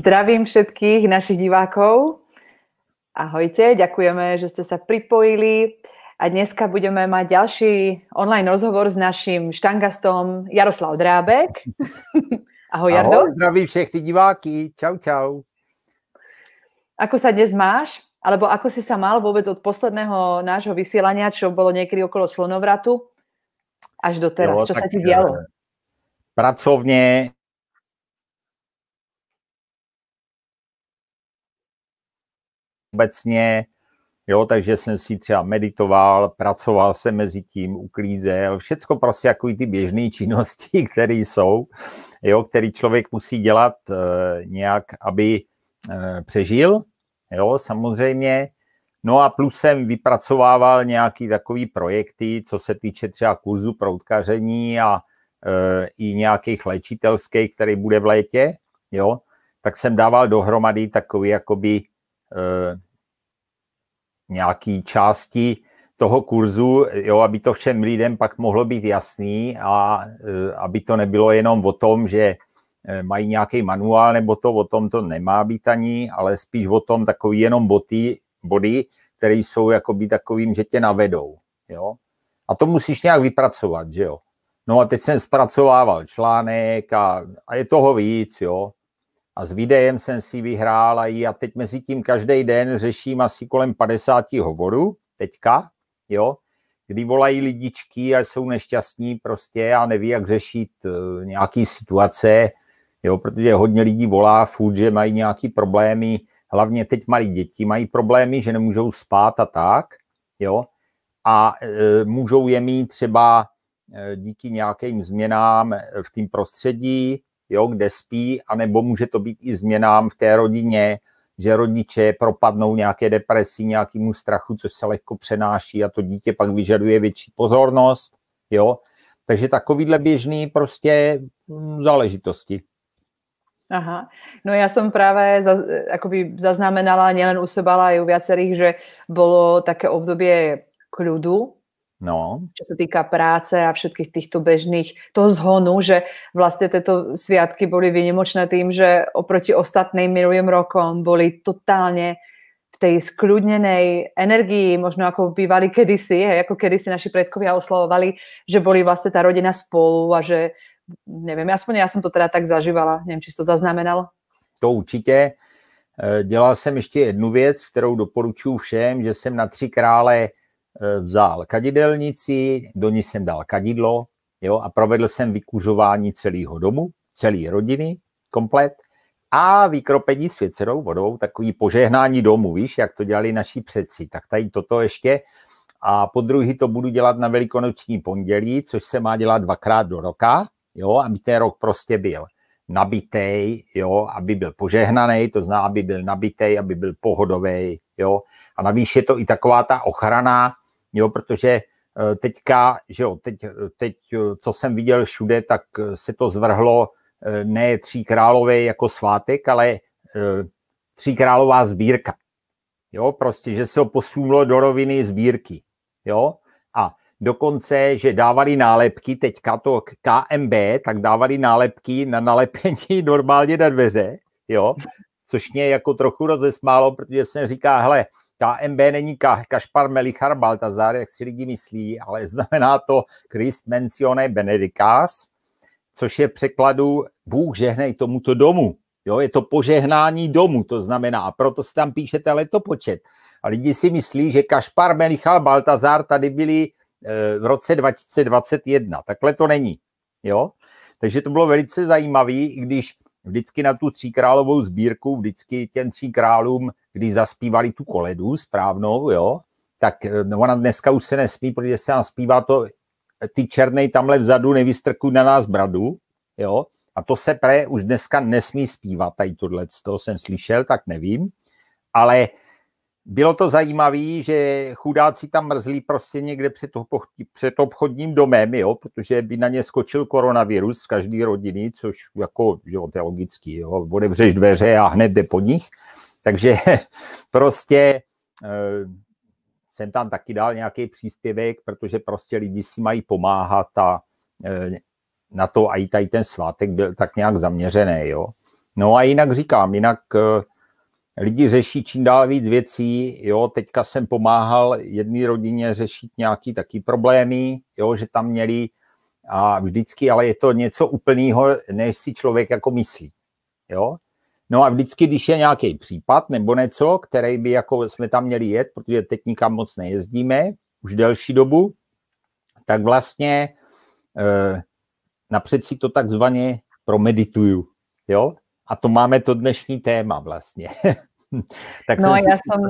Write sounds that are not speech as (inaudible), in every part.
Zdravím všetkých našich divákov. Ahojte, ďakujeme, že ste sa pripojili. A dneska budeme mať ďalší online rozhovor s naším štangastom Jaroslav Drábek. (laughs) Ahoj, Jardo. Ahoj, zdraví všechny diváky. Čau, čau. Ako sa dnes máš? Alebo ako si sa mal vôbec od posledného nášho vysielania, čo bolo niekedy okolo slonovratu, až do Jo, čo sa ti dialo? Eh, pracovne obecně, jo, takže jsem si třeba meditoval, pracoval jsem mezi tím, uklízel, všecko prostě jako ty běžné (laughs) činnosti, které jsou, jo, který člověk musí dělat e, nějak, aby e, přežil, jo, samozřejmě, No a plus jsem vypracovával nějaký takový projekty, co se týče třeba kurzu proutkaření a e, i nějakých léčitelských, který bude v létě, jo, tak jsem dával dohromady takový jakoby e, nějaký části toho kurzu, jo, aby to všem lidem pak mohlo být jasný a e, aby to nebylo jenom o tom, že e, mají nějaký manuál nebo to, o tom to nemá být ani, ale spíš o tom takový jenom boty, body, které jsou jakoby takovým, že tě navedou, jo. A to musíš nějak vypracovat, že jo. No a teď jsem zpracovával článek a, a je toho víc, jo a s videem jsem si vyhrál a, já. teď mezi tím každý den řeším asi kolem 50 hovorů teďka, jo, kdy volají lidičky a jsou nešťastní prostě a neví, jak řešit eh, nějaký situace, jo, protože hodně lidí volá furt, že mají nějaký problémy, hlavně teď malí děti mají problémy, že nemůžou spát a tak, jo, a e, můžou je mít třeba e, díky nějakým změnám v tom prostředí, jo, kde spí, anebo může to být i změnám v té rodině, že rodiče propadnou nějaké depresi, nějakému strachu, což se lehko přenáší a to dítě pak vyžaduje větší pozornost, jo. Takže takovýhle běžný prostě mm, záležitosti. Aha, no já som práve zaz, zaznamenala nielen u seba, ale aj u viacerých, že bolo také obdobie kľudu, No. Čo sa týka práce a všetkých týchto bežných, toho zhonu, že vlastne tieto sviatky boli vynimočné tým, že oproti ostatným minulým rokom boli totálne v tej skľudnenej energii, možno ako bývali kedysi, hej, ako kedysi naši predkovia oslavovali, že boli vlastne tá rodina spolu a že, neviem, aspoň ja som to teda tak zažívala, neviem, či to zaznamenalo. To určitě. E, dělal jsem ještě jednu věc, kterou doporučuji všem, že jsem na tři krále Eh, vzal kadidelnici, do ní jsem dal kadidlo jo, a provedl jsem vykužování celého domu, celé rodiny, komplet a vykropení svěcerou vodou, takový požehnání domu, víš, jak to dělali naši předci. Tak tady toto ještě a po druhý to budu dělat na velikonoční pondělí, což se má dělat dvakrát do roka, jo, aby ten rok prostě byl nabitej, jo, aby byl požehnaný, to zná, aby byl nabitej, aby byl pohodový, jo. A navíc je to i taková ta ochrana jo, protože eh, teďka, že jo, teď, teď, eh, co jsem viděl všude, tak eh, se to zvrhlo ne tří králové jako svátek, ale tří králová sbírka. Jo, prostě, že se ho posunulo do roviny sbírky. Jo, a dokonce, že dávali nálepky, teďka to KMB, tak dávali nálepky na nalepení normálně na dveře, jo, což mě jako trochu rozesmálo, protože jsem říká, hele, KMB není Ka- Kašpar Melichar Baltazar, jak si lidi myslí, ale (laughs) znamená to Christ Mencione Benedicas, což je překladu Bůh žehnej tomuto domu. Jo, je to požehnání domu, to znamená, a proto se tam píšete letopočet. A lidi si myslí, že Kašpar Melichar, Baltazar tady byli e, v roce 2021. Takhle to není. Jo? Takže to bylo velice zajímavé, i když vždycky na tu tříkrálovou sbírku, vždycky těm tří králům když zaspívali tu koledu správnou, jo, tak eh, ona dneska už se nesmí, protože se nám zpívá to, eh, ty černej tamhle vzadu nevystrkují na nás bradu, jo, a to se pre už dneska nesmí zpívat, tady tohle, to jsem slyšel, tak nevím, ale bylo to zajímavé, že chudáci tam mrzlí prostě někde před, před obchodním domem, jo, protože by na ně skočil koronavirus z každé rodiny, což jako, že jo, to je logický, jo, odevřeš dveře a hned jde po nich. Takže (laughs) prostě eh, jsem tam taky dal nějaký příspěvek, protože prostě lidi si mají pomáhat a eh, na to a i tady ten svátek byl tak nějak zaměřený, jo. No a jinak říkám, jinak eh, lidi řeší čím dál víc věcí, jo, teďka jsem pomáhal jedné rodině řešit nějaký taky problémy, jo, že tam měli a vždycky, ale je to něco úplného, než si člověk jako myslí, jo. No a vždycky, když je nějaký případ nebo něco, který by jako jsme tam měli jet, protože teď nikam moc nejezdíme, už delší dobu, tak vlastně eh, napřed si to takzvaně promedituju. Jo? A to máme to dnešní téma vlastně. (laughs) tak no jsem já si... jsem,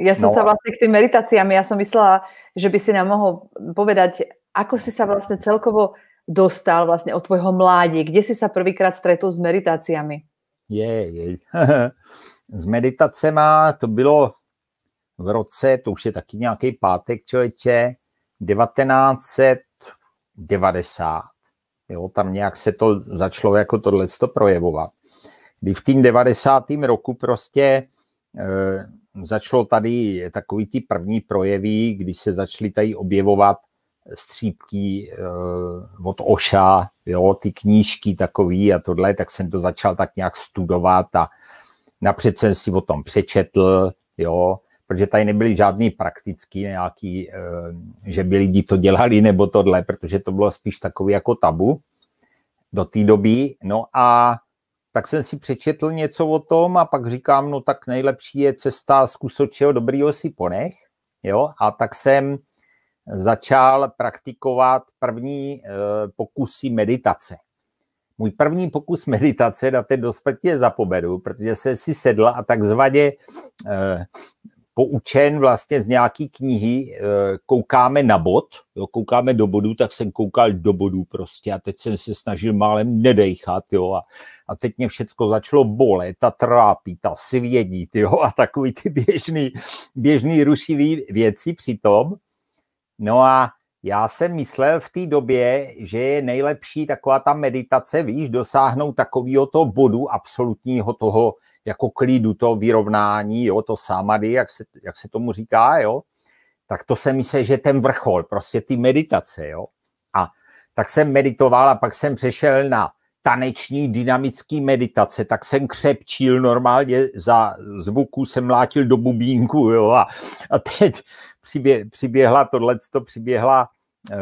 ja som no. sa vlastne k tým meditáciám, ja som myslela, že by si nám mohol povedať, ako si sa vlastne celkovo dostal vlastne od tvojho mládí, kde si sa prvýkrát stretol s meditáciami? je. je. S (laughs) meditacema to bylo v roce, to už je taky nějaký pátek, člověče, 1990. Jo, tam nějak se to začalo jako tohle projevovat. Kdy v tým 90. roku prostě e, začalo tady takový ty první projevy, kdy se začaly tady objevovat střípky eh, od Oša, jo, ty knížky takový a tohle, tak jsem to začal tak nějak studovat a napřed jsem si o tom přečetl, jo, protože tady nebyly žádný praktický nějaký, eh, že by lidi to dělali nebo tohle, protože to bylo spíš takový jako tabu do té doby. No a tak jsem si přečetl něco o tom a pak říkám, no tak nejlepší je cesta z kus dobrýho si ponech, jo, a tak jsem začal praktikovat první eh, pokusy meditace. Můj první pokus meditace na té dospětě zapobedu, protože jsem si sedl a takzvaně eh, poučen vlastně z nějaký knihy, eh, koukáme na bod, jo, koukáme do bodu, tak jsem koukal do bodu prostě a teď jsem se snažil málem nedejchat, jo, a, a teď mě všecko začalo bolet ta trápí, ta svědí, jo, a takový ty běžný, běžný rušivý věci přitom, No a já jsem myslel v té době, že je nejlepší taková ta meditace, víš, dosáhnout takového toho bodu absolutního toho jako klidu, to vyrovnání, jo, to samady, jak se, jak se tomu říká, jo. Tak to jsem myslel, že ten vrchol, prostě ty meditace, jo. A tak jsem meditoval a pak jsem přešel na taneční dynamický meditace, tak jsem křepčil normálně, za zvuku jsem mlátil do bubínku, jo, a, a teď přibě, přiběhla to přiběhla eh,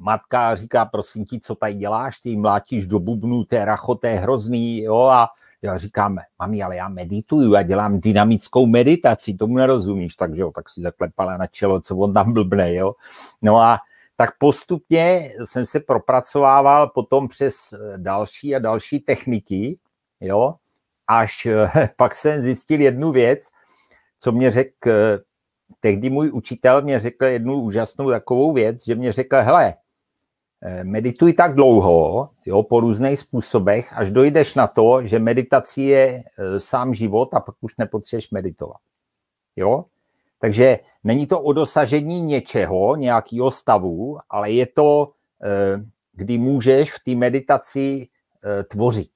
matka a říká, prosím ti, co tady děláš, ty mlátíš do bubnu, to je racho, to je hrozný, jo, a já říkám, mami, ale já medituju, já dělám dynamickou meditaci, tomu nerozumíš, takže jo, tak si zaklepala na čelo, co on tam blbne, jo. No a tak postupně jsem se propracovával potom přes eh, další a další techniky, jo, až eh, (laughs) pak jsem zjistil jednu věc, co mě řekl tehdy můj učitel mě řekl jednu úžasnou takovou věc, že mě řekl, hele, eh, medituj tak dlouho, jo, po různých způsobech, až dojdeš na to, že meditací je eh, sám život a pak už nepotřebuješ meditovat. Jo? Takže není to o dosažení něčeho, nějakého stavu, ale je to, eh, kdy můžeš v té meditaci tvořit.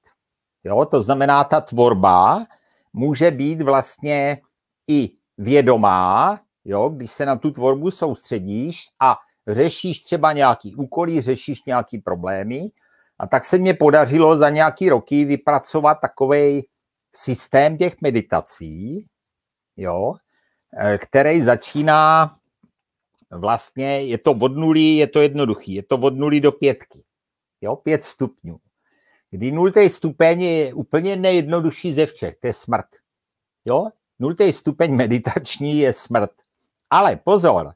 Jo? To znamená, ta tvorba může být vlastně i vědomá, jo, když se na tu tvorbu soustředíš a řešíš třeba nějaký úkoly, řešíš nějaký problémy, a tak se mě podařilo za nějaký roky vypracovat takový systém těch meditací, jo, eh, který začíná vlastně, je to od nuly, je to jednoduchý, je to od nuly do pětky, jo, pět stupňů. Kdy nultý stupeň je úplně nejjednodušší ze všech, to je smrt. Jo? Nultý stupeň meditační je smrt. Ale pozor,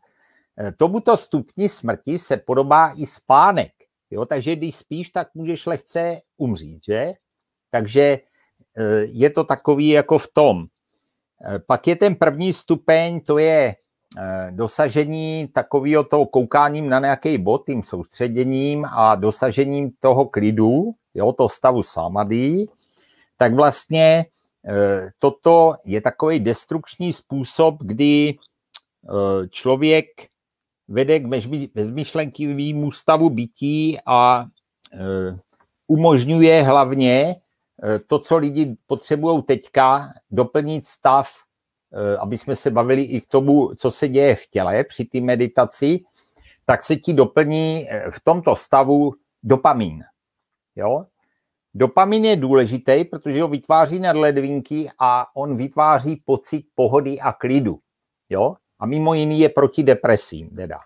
eh, tomuto stupni smrti se podobá i spánek. Jo? Takže když spíš, tak můžeš lehce umřít, že? Takže eh, je to takový jako v tom. Eh, pak je ten první stupeň, to je dosažení takového toho koukáním na nějaký bod, tím soustředěním a dosažením toho klidu, jo, toho stavu samadhi, tak vlastně toto je takový destrukční způsob, kdy Eh, člověk vede k bezmyšlenkovému stavu bytí a eh, umožňuje hlavně eh, to, co lidi potřebují teďka, doplnit stav, aby jsme se bavili i k tomu, co se děje v těle při té meditaci, tak se ti doplní v tomto stavu dopamin. Jo? Dopamin je důležitý, protože ho vytváří nadledvinky a on vytváří pocit pohody a klidu. Jo? a mimo jiný je proti depresím teda.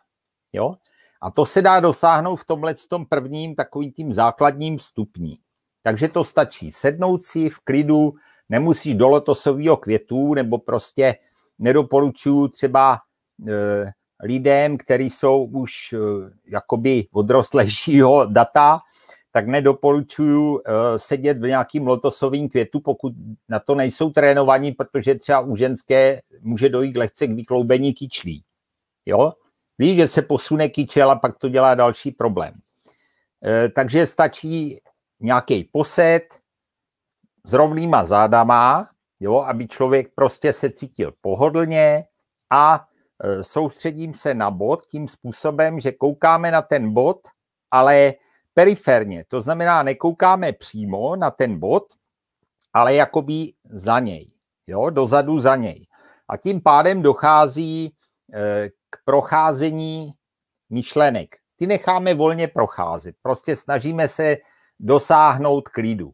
Jo? A to se dá dosáhnout v tomhle tom prvním takovým tím základním stupni. Takže to stačí sednout si v klidu, nemusíš do lotosového květu, nebo prostě nedoporučuju třeba e, lidem, kteří jsou už e, jakoby odrostlejšího data, tak nedoporučuju eh, sedět v nějakým lotosovým květu, pokud na to nejsou trénovaní, protože třeba u ženské může dojít lehce k vykloubení kyčlí. Jo? Ví, že se posune kyčel a pak to dělá další problém. Eh, takže stačí nějaký posed s rovnýma zádama, jo, aby člověk prostě se cítil pohodlně a eh, soustředím se na bod tím způsobem, že koukáme na ten bod, ale periferně, to znamená, nekoukáme přímo na ten bod, ale jakoby za něj, jo, dozadu za něj. A tím pádem dochází eh, k procházení myšlenek. Ty necháme volně procházet, prostě snažíme se dosáhnout klidu.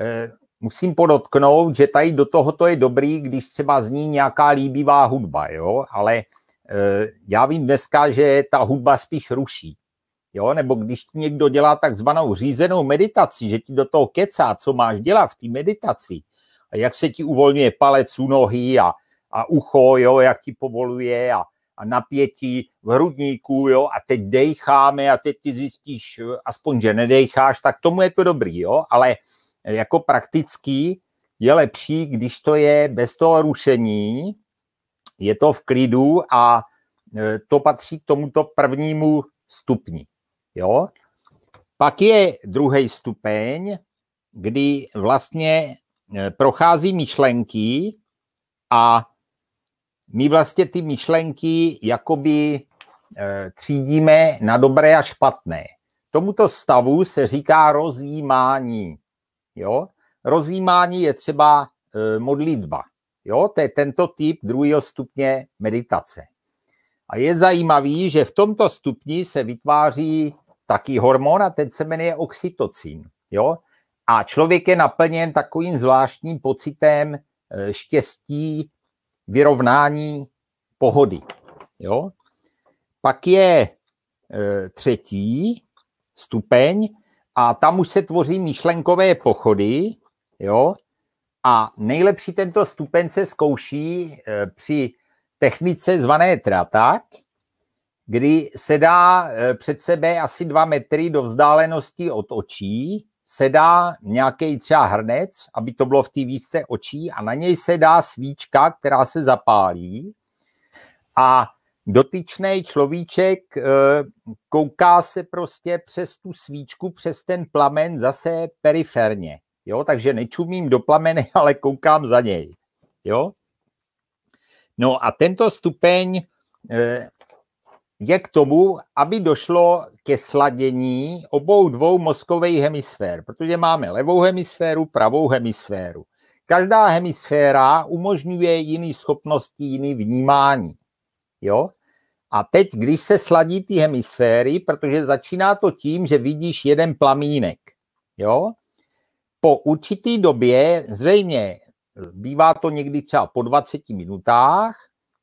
Eh, musím podotknout, že tady do tohoto je dobrý, když třeba zní nějaká líbivá hudba, jo, ale eh, já vím dneska, že ta hudba spíš ruší. Jo, nebo když ti někdo dělá takzvanou řízenou meditaci, že ti do toho kecá, co máš dělat v té meditaci, a jak se ti uvolňuje palec u nohy a, a ucho, jo, jak ti povoluje a, a napětí v hrudníku, jo, a teď dejcháme a teď ti zjistíš, aspoň, že nedejcháš, tak tomu je to dobrý, jo, ale jako praktický je lepší, když to je bez toho rušení, je to v klidu a e, to patří k tomuto prvnímu stupni. Jo? Pak je druhý stupeň, kdy vlastně e, prochází myšlenky a my vlastně ty myšlenky jakoby e, třídíme na dobré a špatné. Tomuto stavu se říká rozjímání. Jo? Rozjímání je třeba e, modlitba. Jo? To je tento typ druhého stupně meditace. A je zajímavý, že v tomto stupni se vytváří taky hormon a ten se jmenuje oxytocin. Jo? A člověk je naplněn takovým zvláštním pocitem e, štěstí, vyrovnání, pohody. Jo? Pak je e, třetí stupeň a tam už se tvoří myšlenkové pochody. Jo? A nejlepší tento stupeň se zkouší e, při technice zvané tratak, kdy se dá eh, před sebe asi dva metry do vzdálenosti od očí, se dá nějaký třeba hrnec, aby to bylo v té výšce očí a na něj se dá svíčka, která se zapálí a dotyčný človíček eh, kouká se prostě přes tu svíčku, přes ten plamen zase periferně. Jo? Takže nečumím do plamene, (laughs) ale koukám za něj. Jo? No a tento stupeň eh, je k tomu, aby došlo ke sladění obou dvou mozkových hemisfér, protože máme levou hemisféru, pravou hemisféru. Každá hemisféra umožňuje jiný schopnosti, jiný vnímání. Jo? A teď, když se sladí ty hemisféry, protože začíná to tím, že vidíš jeden plamínek, jo? po určitý době, zřejmě bývá to někdy třeba po 20 minutách,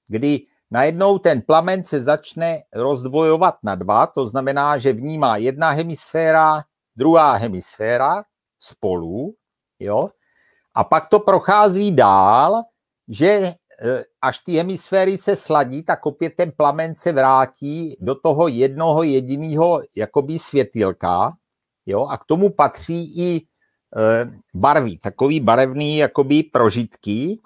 kdy Najednou ten plamen se začne rozdvojovat na dva, to znamená, že vnímá jedna hemisféra, druhá hemisféra spolu, jo? A pak to prochází dál, že e, až ty hemisféry se sladí, tak opět ten plamen se vrátí do toho jednoho jediného jakoby světilka, jo? A k tomu patří i e, barvy, takový barevný jakoby prožitky,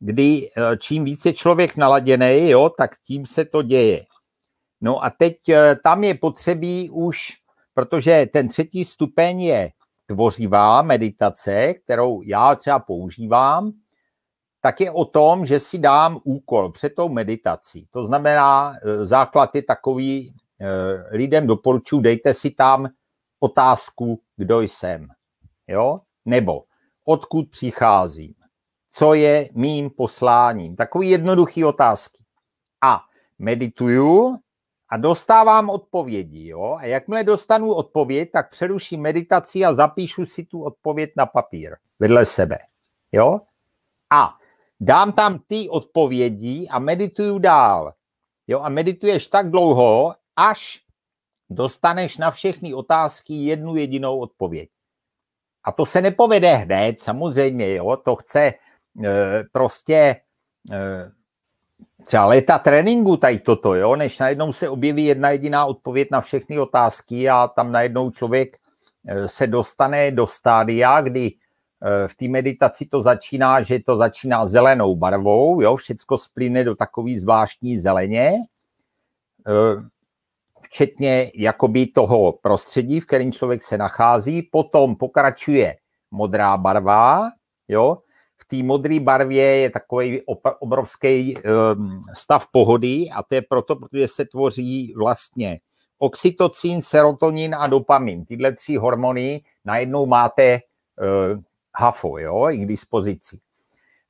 kdy eh, čím víc je člověk naladěný, jo, tak tím se to děje. No a teď eh, tam je potřebí už, protože ten třetí stupeň je tvořivá meditace, kterou já třeba používám, tak je o tom, že si dám úkol před tou meditací. To znamená, eh, základ je takový, lidem doporučuji, dejte si tam otázku, kdo jsem, jo? nebo odkud přicházím, co je mým posláním. Takový jednoduchý otázky. A medituju a dostávám odpovědi. Jo? A jakmile dostanu odpověď, tak přeruším meditaci a zapíšu si tu odpověď na papír vedle sebe. Jo? A dám tam ty odpovědi a medituju dál. Jo? A medituješ tak dlouho, až dostaneš na všechny otázky jednu jedinou odpověď. A to se nepovede hned, samozřejmě, jo? to chce Eh, prostě eh, třeba léta tréninku tady toto, jo, než najednou se objeví jedna jediná odpověď na všechny otázky a tam najednou člověk eh, se dostane do stádia, kdy v té meditaci to začíná, že to začíná zelenou barvou, jo, všecko splíne do takové zvláštní zeleně, včetně jakoby toho prostředí, v kterém člověk se nachází, potom pokračuje modrá barva, jo, té modré barvě je takový obrovský ehm, stav pohody a to je proto, protože se tvoří vlastně oxytocín, serotonin a dopamin. Tyhle tři hormony najednou máte ehm, hafo, jo, i k dispozici.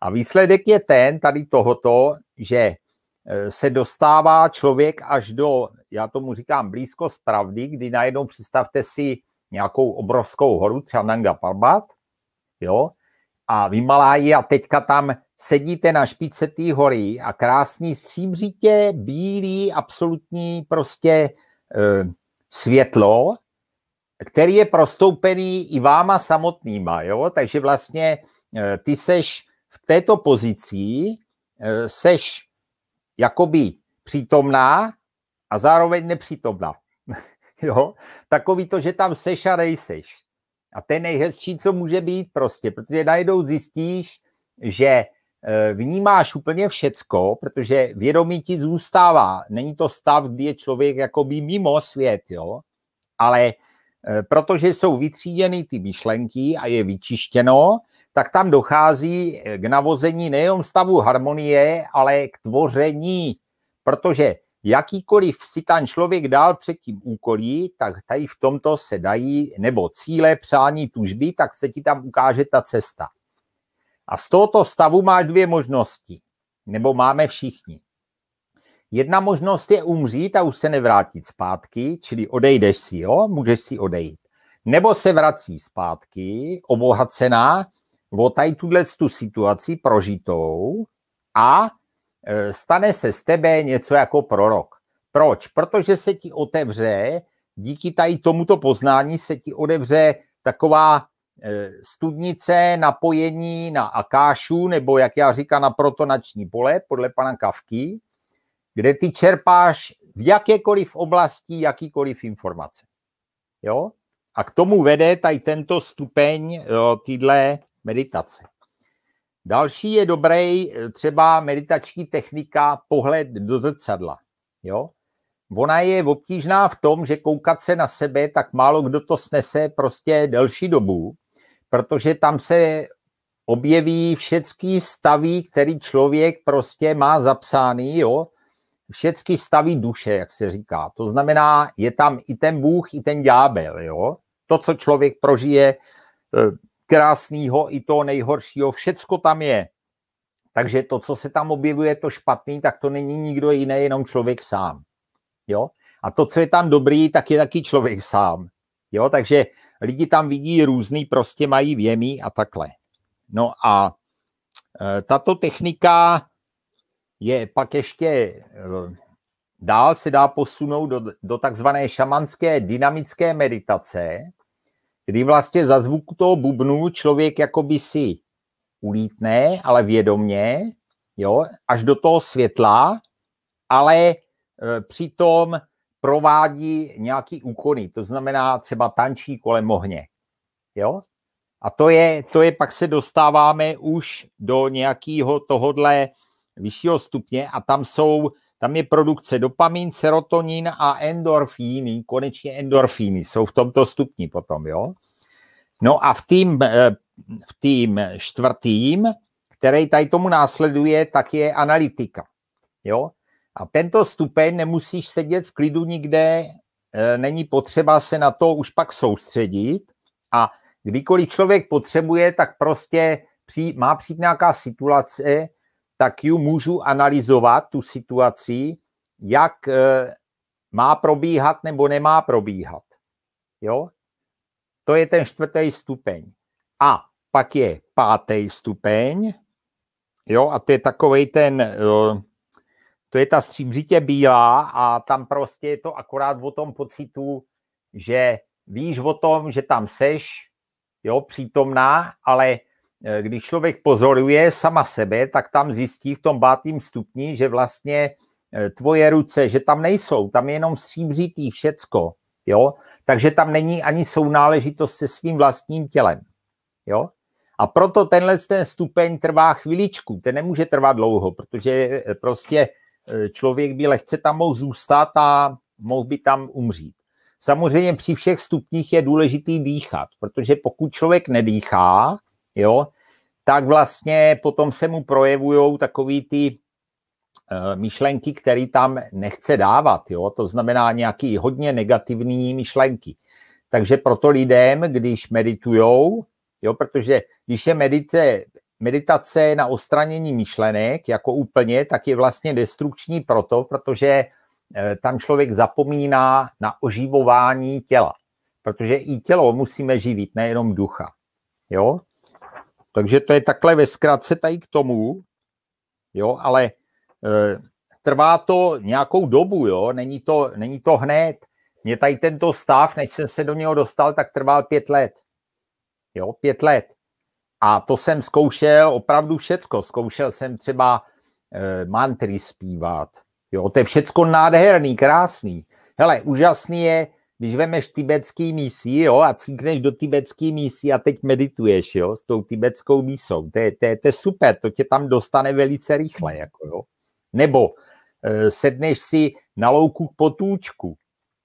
A výsledek je ten, tady tohoto, že e, se dostává člověk až do, já tomu říkám, blízko z pravdy, kdy najednou představte si nějakou obrovskou horu, třeba Nanga Parbat, jo, a vymalájí a teďka tam sedíte na špice té hory a krásný stříbřitě, bílý, absolutní prostě e, světlo, který je prostoupený i váma samotnýma, jo? takže vlastně e, ty seš v této pozici, e, seš jakoby přítomná a zároveň nepřítomná. (laughs) jo? Takový to, že tam seš a nejseš. A to je nejhezčí, co může být prostě, protože najednou zjistíš, že e, vnímáš úplně všecko, protože vědomí ti zůstává. Není to stav, kdy je člověk jakoby mimo svět, jo? ale e, protože jsou vytříděny ty myšlenky a je vyčištěno, tak tam dochází e, k navození nejenom stavu harmonie, ale k tvoření, protože jakýkoliv si ten člověk dál předtím úkolí, tak tady v tomto se dají, nebo cíle, přání, tužby, tak se ti tam ukáže ta cesta. A z tohoto stavu máš dvě možnosti, nebo máme všichni. Jedna možnost je umřít a už se nevrátit zpátky, čili odejdeš si, jo? můžeš si odejít. Nebo se vrací zpátky, obohacená o tady tuhle tu situaci prožitou a Eh, stane se z tebe něco jako prorok. Proč? Protože se ti otevře, díky tady tomuto poznání se ti otevře taková eh, studnice, napojení na akášu, nebo jak já říkám, na protonační pole, podle pana Kavky, kde ty čerpáš v jakékoliv oblasti jakýkoliv informace. Jo? A k tomu vede tady tento stupeň eh, tyhle meditace. Další je dobrý eh, třeba meditační technika pohled do zrcadla. Jo? Ona je obtížná v tom, že koukat se na sebe, tak málo kdo to snese prostě delší dobu, protože tam se objeví všechny stavy, který člověk prostě má zapsány, jo? všechny staví duše, jak se říká. To znamená, je tam i ten Bůh, i ten ďábel. Jo? To, co člověk prožije eh, krásného i toho nejhoršího, všecko tam je. Takže to, co se tam objevuje, to špatný, tak to není nikdo jiný, jenom člověk sám. Jo? A to, co je tam dobrý, tak je taky člověk sám. Jo? Takže lidi tam vidí různý, prostě mají věmí a takhle. No a e, tato technika je pak ještě e, dál se dá posunout do, do takzvané šamanské dynamické meditace, kdy vlastně za zvuk toho bubnu člověk jakoby si ulítne, ale vědomně, jo, až do toho světla, ale e, přitom provádí nějaký úkony, to znamená třeba tančí kolem ohně. Jo? A to je, to je, pak se dostáváme už do nějakého tohodle vyššího stupně a tam jsou tam je produkce dopamin, serotonin a endorfíny. Konečně endorfíny jsou v tomto stupni potom, jo. No a v tým, eh, v tým čtvrtým, který tady tomu následuje, tak je analytika. Jo? A tento stupeň nemusíš sedět v klidu nikde, eh, není potřeba se na to už pak soustředit a kdykoliv člověk potřebuje, tak prostě má přijít nějaká situace, tak ju můžu analyzovat, tu situaci, jak eh, má probíhat nebo nemá probíhat. Jo? To je ten čtvrtý stupeň. A pak je pátý stupeň, jo, a to je takový ten, eh, to je ta stříbřitě bílá a tam prostě je to akorát o tom pocitu, že víš o tom, že tam seš, jo, přítomná, ale Eh, když člověk pozoruje sama sebe, tak tam zjistí v tom bátým stupni, že vlastně eh, tvoje ruce, že tam nejsou, tam je jenom stříbřitý všecko, jo? takže tam není ani sounáležitost se svým vlastním tělem. Jo? A proto tenhle ten stupeň trvá chviličku, ten nemůže trvat dlouho, protože eh, prostě člověk by lehce tam mohl zůstat a mohl by tam umřít. Samozřejmě při všech stupních je důležitý dýchat, protože pokud člověk nedýchá, jo, tak vlastně potom se mu projevují takový ty eh, myšlenky, které tam nechce dávat. Jo? To znamená nějaký hodně negativní myšlenky. Takže proto lidem, když meditujou, jo, protože když je meditace, meditace na ostranění myšlenek jako úplně, tak je vlastně destrukční proto, protože eh, tam člověk zapomíná na oživování těla. Protože i tělo musíme živit, nejenom ducha. Jo? Takže to je takhle ve zkratce tady k tomu, jo, ale e, trvá to nějakou dobu, jo, není to, není to hned. Mě tady tento stav, než jsem se do něho dostal, tak trval pět let. Jo, pět let. A to jsem zkoušel opravdu všecko. Zkoušel jsem třeba e, mantry zpívat. Jo, to je všecko nádherný, krásný. Hele, úžasný je, když vemeš tibetský mísí, jo, a cinkneš do tibetský mísí a teď medituješ, jo, s tou tibetskou mísou, to je, to, je, to je super, to tě tam dostane velice rychle, jako jo. Nebo e, sedneš si na louku k potůčku,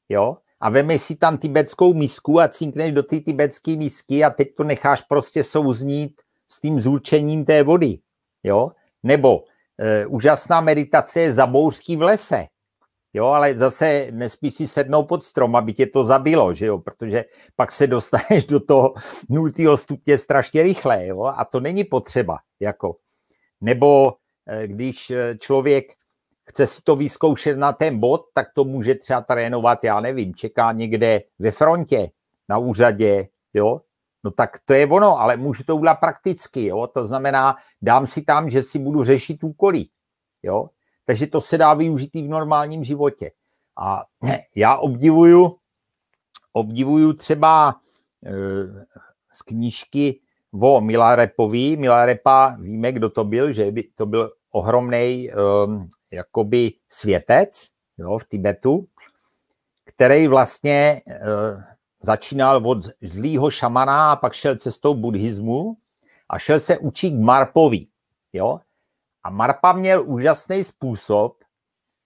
jo, a vemeš si tam tibetskou misku a cinkneš do ty tibetské misky a teď to necháš prostě souznít s tím zúčením té vody, jo. Nebo e, úžasná meditace je zabouřky v lese, Jo, ale zase nespíš si sednout pod strom, aby tě to zabilo, že jo, protože pak se dostaneš do toho nultého stupně strašně rychle, jo, a to není potřeba, jako. Nebo eh, když eh, člověk chce si to vyzkoušet na ten bod, tak to může třeba trénovat, já nevím, čeká někde ve frontě, na úřadě, jo, No tak to je ono, ale můžu to udělat prakticky, jo? to znamená, dám si tam, že si budu řešit úkoly, jo? Takže to se dá využít i v normálním životě. A (clears throat) já obdivuju, obdivuju třeba eh, z knížky o Milarepovi. Milarepa víme, kdo to byl, že by to byl ohromný um, ehm, jakoby světec jo, v Tibetu, který vlastně uh, začínal od zlýho šamana a pak šel cestou buddhismu a šel se učit k Marpovi. Jo? A Marpa měl úžasný způsob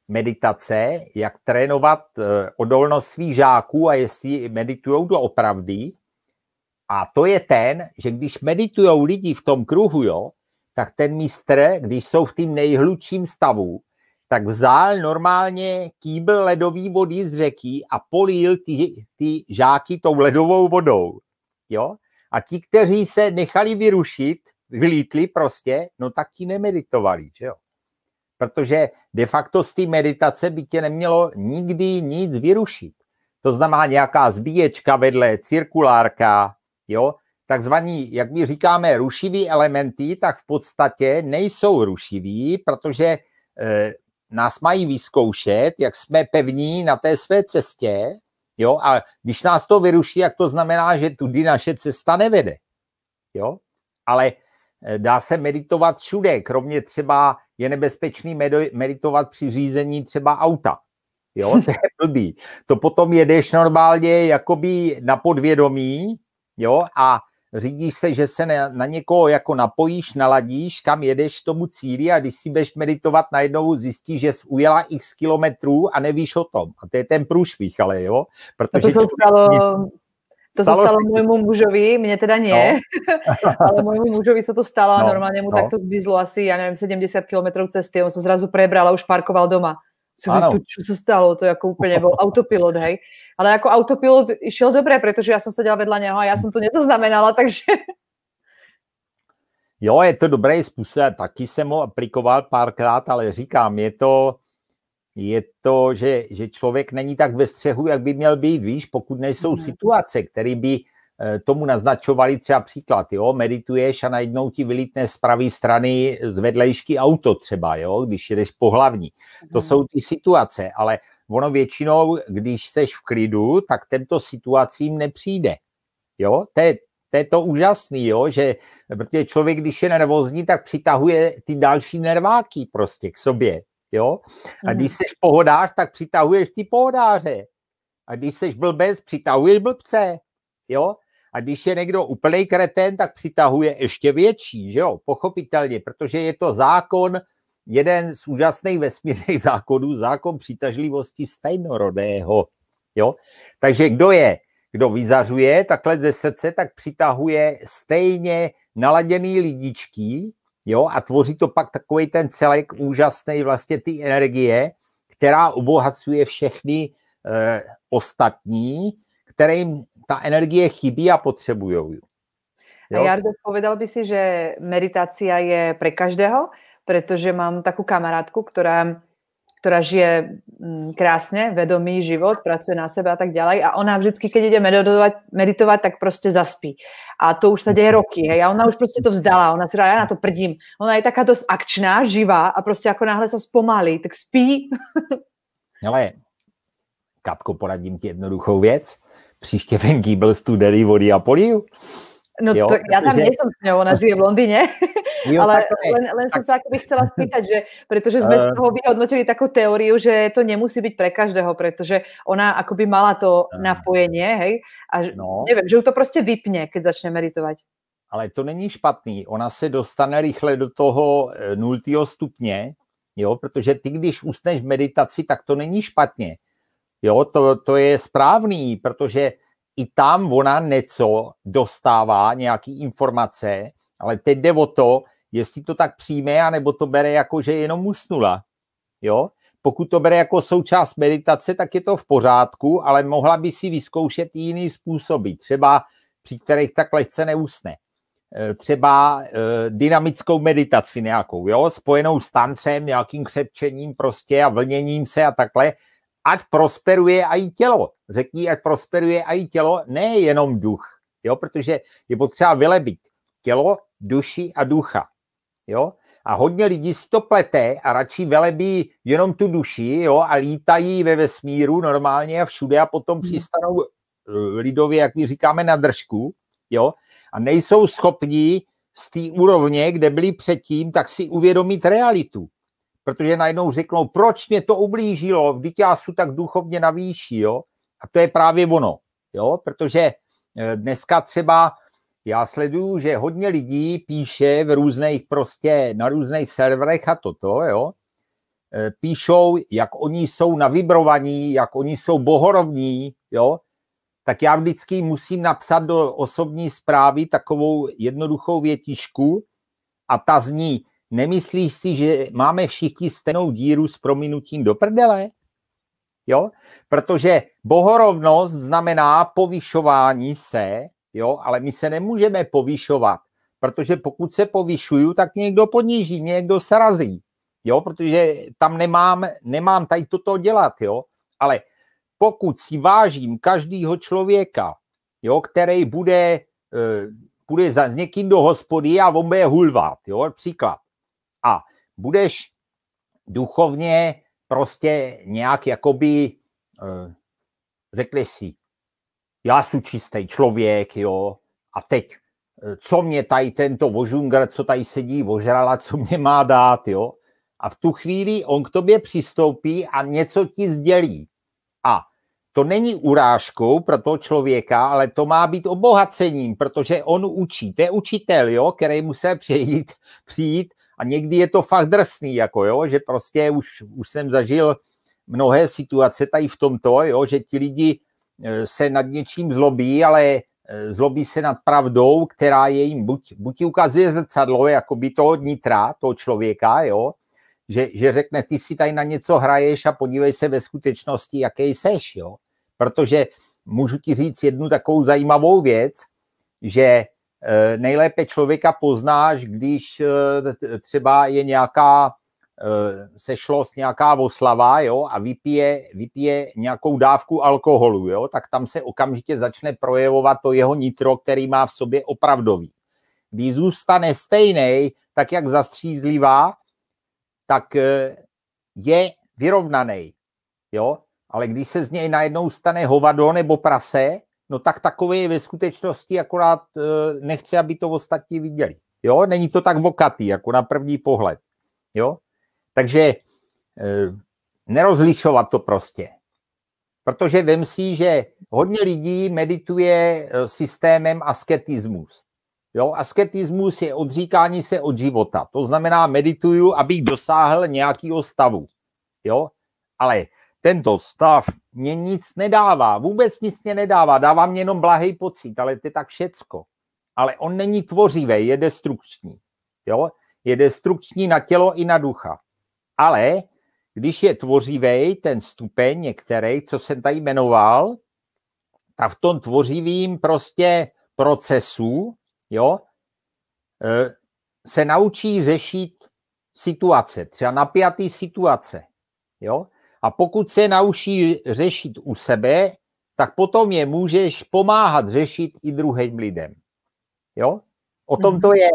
meditace, jak trénovat eh, odolnost svých žáků a jestli meditují opravdy, A to je ten, že když meditují lidi v tom kruhu, jo, tak ten mistr, když jsou v tím nejhlubším stavu, tak vzal normálně kýbl ledový vody z řeky a polil ty, ty žáky tou ledovou vodou. Jo? A ti, kteří se nechali vyrušit, vylítli prostě, no tak ti nemeditovali, že jo? Protože de facto z té meditace by tě nemělo nikdy nic vyrušit. To znamená nějaká zbíječka vedle, cirkulárka, jo? Takzvaní, jak my říkáme, rušivý elementy, tak v podstatě nejsou rušivý, protože e, nás mají vyzkoušet, jak jsme pevní na té své cestě, jo? A když nás to vyruší, jak to znamená, že tudy naše cesta nevede, jo? Ale Eh, dá se meditovat všude, kromě třeba je nebezpečný meditovat při řízení třeba auta. Jo, to je blbý. To potom jedeš normálně jakoby na podvědomí, jo, a řídíš se, že se na, na někoho jako napojíš, naladíš, kam jedeš tomu cíli a když si budeš meditovat, najednou zjistíš, že jsi ujela x kilometrů a nevíš o tom. A to je ten průšvih, ale jo. Protože to, to se stalo to stalo se stalo mojemu mužovi, mně teda ne, no. (laughs) ale mojemu mužovi se to stalo a no. normálně mu no. takto zbízlo asi, já nevím, 70 kilometrů cesty, on se zrazu prebral a už parkoval doma. Co se stalo, to jako úplně byl (laughs) autopilot, hej. Ale jako autopilot šel dobré, protože já jsem seděla vedle něho a já jsem to nezaznamenala, (laughs) takže... Jo, je to dobrý způsob, taky jsem ho aplikoval párkrát, ale říkám, je to, je to, že, že člověk není tak ve střehu, jak by měl být, víš, pokud nejsou mm-hmm. situace, které by eh, tomu naznačovali třeba příklad, jo, medituješ a najednou ti vylítne z pravé strany z vedlejšky auto třeba, jo, když jedeš po hlavní. To mhm. jsou ty situace, ale ono většinou, když seš v klidu, tak tento situacím nepřijde. Jo, to je, to je to úžasný, jo, že protože člověk, když je nervózní, tak přitahuje ty další nerváky prostě k sobě, Jo? A když jsi mm. pohodář, tak přitahuješ ty pohodáře. A když jsi blbec, přitahuješ blbce. Jo? A když je někdo úplný kretén, tak přitahuje ještě větší, že jo? Pochopitelně, protože je to zákon, jeden z úžasných vesmírných (laughs) zákonů, zákon přitažlivosti stejnorodého. Jo? Takže kdo je, kdo vyzařuje takhle ze srdce, tak přitahuje stejně naladěný lidičky, jo, a tvoří to pak takový ten celek úžasný vlastně ty energie, která obohacuje všechny e, ostatní, kterým ta energie chybí a potřebují ju. Jo? A Jardo, povedal by si, že meditace je pro každého, protože mám takovou kamarádku, která ktorá žije mm, krásne, vedomý život, pracuje na sebe a tak ďalej a ona vždycky, keď ide meditovať, meditovať tak prostě zaspí. A to už se děje roky, hej, a ona už prostě to vzdala, ona si já na to prdím. Ona je taká dost akčná, živá a prostě jako náhle se zpomalí, tak spí. (laughs) Ale Katko, poradím ti jednoduchou věc. Příště ven Giebel studený vody a poliu. No jo, to, já tam nejsem s ňou, ona žije v Londýně. (laughs) Jo, ale len, len tak. som sa akoby chcela spýtať, že, pretože sme eh. z toho vyhodnotili takú teóriu, že to nemusí byť pre každého, pretože ona akoby mala to eh. napojenie, hej, a no. nevím, že ju to prostě vypne, keď začne meditovat. Ale to není špatný, ona se dostane rychle do toho eh, nultýho stupně, jo, protože ty, když usneš v meditaci, tak to není špatně. Jo, to, to je správný, protože i tam ona něco dostává, nějaký informace, ale teď jde o to, jestli to tak přijme, anebo to bere jako, že jenom usnula. Jo? Pokud to bere jako součást meditace, tak je to v pořádku, ale mohla by si vyzkoušet i jiný způsoby, třeba při kterých tak lehce neusne. E, třeba e, dynamickou meditaci nějakou, jo? spojenou s tancem, nějakým křepčením prostě a vlněním se a takhle, ať prosperuje i tělo. Řekni, ať prosperuje i tělo, ne jenom duch, jo? protože je potřeba vylebit tělo, duši a ducha. Jo? A hodně lidí si to plete a radši velebí jenom tu duši jo, a lítají ve vesmíru normálně a všude a potom hmm. přistanou eh, lidově, jak my říkáme, na držku. Jo? A nejsou schopni z té úrovně, kde byli předtím, tak si uvědomit realitu. Protože najednou řeknou, proč mě to ublížilo, vždyť já jsem tak duchovně navýší, Jo? A to je právě ono. Jo? Protože eh, dneska třeba já sleduju, že hodně lidí píše v různých prostě, na různých serverech a toto, jo, e, píšou, jak oni jsou navibrovaní, jak oni jsou bohorovní, jo, tak já vždycky musím napsat do osobní zprávy takovou jednoduchou větišku a ta zní, nemyslíš si, že máme všichni stejnou díru s prominutím do prdele? Jo? Protože bohorovnost znamená povyšování se jo, ale my se nemůžeme povýšovat, protože pokud se povýšuju, tak mě někdo poníží, mě někdo srazí, jo, protože tam nemám, nemám tady toto dělat, jo, ale pokud si vážím každého člověka, jo, který bude, bude eh, za, s někým do hospody a on bude hulvat. jo, příklad. A budeš duchovně prostě nějak jakoby, eh, řekli si, já jsem čistý člověk, jo, a teď, eh, co mě tady tento vožungr, co tady sedí, vožrala, co mě má dát, jo. A v tu chvíli on k tobě přistoupí a něco ti sdělí. A to není urážkou pro toho člověka, ale to má být obohacením, protože on učí. To je učitel, jo, který musel přijít, (laughs) přijít a někdy je to fakt drsný, jako jo, že prostě už, už jsem zažil mnohé situace tady v tomto, jo, že ti lidi Eh, se nad něčím zlobí, ale eh, zlobí se nad pravdou, která je jim buď, buď ukazuje zrcadlo, jako by toho nitra, toho člověka, jo, že, že řekne, ty si tady na něco hraješ a podívej se ve skutečnosti, jaký seš, jo. Protože můžu ti říct jednu takovou zajímavou věc, že eh, nejlépe člověka poznáš, když třeba je nějaká Eh, s nějaká oslava jo, a vypije, vypije nějakou dávku alkoholu, jo, tak tam se okamžitě začne projevovat to jeho nitro, který má v sobě opravdový. Když zůstane stejný, tak jak zastřízlivá, tak eh, je vyrovnaný. Jo? Ale když se z něj najednou stane hovado nebo prase, no tak takový je ve skutečnosti, akorát eh, nechce, aby to ostatní viděli. Jo? Není to tak vokatý, jako na první pohled. Jo? Takže eh, nerozlišovat to prostě. Protože vím si, že hodně lidí medituje eh, systémem asketismus. Jo, asketismus je odříkání se od života. To znamená, medituju, abych dosáhl nějakého stavu. Jo, ale tento stav mě nic nedává, vůbec nic mě nedává, dává mě jenom blahý pocit, ale to je tak všecko. Ale on není tvořivý, je destrukční. Jo? Je destrukční na tělo i na ducha. Ale když je tvořivý ten stupeň některý, co jsem tady jmenoval, tak v tom tvořivým prostě procesu, jo, e, se naučí řešit situace, třeba napjatý situace, jo. A pokud se naučí řešit u sebe, tak potom je můžeš pomáhat řešit i druhým lidem, jo. O tom mhm. to je.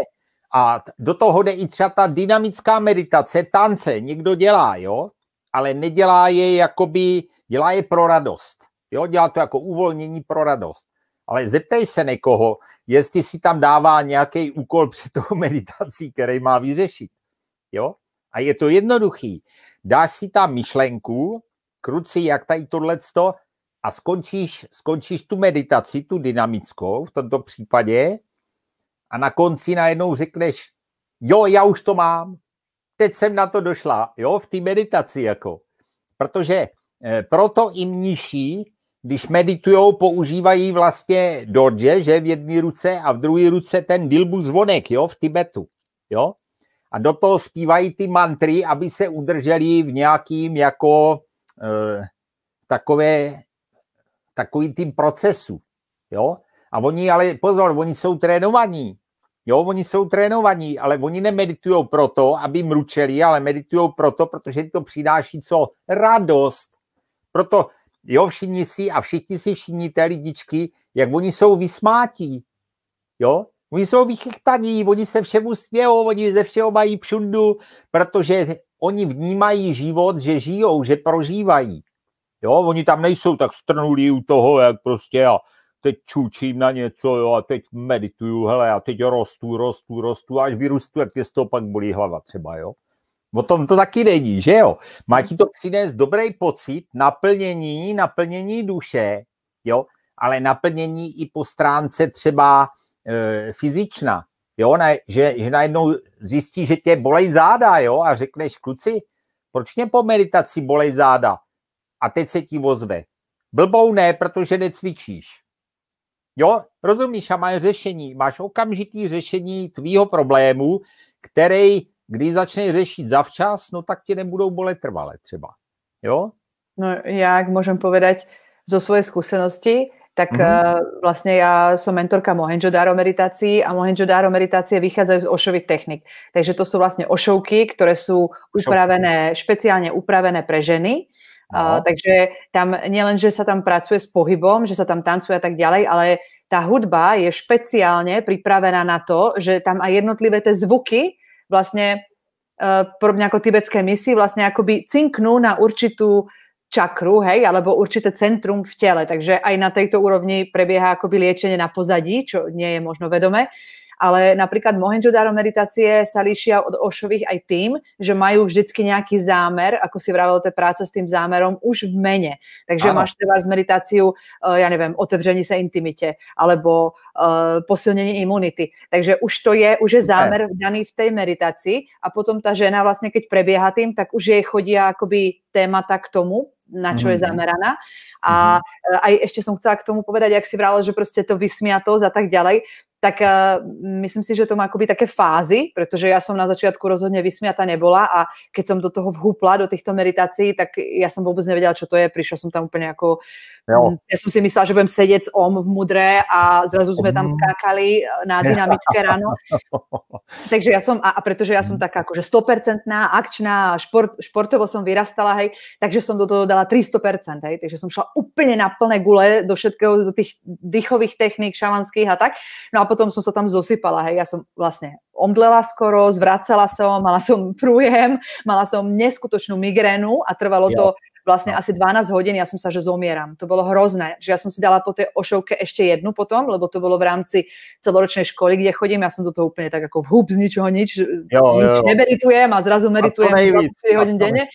A do toho jde i třeba ta dynamická meditace, tance, někdo dělá, jo, ale nedělá je jakoby, dělá je pro radost, jo, dělá to jako uvolnění pro radost. Ale zeptej se někoho, jestli si tam dává nějaký úkol (laughs) před tou meditací, který má vyřešit, jo. A je to jednoduchý. Dá si tam myšlenku, kruci, jak tady tohleto, a skončíš, skončíš tu meditaci, tu dynamickou v tomto případě, a na konci najednou řekneš, jo, já už to mám, teď jsem na to došla, jo, v té meditaci jako. Protože eh, proto i mniší, když meditujou, používají vlastně dodže, že v jedné ruce a v druhé ruce ten dilbu zvonek, jo, v Tibetu, jo. A do toho zpívají ty mantry, aby se udrželi v nějakým jako e, takové, takový tým procesu, jo. A oni ale, pozor, oni jsou trénovaní. Jo, oni jsou trénovaní, ale oni nemeditují proto, aby mručeli, ale meditují proto, protože to přináší co? Radost. Proto, jo, všimni si a všichni si té lidičky, jak oni jsou vysmátí. Jo, Oni jsou vychytaní, oni se všemu smějou, oni ze všeho mají přundu, protože oni vnímají život, že žijou, že prožívají. Jo, oni tam nejsou tak strnulí u toho, jak prostě a teď čučím na něco, jo, a teď medituju, hele, a teď rostu, rostu, rostu, až vyrůstu, jak z toho pak bolí hlava třeba, jo. O tom to taky není, že jo? Má ti to přinést dobrý pocit, naplnění, naplnění duše, jo? Ale naplnění i po stránce třeba e, fyzična, jo? Ne, že, že najednou zjistí, že tě bolej záda, jo? A řekneš, kluci, proč mě po meditaci bolej záda? A teď se ti vozve. Blbou ne, protože necvičíš. Jo, rozumíš, a máš řešení, máš okamžitý řešení tvýho problému, který, když začneš řešit zavčas, no tak ti nebudou bolet trvale třeba. Jo? No jak můžem povedať zo své zkušenosti, tak mm -hmm. uh, eh, vlastne ja mentorka Mohenjo-Daro meditací a Mohenjo-Daro meditácie vychádzajú z ošových technik. Takže to jsou vlastně ošovky, které jsou upravené, špeciálně upravené pre ženy, No. Uh, takže tam nielen, že sa tam pracuje s pohybom, že sa tam tancuje a tak ďalej, ale tá hudba je špeciálne pripravená na to, že tam aj jednotlivé tie zvuky vlastne uh, podobne ako tibetské misi vlastne akoby cinknú na určitú čakru, hej, alebo určité centrum v těle, takže aj na tejto úrovni prebieha akoby liečenie na pozadí, čo nie je možno vedomé. Uh, ale napríklad Mohenjo-daro meditácie sa líšia od Ošových aj tým, že majú vždycky nejaký zámer, ako si vravel, té práce s tým zámerom už v mene. Takže ano. máš třeba z meditáciu, eh, já nevím, otevření se intimitě, alebo uh, posilnění imunity. Takže už to je, už je zámer daný v té meditaci a potom ta žena vlastně, keď prebieha tým, tak už jej chodí akoby témata k tomu, na čo je mhm. zameraná. A, mhm. eh, a ešte som chcela k tomu povedať, jak si vrala, že prostě to vysmiatosť a tak ďalej, tak uh, myslím si, že to má akoby také fázy, protože já jsem na začátku rozhodně vysmiata nebola a keď jsem do toho vhupla, do těchto meditací, tak já jsem vůbec nevěděla, čo to je. Přišla jsem tam úplně jako... Jo. Mm, já jsem si myslela, že budem sedět s om v mudré a zrazu jsme tam mm. skákali na (laughs) dynamičke ráno. Takže já jsem, a, a protože já jsem mm. taká jakože stopercentná, akčná, šport, športovo jsem vyrastala, hej, takže jsem do toho dala 300%, hej, takže jsem šla úplně na plné gule do všetkého, do těch dýchových technik, šamanských a tak. No a potom som sa tam zosypala, hej, ja som vlastne omdlela skoro, zvracela som, mala som prújem, mala som neskutočnú migrénu a trvalo to vlastne no. asi 12 hodín, ja som sa, že zomieram. To bolo hrozné, že ja som si dala po tej ošovke ešte jednu potom, lebo to bolo v rámci celoročnej školy, kde chodím, ja som do toho úplne tak ako v hub z ničoho nič, jo, nič jo. nemeritujem a zrazu meditujem a nejvíc, hodín denne.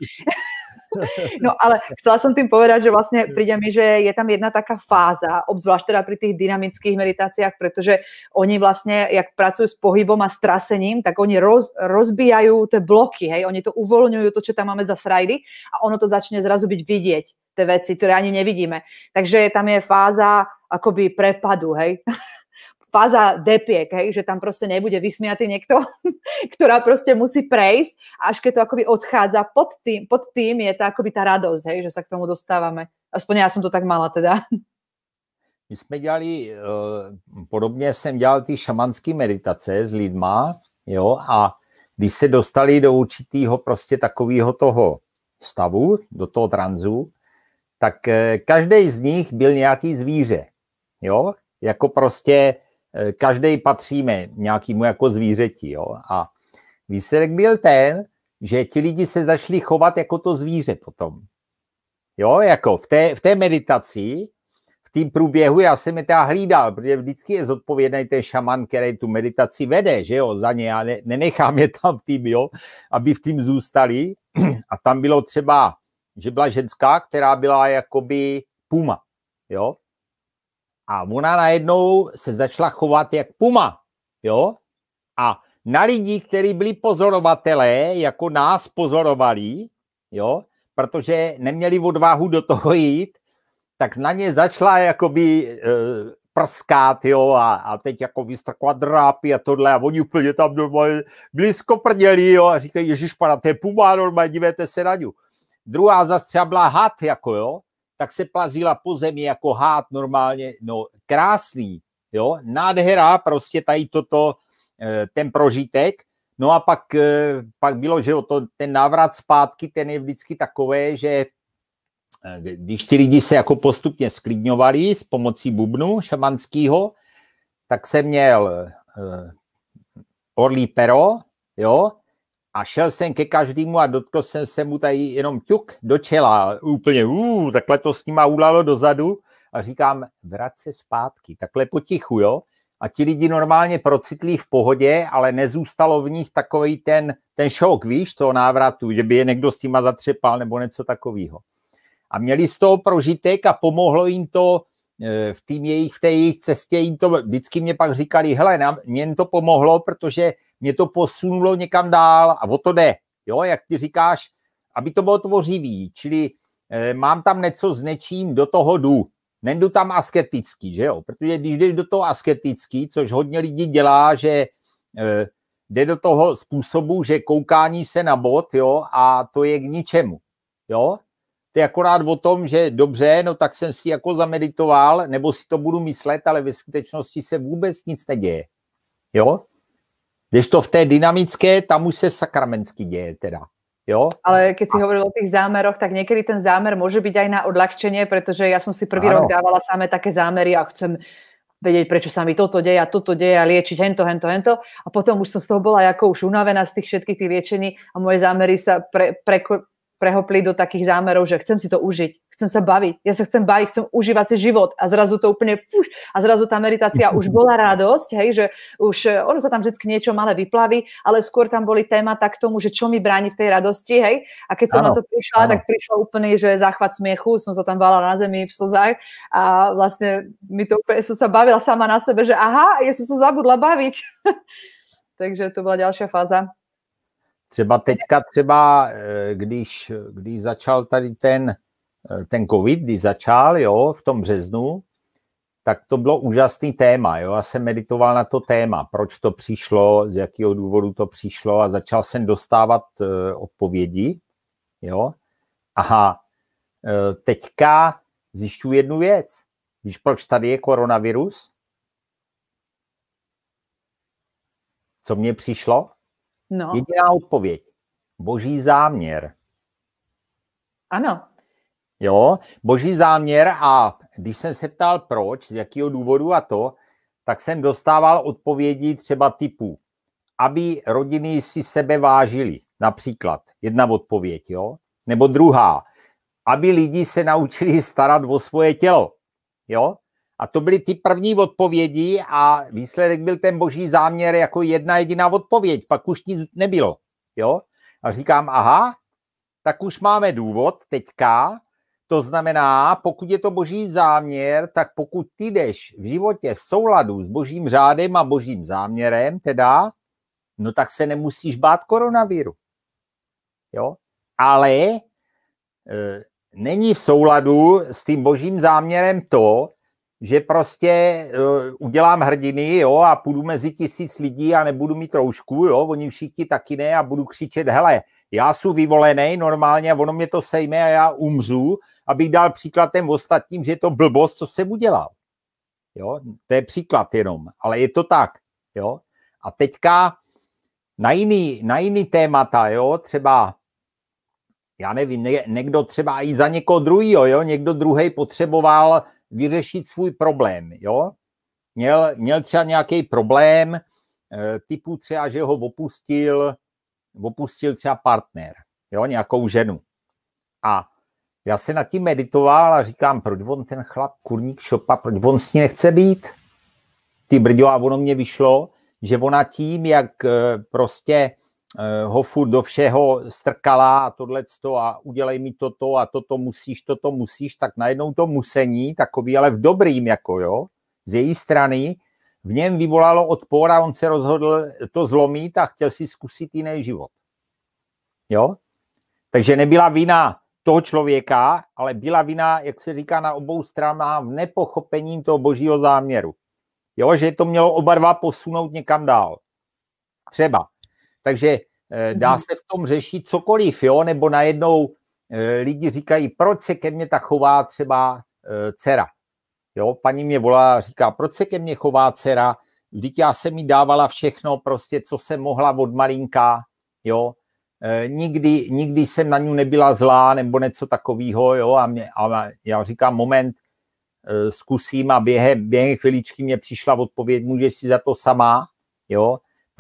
(laughs) no ale chcela som tým povedať, že vlastne príde mi, že je tam jedna taká fáza, obzvlášť teda pri tých dynamických meditáciách, pretože oni vlastne, jak pracujú s pohybom a strasením, tak oni roz, rozbijajú tie bloky, hej, oni to uvoľňujú, to, čo tam máme za srajdy a ono to začne zrazu byť vidieť ty věci, které ani nevidíme. Takže tam je fáza akoby prepadu, hej. (laughs) fáza depiek, hej, že tam proste nebude vysmiatý niekto, (laughs) ktorá proste musí prejsť, až keď to akoby odchádza pod tým, pod tým je tá akoby tá radosť, hej, že sa k tomu dostávame. Aspoň ja som to tak mala teda. (laughs) My jsme dělali, eh, podobně jsem dělal ty šamanské meditace s lidma, jo, a když se dostali do určitého prostě takového toho stavu, do toho tranzu, tak eh, každý z nich byl nějaký zvíře, jo, jako prostě každý patříme nějakému jako zvířeti. Jo? A výsledek byl ten, že ti lidi se začali chovat jako to zvíře potom. Jo, jako v té, v té meditaci, v tím průběhu, já jsem je teda hlídal, protože vždycky je zodpovědný ten šaman, který tu meditaci vede, že jo, za ně, já ne, nenechám je tam v tým, jo, aby v tým zůstali. A tam bylo třeba, že byla ženská, která byla jakoby puma, jo, a ona najednou se začala chovat jak puma, jo? A na lidi, kteří byli pozorovatelé, jako nás pozorovali, jo? Protože neměli odvahu do toho jít, tak na ně začala jakoby e, eh, prskát, jo, a, a teď jako vystrkovat drápy a tohle, a oni úplně tam normálně blízko prděli, jo, a říkají, ježiš, pana, to je puma, normálně, dívejte se na ňu. Druhá zase třeba byla had, jako jo, tak se plazila po zemi jako hád normálně, no krásný, jo, nádhera, prostě tady toto, eh, ten prožitek, No a pak, eh, pak bylo, že to, ten návrat zpátky, ten je vždycky takové, že eh, když ti lidi se jako postupně sklidňovali s pomocí bubnu šamanského, tak jsem měl orlí pero, jo, a šel jsem ke každému a dotkl jsem se mu tady jenom ťuk do čela, úplně uh, takhle to s nima ulalo dozadu a říkám, vrať se zpátky, takhle potichu, jo. A ti lidi normálně procitlí v pohodě, ale nezůstalo v nich takový ten, ten šok, víš, toho návratu, že by je někdo s tím zatřepal nebo něco takového. A měli z toho prožitek a pomohlo jim to Eh, v, tým jejich, v té jejich cestě jim to vždycky mě pak říkali, hele, nám, mě to pomohlo, protože mě to posunulo někam dál a o to jde, jo, jak ty říkáš, aby to bylo tvořivý, čili e, mám tam něco s nečím, do toho jdu. Nendu tam asketický, že jo, protože když jdeš do toho asketický, což hodně lidí dělá, že e, jde do toho způsobu, že koukání se na bod, jo, a to je k ničemu, jo, to je akorát o tom, že dobře, no tak jsem si jako zameditoval, nebo si to budu myslet, ale ve skutečnosti se vůbec nic neděje. Jo? Když to v té dynamické, tam už se sakramensky děje teda. Jo? Ale keď si hovoril o tých zámeroch, tak niekedy ten zámer môže byť aj na odľahčenie, pretože ja som si prvý ano. rok dávala samé také zámery a chcem vedieť, prečo sa mi toto deje a toto deje a liečiť hento, hento, hento. A potom už som z toho bola jako už unavená z tých všetkých tých liečení a moje zámery sa pre, pre, prehopli do takých zámerov, že chcem si to užiť, chcem sa baviť, ja sa chcem baviť, chcem užívať si život a zrazu to úplne puf, a zrazu tá meditácia už (laughs) bola radosť, hej, že už eh, ono sa tam vždycky niečo malé vyplaví, ale skôr tam boli téma tak tomu, že čo mi bráni v tej radosti, hej, a keď som ano, na to prišla, ano. tak prišla úplne, že záchvat smiechu, som sa tam bala na zemi v slzách a vlastne mi to úplne, som sa bavila sama na sebe, že aha, ja som sa zabudla baviť. (laughs) Takže to bola ďalšia fáza Třeba teďka třeba, eh, když, když začal tady ten, eh, ten covid, když začal, jo, v tom březnu, tak to bylo úžasný téma. Jo? Já jsem meditoval na to téma, proč to přišlo, z jakého důvodu to přišlo a začal jsem dostávat eh, odpovědi. Jo? Aha, teďka zjišťuji jednu věc. Víš, proč tady je koronavirus? Co mně přišlo? No. Jediná odpověď. Boží záměr. Ano. Jo, boží záměr a když jsem se ptal proč, z jakého důvodu a to, tak jsem dostával odpovědi třeba typu, aby rodiny si sebe vážily, například jedna odpověď, jo? Nebo druhá, aby lidi se naučili starat o svoje tělo, jo? A to byly ty první odpovědi a výsledek byl ten boží záměr jako jedna jediná odpověď, pak už nic nebylo. Jo? A říkám, aha, tak už máme důvod teďka, to znamená, pokud je to boží záměr, tak pokud ty jdeš v životě v souladu s božím řádem a božím záměrem, teda, no tak se nemusíš bát koronaviru. Jo? Ale e, není v souladu s tím božím záměrem to, že prostě uh, udělám hrdiny jo, a půjdu mezi tisíc lidí a nebudu mít roušku, jo, oni všichni taky ne a budu křičet, hele, já jsem vyvolený normálně a ono mě to sejme a já umřu, abych dal příklad těm ostatním, že je to blbost, co jsem udělal. Jo, to je příklad jenom, ale je to tak. Jo. A teďka na jiný, na jiný témata, jo, třeba já nevím, někdo třeba i za někoho druhýho, jo, někdo druhý potřeboval vyřešit svůj problém. Jo? Měl, měl třeba nějaký problém eh, typu třeba, že ho opustil, opustil třeba partner, jo? nějakou ženu. A já se nad tím meditoval a říkám, proč on ten chlap, kurník šopa, proč on s ní nechce být? Ty brďo, a ono mě vyšlo, že ona tím, jak eh, prostě Eh, ho furt do všeho strkala a tohleto a udělej mi toto a toto musíš, toto musíš, tak najednou to musení, takový ale v dobrým jako jo, z její strany, v něm vyvolalo odpor a on se rozhodl to zlomit a chtěl si zkusit jiný život. Jo? Takže nebyla vina toho člověka, ale byla vina, jak se říká, na obou stranách v nepochopení toho božího záměru. Jo, že to mělo oba dva posunout někam dál. Třeba. Takže Eh, dá mhm. se v tom řešit cokoliv, jo? nebo najednou eh, lidi říkají, proč se ke mně tak chová třeba eh, dcera. Jo? Paní mě volá a říká, proč se ke mně chová dcera, vždyť já jsem mi dávala všechno, prostě, co jsem mohla od malinka, jo? Nikdy, nikdy jsem na ní nebyla zlá nebo něco takového, jo, a, mě, a já říkám, moment, zkusím a během, během chviličky mě přišla odpověď, můžeš si za to sama, jo,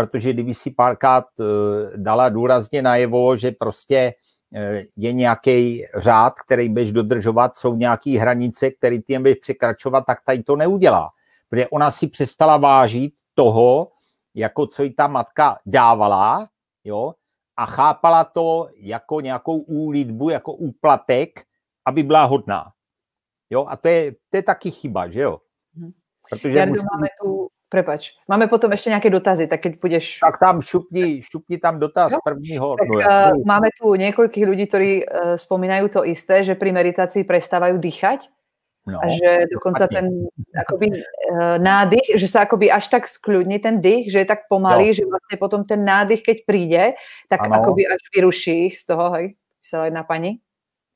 protože kdyby si párkrát eh, dala důrazně najevo, že prostě eh, je nějaký řád, který budeš dodržovat, jsou nějaké hranice, které ty jen budeš překračovat, tak tady to neudělá. Protože ona si přestala vážit toho, jako co jí ta matka dávala, jo, a chápala to jako nějakou úlitbu, jako úplatek, aby byla hodná. Jo, a to je, to je taky chyba, že jo? Mhm. Protože Jardu, musí... máme tu Prepač. Máme potom ještě nějaké dotazy, tak když půjdeš... Tak tam šupni, šupni tam dotaz no? prvního. Tak, uh, máme tu několik lidí, kteří uh, eh, spomínají to isté, že při meditaci přestávají dýchat no, a že dokonce ten akoby, uh, nádych, že se akoby až tak skludní ten dých, že je tak pomalý, no. že vlastně potom ten nádych, keď přijde, tak ano. akoby až vyruší z toho, hej, psala jedna paní.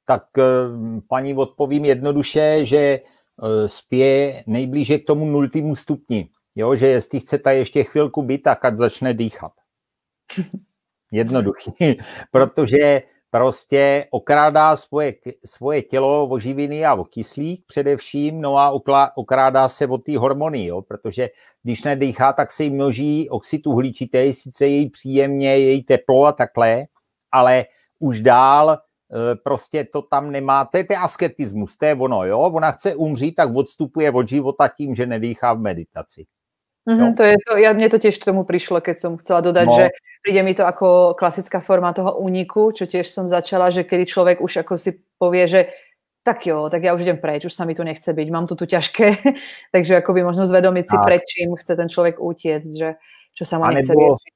Tak uh, paní odpovím jednoduše, že uh, spěje nejblíže k tomu nultému stupni Jo, že jestli chce ta ještě chvilku být, tak ať začne dýchat. (laughs) Jednoduchý. (laughs) Protože prostě okrádá svoje, svoje tělo o živiny a o kyslík především, no a okrádá se o ty hormony, jo, protože když nedýchá, tak se jí množí oxid uhličitý, sice její příjemně, její teplo a takhle, ale už dál e, prostě to tam nemá, to je ten asketismus, to je ono, jo, ona chce umřít, tak odstupuje od života tím, že nedýchá v meditaci. Mm-hmm, no. to je to, ja, mne to tiež k tomu prišlo, keď som chcela dodať, no. že príde mi to ako klasická forma toho úniku, čo tiež som začala, že kedy človek už ako si povie, že tak jo, tak ja už idem preč, už sa mi tu nechce byť, mám to tu ťažké, (laughs) takže akoby možno zvedomiť si, pred čím chce ten človek utiecť, že čo sa mu nechce nebo, riešiť.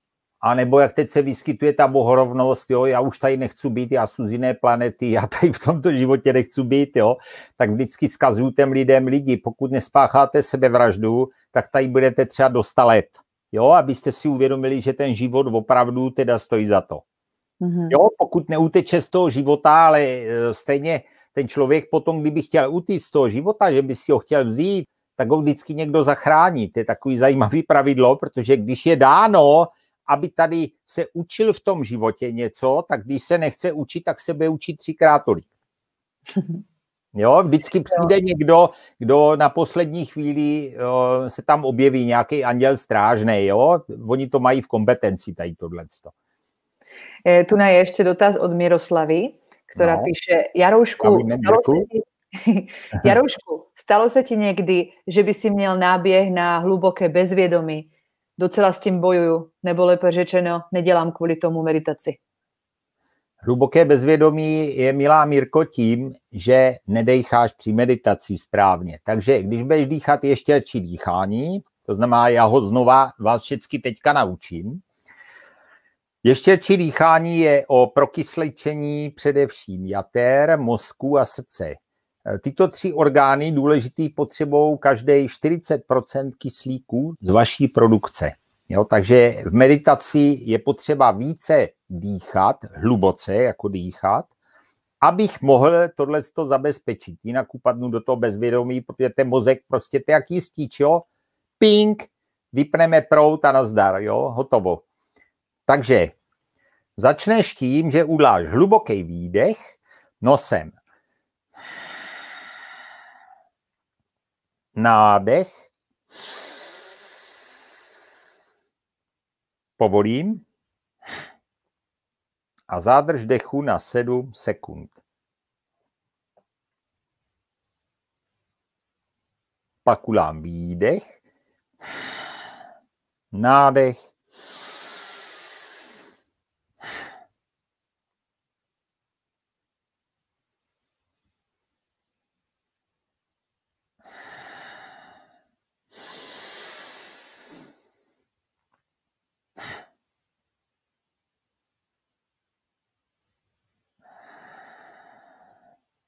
A nebo jak teď se vyskytuje ta bohorovnost, jo, já už tady nechci být, já jsem z jiné planety, já tady v tomto životě nechci být, jo, tak vždycky zkazuju těm lidem lidi, pokud nespácháte sebevraždu, tak tady budete třeba do 100 let. Jo, abyste si uvědomili, že ten život opravdu teda stojí za to. Mm-hmm. Jo, pokud neuteče z toho života, ale e, stejně ten člověk potom, kdyby chtěl utíct z toho života, že by si ho chtěl vzít, tak ho vždycky někdo zachrání. To je takový zajímavý pravidlo, protože když je dáno, aby tady se učil v tom životě něco, tak když se nechce učit, tak se bude učit třikrát tolik. (laughs) Jo, vždycky přijde někdo, kdo na poslední chvíli jo, se tam objeví nějaký anděl strážný, jo? Oni to mají v kompetenci tady tohle. E, eh, tu je ještě dotaz od Miroslavy, která no. píše, Jaroušku, stalo se, ti, (laughs) Jaroušku, stalo se ti někdy, že by si měl náběh na hluboké bezvědomí? Docela s tím bojuju, nebo lépe řečeno, nedělám kvůli tomu meditaci. Hluboké bezvědomí je, milá mírko tím, že nedejcháš při meditaci správně. Takže když budeš dýchat ještě či dýchání, to znamená, já ho znova vás všechny teďka naučím. Ještě či dýchání je o prokysličení především jater, mozku a srdce. Tyto tři orgány důležitý potřebou každý 40 kyslíku z vaší produkce. Jo, takže v meditaci je potřeba více dýchat, hluboce jako dýchat, abych mohl tohle zabezpečit. Jinak upadnu do toho bezvědomí, protože ten mozek prostě to jak jistič, jo? Pink, vypneme prout a nazdar, jo? Hotovo. Takže začneš tím, že udláš hluboký výdech nosem. Nádech. Povolím a zádrž dechu na 7 sekund. Pak ulám výdech, nádech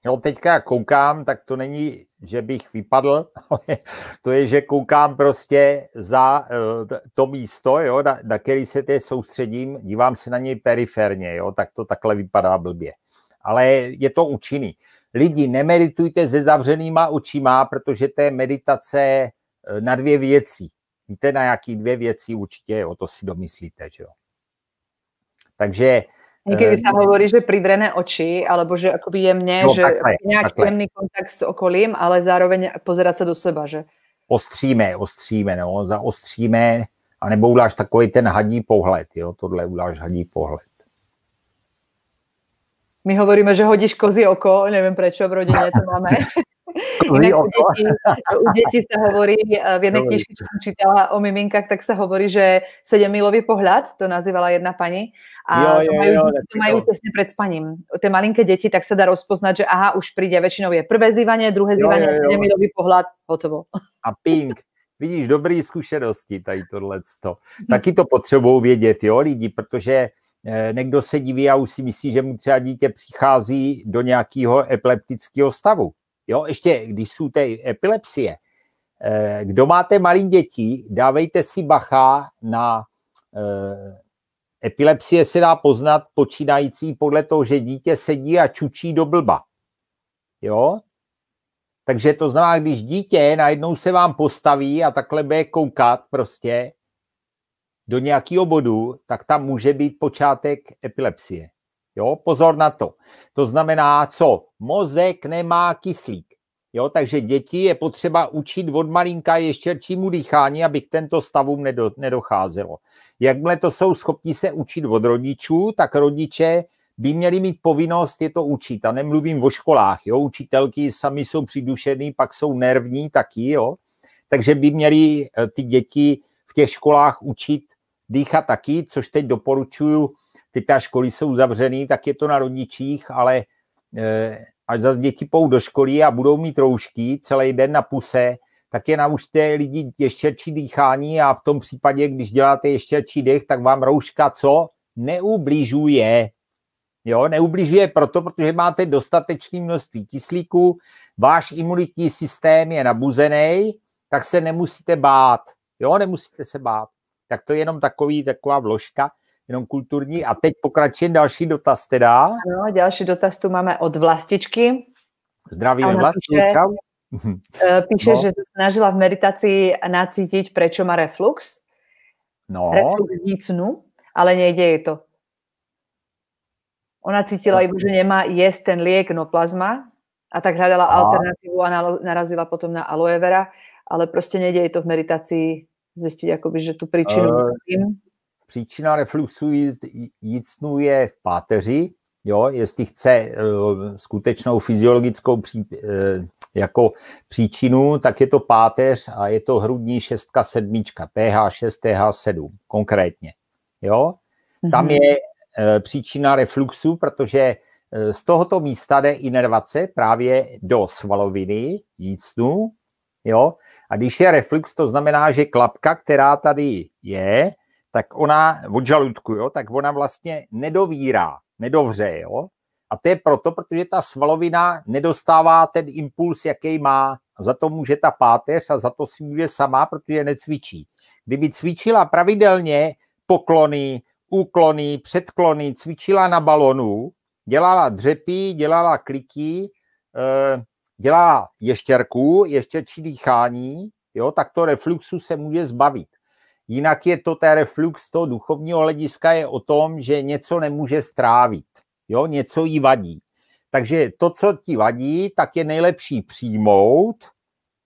Jo, teďka koukám, tak to není, že bych vypadl, (laughs) ale to je, že koukám prostě za eh, to místo, jo, na, na který se teď soustředím, dívám se na něj periferně, jo, tak to takhle vypadá blbě. Ale je to účinný. Lidi, nemeditujte se zavřenýma očima, protože to je meditace eh, na dvě věci. Víte, na jaký dvě věci určitě, jo, to si domyslíte, že jo. Takže Niekedy sa hovorí, že privrené oči, alebo že akoby jemne, no, že takhle, nějak takhle. jemný kontakt s okolím, ale zároveň pozerať se do seba, že? Ostříme, ostříme, no, zaostříme, anebo udáš takový ten hadí pohled, jo, tohle udáš hadí pohled. My hovoríme, že hodíš kozí oko, nevím proč v rodině to máme. (laughs) No. u dětí, u se hovorí, eh, v jedné knižce, jsem čítala o miminkách, tak se hovorí, že sedemilový pohľad, to nazývala jedna paní, a jo, jo, to mají, jo, to před spaním. Ty malinké děti, tak se dá rozpoznat, že aha, už přijde, väčšinou je prvé zývanie, druhé zývanie, sedemilový pohľad, hotovo. A pink, vidíš, dobrý zkušenosti tady tohleto. Hm. Taky to potřebují vědět, jo, lidi, protože eh, někdo se diví a už si myslí, že mu třeba dítě přichází do nějakého epileptického stavu. Jo, ještě když jsou té epilepsie, eh, kdo máte malý děti, dávejte si bacha na eh, epilepsie se dá poznat počínající podle toho, že dítě sedí a čučí do blba. Jo? Takže to znamená, když dítě najednou se vám postaví a takhle bude koukat prostě do nějakého bodu, tak tam může být počátek epilepsie. Jo, pozor na to. To znamená, co? Mozek nemá kyslík. Jo, takže děti je potřeba učit od malinka čímu dýchání, k tento stavům nedo, nedocházelo. Jakmile to jsou schopni se učit od rodičů, tak rodiče by měli mít povinnost je to učit. A nemluvím o školách, jo, učitelky sami jsou přidušený, pak jsou nervní taky, jo. Takže by měli eh, ty děti v těch školách učit dýchat taky, což teď doporučuju Teď ta školy jsou zavřený, tak je to na rodičích, ale e, až zase děti pou do školy a budou mít roušky celý den na puse, tak je naučte lidi ještěrčí dýchání a v tom případě, když děláte ještěrčí dech, tak vám rouška co? Neubližuje. Jo, neubližuje proto, protože máte dostatečné množství kyslíku, váš imunitní systém je nabuzený, tak se nemusíte bát. Jo, nemusíte se bát. Tak to je jenom takový, taková vložka jenom kulturní. A teď pokračujeme další dotaz teda. Ano, další dotaz tu máme od Vlastičky. Vlastičky, píše, čau. (laughs) Eh, píše, no. že se snažila v meditaci nacítit, proč má reflux. No. Reflux nic nu, ale nejde je to. Ona cítila no. že nemá jest ten liek no plazma a tak hledala a. alternativu a narazila potom na aloe vera, ale prostě nejde je to v meditaci zjistit, jakoby, že tu příčinu uh, eh, příčina refluxu jícnu je v páteři, jo, jestli chce eh, skutečnou fyziologickou pří, eh, jako příčinu, tak je to páteř a je to hrudní šestka, sedmička, TH6, TH7 konkrétně. Jo? Mm-hmm. Tam mhm. je eh, příčina refluxu, protože z tohoto místa jde inervace právě do svaloviny jícnu, jo, a když je reflux, to znamená, že klapka, která tady je, tak ona od žaludku, jo, tak ona vlastně nedovírá, nedovře, jo. A to je proto, protože ta svalovina nedostává ten impuls, jaký má. A za to může ta páteř a za to si může sama, protože necvičí. Kdyby cvičila pravidelně poklony, úklony, předklony, cvičila na balonu, dělala dřepy, dělala kliky, eh, dělala ještěrku, ještěrčí dýchání, jo, tak to refluxu se může zbavit. Jinak je to ten reflux z toho duchovního hlediska je o tom, že něco nemůže strávit, jo? něco jí vadí. Takže to, co ti vadí, tak je nejlepší přijmout.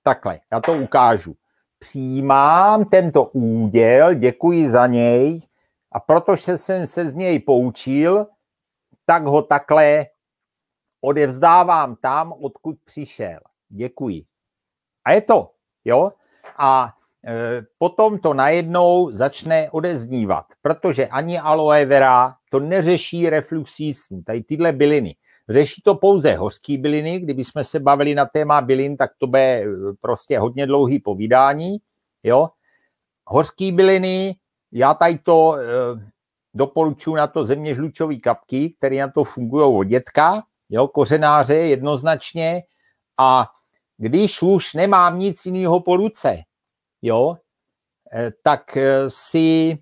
Takhle, já to ukážu. Přijímám tento úděl, děkuji za něj a protože jsem se z něj poučil, tak ho takhle odevzdávám tam, odkud přišel. Děkuji. A je to, jo? A Eh, potom to najednou začne odeznívat, protože ani aloe vera to neřeší refluxísmu, tady tyhle byliny. Řeší to pouze hořký byliny, kdyby jsme se bavili na téma bylin, tak to bude eh, prostě hodně dlouhý povídání, jo. Hořký byliny, já tady to e, doporučuji na to země žlučový kapky, které na to fungují od dětka, jo, kořenáře jednoznačně a když už nemám nic jiného po ruce, jo, eh, tak eh, si,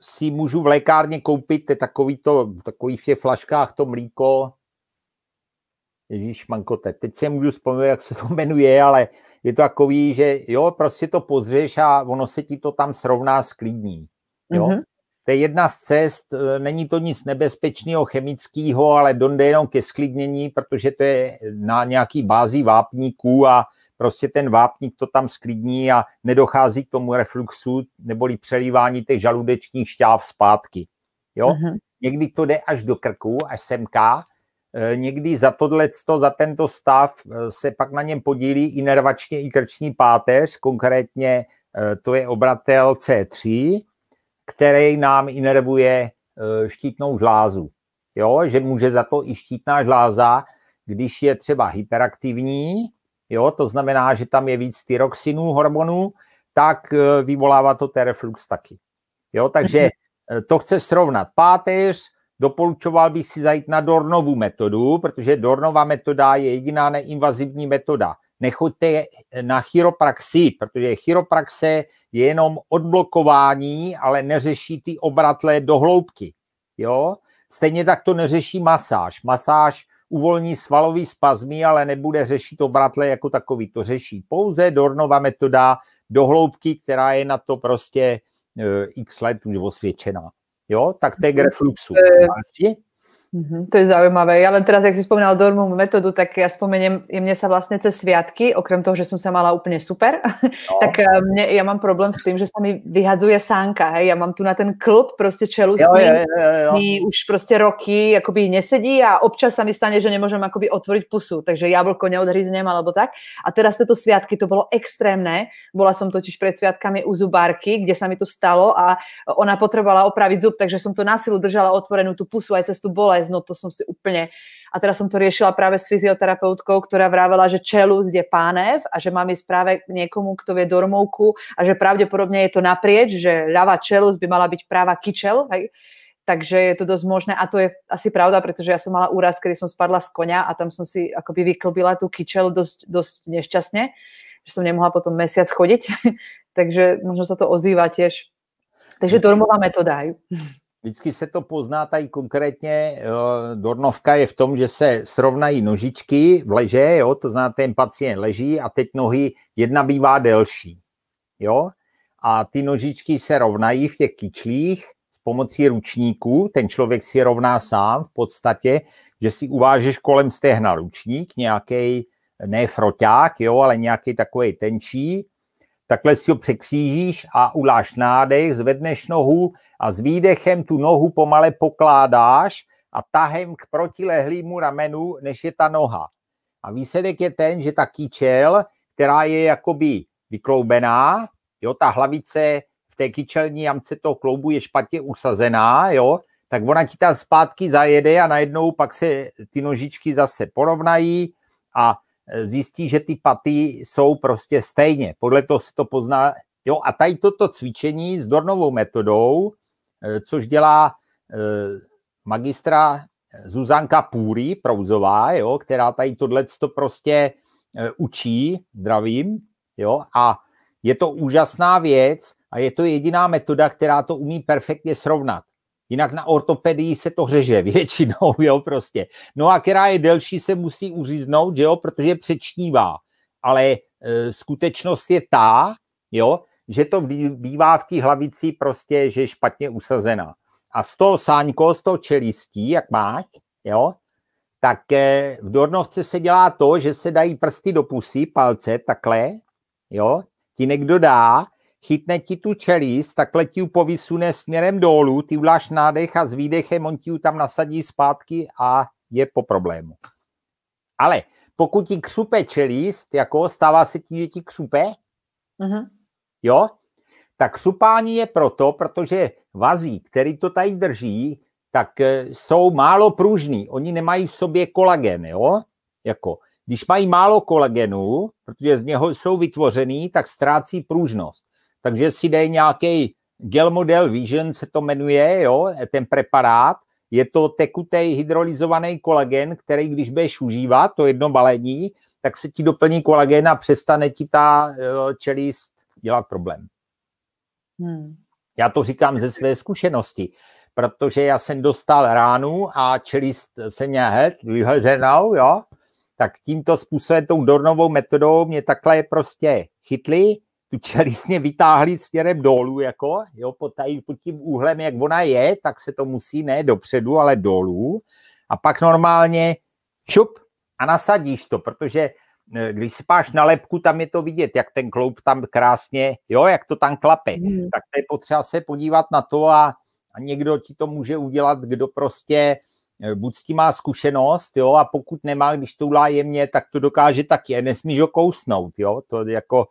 si můžu v lékárně koupit takový to, takový v těch flaškách to mlíko, Ježíš Mankote, teď se můžu vzpomenout, jak se to jmenuje, ale je to takový, že jo, prostě to pozřeš a ono se ti to tam srovná s klidní. Jo? Mm-hmm. To je jedna z cest, eh, není to nic nebezpečného, chemického, ale donde jenom ke sklidnění, protože to je na nějaký bází vápníků a prostě ten vápník to tam sklidní a nedochází k tomu refluxu neboli přelívání těch žaludečních šťáv zpátky. Jo? Uh-huh. Někdy to jde až do krku, až semká, někdy za tohleto, za tento stav e, se pak na něm podílí i nervačně i krční páteř, konkrétně e, to je obratel C3, který nám inervuje e, štítnou žlázu. Jo, že může za to i štítná žláza, když je třeba hyperaktivní, jo, to znamená, že tam je víc tyroxinů, hormonů, tak eh, vyvolává to ten reflux taky. Jo, takže mhm. eh, to chce srovnat. Páteř, doporučoval bych si zajít na Dornovu metodu, protože Dornova metoda je jediná neinvazivní metoda. Nechoďte eh, na chiropraxi, protože chiropraxe je jenom odblokování, ale neřeší ty obratlé dohloubky. Jo? Stejně tak to neřeší masáž. Masáž uvolní svalový spazmy, ale nebude řešit obratle jako takový. To řeší pouze Dornova metoda dohloubky, která je na to prostě eh, x let už osvědčená. Jo, tak to je k mhm. refluxu. Mm-hmm, to je zaujímavé. Ja len teraz, jak si spomínala Dormu metodu, tak ja spomeniem, mne sa vlastne cez sviatky, okrem toho, že som sa mala úplne super, no. (laughs) tak eh, mne, ja mám problém v tým, že sa mi vyhadzuje sánka, hej, ja mám tu na ten klub prostě čelu jo, jo, jo, jo. mi už prostě roky jakoby nesedí a občas sa mi stane, že nemôžem akoby otvoriť pusu, takže jablko neodhryznem alebo tak. A teraz tyto sviatky, to bolo extrémné, bola som totiž pred sviatkami u zubárky, kde sa mi to stalo a ona potrebovala opraviť zub, takže som to na silu držala otvorenú tu pusu aj cez tu bole no to som si úplne... A teraz som to riešila práve s fyzioterapeutkou, ktorá vravela, že čelúst je pánev a že mám ísť práve k niekomu, kto vie dormovku a že pravdepodobne je to naprieč, že ľava čelúst by mala byť práva kyčel, hej? takže je to dosť možné a to je asi pravda, pretože ja som mala úraz, kedy som spadla z konia a tam som si akoby vyklbila tú kyčel dosť, dosť nešťastne, že som nemohla potom mesiac chodiť, (laughs) takže možno sa to ozýva tiež. Takže dormová metoda. Vždycky se to pozná tady konkrétně, Dornovka je v tom, že se srovnají nožičky v leže, jo, to znamená, ten pacient leží a teď nohy jedna bývá delší, jo, a ty nožičky se rovnají v těch kyčlích s pomocí ručníků, ten člověk si rovná sám v podstatě, že si uvážeš kolem stehna ručník, nějaký ne froťák, jo, ale nějaký takový tenčí Takhle si ho překřížíš a uláš nádech, zvedneš nohu a s výdechem tu nohu pomale pokládáš a tahem k protilehlýmu ramenu, než je ta noha. A výsledek je ten, že ta kýčel, která je jakoby vykloubená, jo, ta hlavice v té kyčelní jamce toho kloubu je špatně usazená, jo, tak ona ti tam zpátky zajede a najednou pak se ty nožičky zase porovnají a Eh, zjistí, že ty paty jsou prostě stejně. Podle toho se to pozná. Jo, a tady toto cvičení s Dornovou metodou, eh, což dělá eh, magistra Zuzanka Půry, Prouzová, jo, která tady tohle to prostě učí, zdravím, jo, a je to úžasná věc a je to jediná metoda, která to umí perfektně srovnat. Jinak na ortopedii se to řeže (laughs) většinou, jo, prostě. No a která je delší, se musí uříznout, jo, protože přečnívá. Ale e, skutečnost je ta, jo, že to bývá v té hlavici prostě, že je špatně usazená. A z toho sáňko, z toho čelistí, jak máš, jo, tak e, v dornovce se dělá to, že se dají prsty do pusy, palce, takhle, jo, ti někdo dá chytne ti tu čelist, takhle ti ji povysune směrem dolů, ty uláš nádech a s výdechem on ti tam nasadí zpátky a je po problému. Ale pokud ti křupe čelist, jako stává se ti, že ti křupe, uh-huh. jo, tak křupání je proto, protože vazí, který to tady drží, tak eh, jsou málo pružní. Oni nemají v sobě kolagen, jo, jako když mají málo kolagenu, protože z něho jsou vytvořený, tak ztrácí pružnost takže si dej nějaký gel model Vision se to jmenuje, jo, ten preparát, je to tekutý hydrolyzovaný kolagen, který když budeš užívat, to jedno balení, tak se ti doplní kolagen a přestane ti ta e, čelist dělat problém. Hmm. Já to říkám ze své zkušenosti, protože já jsem dostal ránu a čelist se mě hned vyhozenou, jo, tak tímto způsobem, tou Dornovou metodou mě takhle prostě chytli tu čelistně vytáhli směrem dolů, jako, jo, pod, tady, pod tím úhlem, jak ona je, tak se to musí ne dopředu, ale dolů. A pak normálně šup a nasadíš to, protože eh, když si páš na lepku, tam je to vidět, jak ten kloup tam krásně, jo, jak to tam klape. Mm. Tak to je potřeba se podívat na to a, a někdo ti to může udělat, kdo prostě eh, buď s tím má zkušenost, jo, a pokud nemá, když to udělá jemně, tak to dokáže taky. Nesmíš ho kousnout, jo, to jako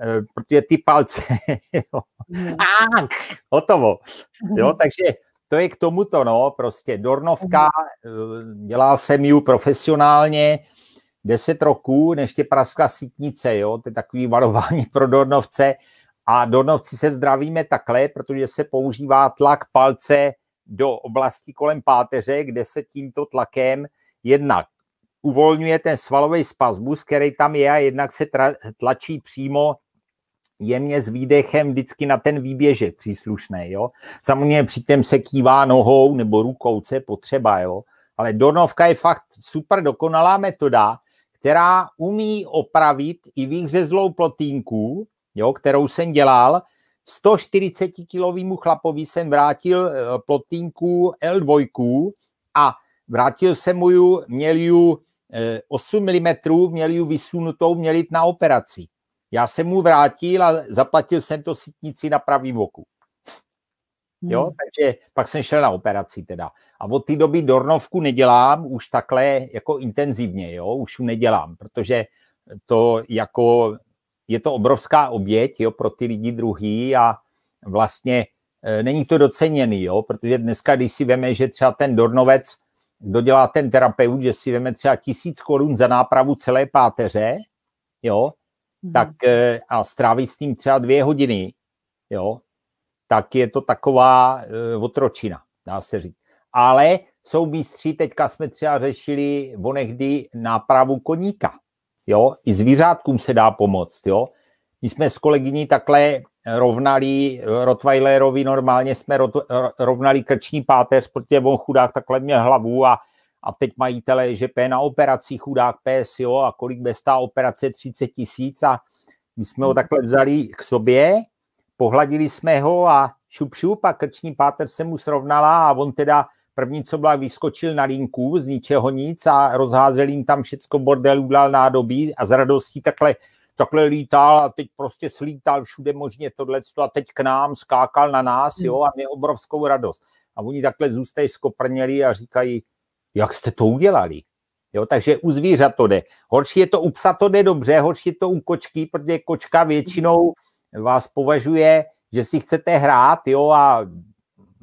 Eh, protože ty palce, (laughs) jo. No. Ánk, hotovo. Mhm. Jo, takže to je k tomuto, no, prostě Dornovka, mhm. eh, dělal jsem ji profesionálně 10 roků, než tě praskla sítnice, jo, to je takový varování pro Dornovce a Dornovci se zdravíme takhle, protože se používá tlak palce do oblasti kolem páteře, kde se tímto tlakem jednak uvolňuje ten svalový spasmus, který tam je a jednak se tlačí přímo jemně s výdechem vždycky na ten výběžek příslušný. Jo? Samozřejmě přitom se kývá nohou nebo rukou, co je potřeba. Jo? Ale donovka je fakt super dokonalá metoda, která umí opravit i výhřezlou plotínku, jo, kterou jsem dělal. 140 kilovýmu chlapovi jsem vrátil e, plotínku L2 a vrátil jsem mu ju, měl ju 8 eh, mm, měli ji vysunutou, měli jít na operaci. Já jsem mu vrátil a zaplatil jsem to sitnici na pravý boku. Jo, hmm. takže pak jsem šel na operaci teda. A od té doby Dornovku nedělám už takhle jako intenzivně, jo, už ji nedělám, protože to jako, je to obrovská oběť, jo, pro ty lidi druhý a vlastně e, není to doceněný, jo, protože dneska, když si veme, že třeba ten Dornovec dodělá ten terapeut, že si veme třeba tisíc korun za nápravu celé páteře, jo, mhm. tak eh, a stráví s tím třeba dvě hodiny, jo, tak je to taková uh, otročina, dá se říct. Ale jsou mistři, teďka jsme třeba řešili onehdy nápravu koníka, jo, i zvířátkům se dá pomoct, jo, my jsme s kolegyní takhle rovnali Rottweilerovi, normálně jsme rot, rovnali krční páteř, protože on chudák takhle měl hlavu a, a teď majitele, že P na operaci chudák jo, a kolik bez ta operace 30 tisíc a my jsme ho hmm. takhle vzali k sobě, pohladili jsme ho a šup, šup a krční páteř se mu srovnala a on teda první, co byla, vyskočil na linku z ničeho nic a rozházel jim tam všecko bordel, udlal nádobí a z radostí takhle takhle lítal a teď prostě slítal všude možně tohleto a teď k nám skákal na nás, jo, a mě obrovskou radost. A oni takhle zůstají skoprněli a říkají, jak jste to udělali? Jo, takže u zvířat to jde. Horší je to u psa, to jde dobře, horší je to u kočky, protože kočka většinou vás považuje, že si chcete hrát, jo, a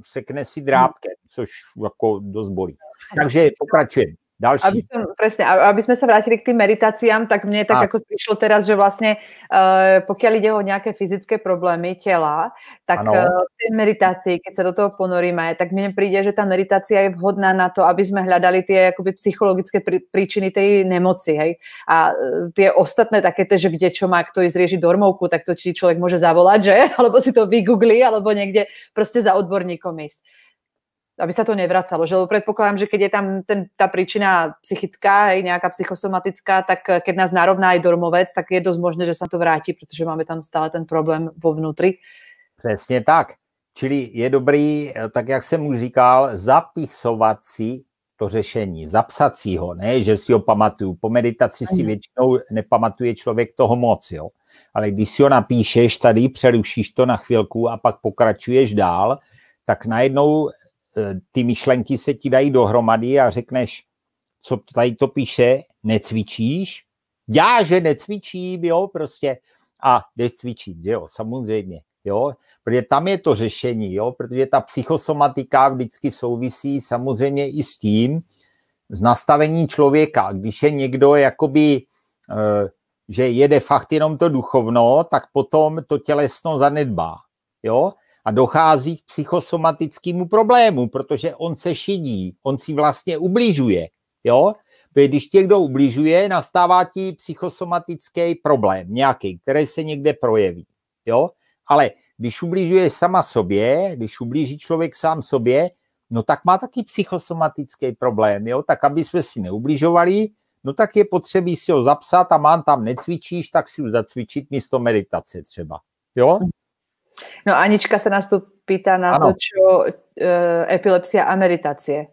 sekne si drábkem, což jako dost bolí. Takže pokračujeme. Další. Aby som, presne, aby sme sa vrátili k tým meditáciám, tak mne tak a. ako prišlo teraz, že vlastne uh, pokiaľ ide o nejaké fyzické problémy tela, tak ano. uh, eh, v tej meditácii, keď sa do toho ponoríme, tak mne príde, že tá meditácia je vhodná na to, aby sme hľadali tie akoby psychologické prí, príčiny tej nemoci, hej. A eh, tie ostatné také, že kde čo má kto ísť riešiť dormovku, tak to či človek môže zavolať, že? (laughs) Alebo si to vygoogli, alebo niekde proste za odborníkom ísť aby sa to nevracalo. Že, lebo predpokladám, že keď je tam ten, tá príčina psychická, hej, nejaká psychosomatická, tak keď nás narovná i dormovec, tak je dosť možné, že sa to vrátí, protože máme tam stále ten problém vo vnútri. Přesně tak. Čili je dobrý, eh, tak jak jsem už říkal, zapisovat si to řešení, zapsat si ho, ne, že si ho pamatuju. Po meditaci si většinou nepamatuje člověk toho moc, jo. Ale když si ho napíšeš tady, přerušíš to na chvilku a pak pokračuješ dál, tak najednou Eh, ty myšlenky se ti dají dohromady a řekneš, co tady to píše, necvičíš? Já, že necvičím, jo, prostě. A jdeš cvičit, jo, samozřejmě, jo. Protože tam je to řešení, jo, protože ta psychosomatika vždycky souvisí samozřejmě i s tím, z nastavení člověka. Když je někdo jakoby, eh, že jede fakt jenom to duchovno, tak potom to tělesno zanedbá, jo a dochází k psychosomatickému problému, protože on se šidí, on si vlastně ubližuje. Jo? Když tě kdo ubližuje, nastává ti psychosomatický problém nějaký, který se někde projeví. Jo? Ale když ubližuje sama sobě, když ublíží člověk sám sobě, no tak má taky psychosomatický problém. Jo? Tak aby jsme si neubližovali, no tak je potřebí si ho zapsat a mám tam necvičíš, tak si ho zacvičit místo meditace třeba. Jo? No Anička sa nás tu pýta na ano. to, čo e, eh, epilepsia a meditace.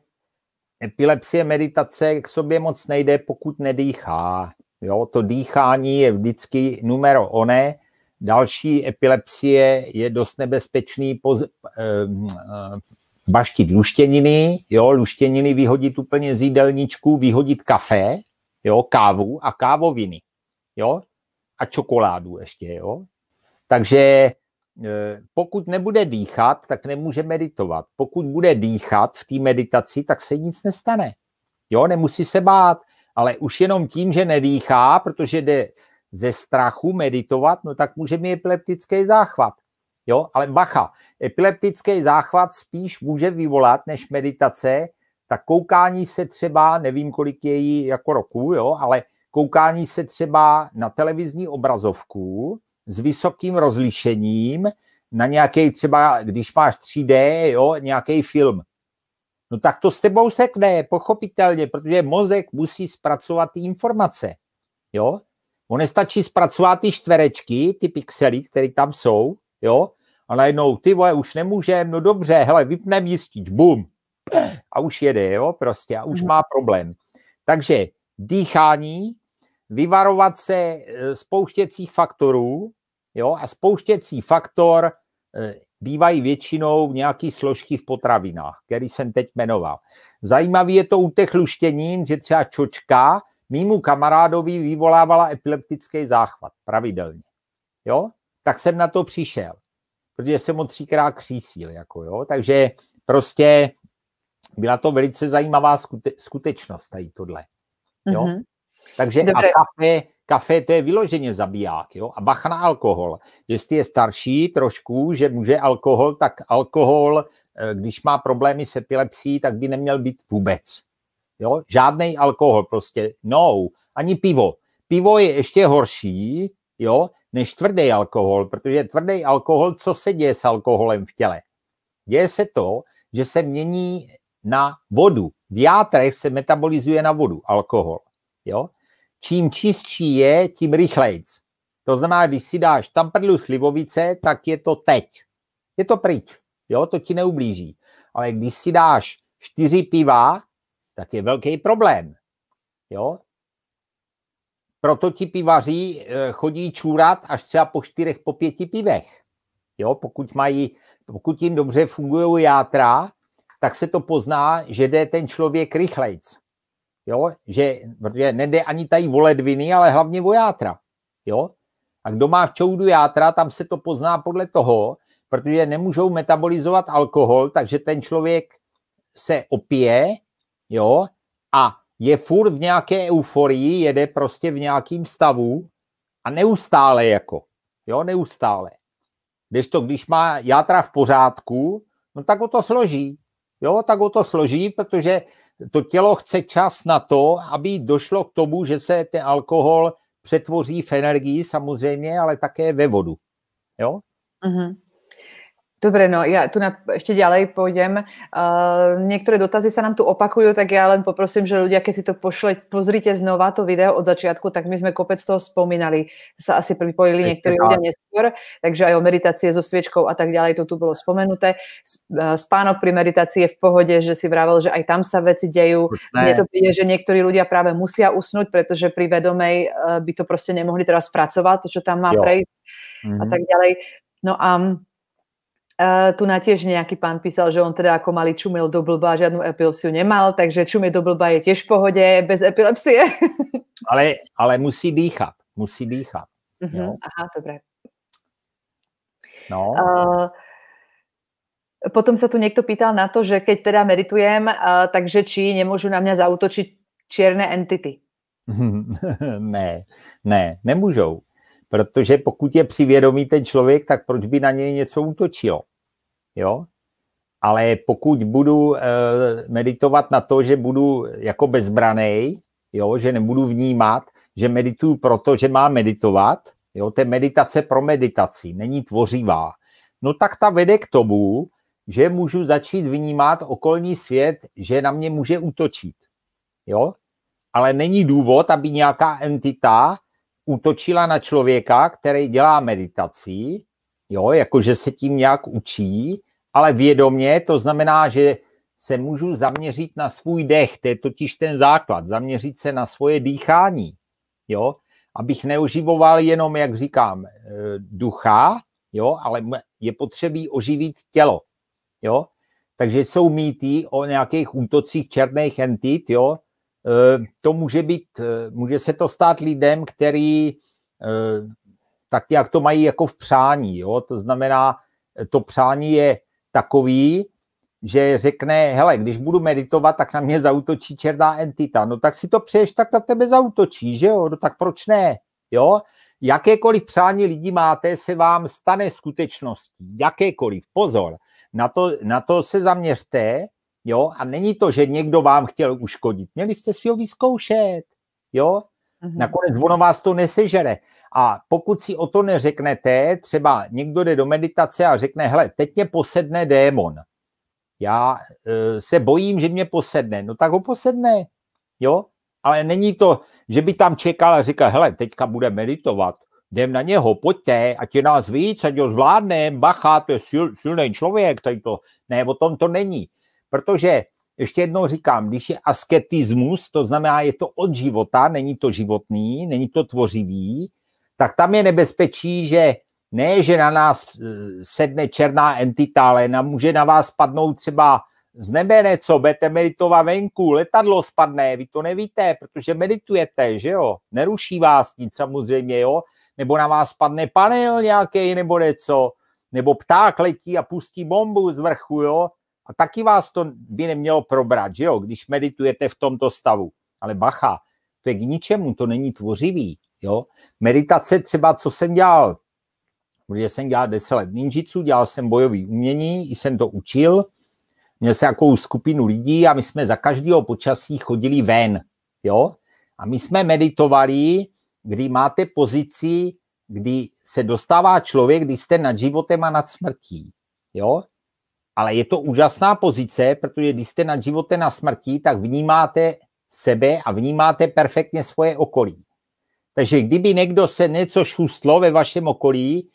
Epilepsie, meditace k sobě moc nejde, pokud nedýchá. Jo, to dýchání je vždycky numero one. Další epilepsie je dost nebezpečný poz, eh, eh baštit luštěniny, jo, luštěniny vyhodit úplně z jídelníčku, vyhodit kafe, jo, kávu a kávoviny, jo, a čokoládu ještě, jo. Takže Eh, pokud nebude dýchat, tak nemůže meditovat. Pokud bude dýchat v té meditaci, tak se nic nestane. Jo, nemusí se bát, ale už jenom tím, že nedýchá, protože jde ze strachu meditovat, no tak může mít epileptický záchvat. Jo, ale bacha, epileptický záchvat spíš může vyvolat než meditace, tak koukání se třeba, nevím kolik je jí jako roku, jo, ale koukání se třeba na televizní obrazovku, s vysokým rozlišením na nějaký třeba, když máš 3D, jo, nějaký film. No tak to s tebou sekne, pochopitelně, protože mozek musí zpracovat ty informace. Jo? On nestačí zpracovat ty čtverečky, ty pixely, které tam jsou, jo? A najednou, ty vole, už nemůže no dobře, hele, vypnem jistič, bum. A už jede, jo, prostě, a už mm. má problém. Takže dýchání, vyvarovat se e, spouštěcích faktorů, Jo? A spouštěcí faktor eh, bývají většinou nějaký složky v potravinách, který jsem teď jmenoval. Zajímavý je to u těch luštěnin, že třeba čočka mýmu kamarádovi vyvolávala epileptický záchvat pravidelně. Jo? Tak jsem na to přišel, protože jsem ho třikrát křísil. Jako, jo? Takže prostě byla to velice zajímavá skute- skutečnost tady tohle. Jo? Mm-hmm. Takže Dobré. a kafe, Kafe to je vyloženě zabiják, jo? A bach na alkohol. Jestli je starší trošku, že může alkohol, tak alkohol, eh, když má problémy s epilepsí, tak by neměl být vůbec. Jo? Žádný alkohol prostě, no, ani pivo. Pivo je ještě horší, jo, než tvrdý alkohol, protože tvrdý alkohol, co se děje s alkoholem v těle? Děje se to, že se mění na vodu. V játrech se metabolizuje na vodu alkohol. Jo? čím čistší je, tím rychlejc. To znamená, když si dáš tamprdlu slivovice, tak je to teď. Je to pryč. Jo, to ti neublíží. Ale když si dáš čtyři piva, tak je velký problém. Jo? Proto ti pivaři eh, chodí čůrat až třeba po čtyřech, po pěti pivech. Jo? Pokud, mají, pokud jim dobře fungují játra, tak se to pozná, že jde ten člověk rychlejc jo, že, protože nejde ani tady o ledviny, ale hlavně o játra, jo. A kdo má v čoudu játra, tam se to pozná podle toho, protože nemůžou metabolizovat alkohol, takže ten člověk se opije, jo, a je furt v nějaké euforii, jede prostě v nějakým stavu a neustále jako, jo, neustále. Když to, když má játra v pořádku, no tak o to složí, jo, tak o to složí, protože to tělo chce čas na to, aby došlo k tomu, že se ten alkohol přetvoří v energii samozřejmě, ale také ve vodu. Jo? Mm-hmm. Dobre, no ja tu na, ešte ďalej pôjdem. Uh, eh, niektoré dotazy sa nám tu opakujú, tak ja len poprosím, že ľudia, keď si to pošle, pozrite znova to video od začiatku, tak my sme kopec toho spomínali. Sa asi pripojili niektorí ľudia neskôr, takže aj o meditácie so sviečkou a tak ďalej, to tu bolo spomenuté. Eh, spánok pri meditácii je v pohode, že si vravel, že aj tam sa veci dejú. Mne to príde, že niektorí ľudia práve musia usnúť, pretože pri vedomej eh, by to proste nemohli teraz pracovať, to, čo tam má prejsť mm -hmm. a mhm. tak ďalej. No a tu na tiež nejaký pán písal, že on teda ako malý čumil do blba, žiadnu epilepsiu nemal, takže čumie do blba je tiež v pohode, bez epilepsie. (laughs) ale, ale musí dýchat, musí dýchat. Uh mhm, -huh, aha, dobré. No. Uh, potom sa tu niekto pýtal na to, že keď teda meditujem, uh, takže či nemôžu na mňa zautočiť čierne entity. (laughs) ne, ne, nemůžou. Protože pokud je přivědomý ten člověk, tak proč by na něj něco útočilo? Jo? Ale pokud budu e, meditovat na to, že budu jako bezbraný, jo, že nebudu vnímat, že medituju proto, že má meditovat, jo, to je meditace pro meditaci, není tvořivá. No tak ta vede k tomu, že můžu začít vnímat okolní svět, že na mě může útočit. Jo? Ale není důvod, aby nějaká entita útočila na člověka, který dělá meditací, jo, jakože se tím nějak učí, ale vědomě, to znamená, že se můžu zaměřit na svůj dech, to je totiž ten základ, zaměřit se na svoje dýchání, jo, abych neoživoval jenom, jak říkám, eh, ducha, jo, ale je potřebí oživit tělo, jo. Takže jsou mýty o nějakých útocích černých entit, jo, Eh, to může být, eh, může se to stát lidem, který eh, tak jak to mají jako v přání. Jo? To znamená, to přání je takový, že řekne, hele, když budu meditovat, tak na mě zautočí černá entita. No tak si to přeješ, tak na tebe zautočí, že jo? No tak proč ne? Jo? Jakékoliv přání lidí máte, se vám stane skutečností. Jakékoliv. Pozor, na to, na to se zaměřte, Jo? A není to, že někdo vám chtěl uškodit. Měli jste si ho vyzkoušet. Jo? Mm-hmm. Nakonec ono vás to nesežere. A pokud si o to neřeknete, třeba někdo jde do meditace a řekne, hele, teď mě posedne démon. Já e, se bojím, že mě posedne. No tak ho posedne. Jo? Ale není to, že by tam čekal a říkal, hele, teďka bude meditovat. Jdem na něho, pojďte, ať je nás víc, ať ho zvládnem, bacha, to je sil, silný člověk, tady to. Ne, o tom to není. Protože ještě jednou říkám, když je asketismus, to znamená, je to od života, není to životný, není to tvořivý, tak tam je nebezpečí, že ne, že na nás eh, sedne černá entita, ale na, může na vás spadnout třeba z nebe něco, budete meditovat venku, letadlo spadne, vy to nevíte, protože meditujete, že jo, neruší vás nic samozřejmě, jo, nebo na vás spadne panel nějaký nebo něco, nebo pták letí a pustí bombu z vrchu, jo, a taky vás to by nemělo probrat, že jo, když meditujete v tomto stavu. Ale bacha, to je k ničemu, to není tvořivý, jo. Meditace třeba, co jsem dělal, protože jsem dělal 10 let ninjitsu, dělal jsem bojový umění, i jsem to učil, měl jsem jakou skupinu lidí a my jsme za každého počasí chodili ven, jo. A my jsme meditovali, kdy máte pozici, kdy se dostává člověk, kdy jste nad životem a nad smrtí, jo. Ale je to úžasná pozice, protože když jste nad životem na smrti, tak vnímáte sebe a vnímáte perfektně svoje okolí. Takže kdyby někdo se něco šustlo ve vašem okolí,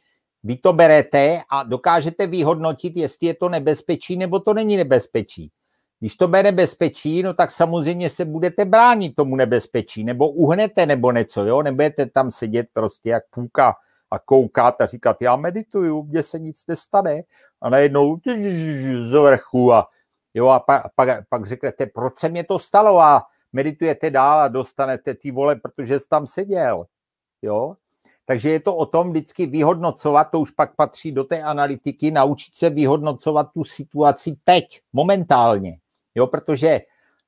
vy to berete a dokážete vyhodnotit, jestli je to nebezpečí nebo to není nebezpečí. Když to bude nebezpečí, no tak samozřejmě se budete bránit tomu nebezpečí, nebo uhnete nebo něco, jo? nebudete tam sedět prostě jak půlka a koukat a říkat, já medituju, mně se nic nestane. A najednou z vrchu a, jo, a pak, pak, pak řeknete, proč se mě to stalo a meditujete dál a dostanete ty vole, protože jsi tam seděl. Jo? Takže je to o tom vždycky vyhodnocovat, to už pak patří do té analytiky, naučit se vyhodnocovat tu situaci teď, momentálně. Jo, protože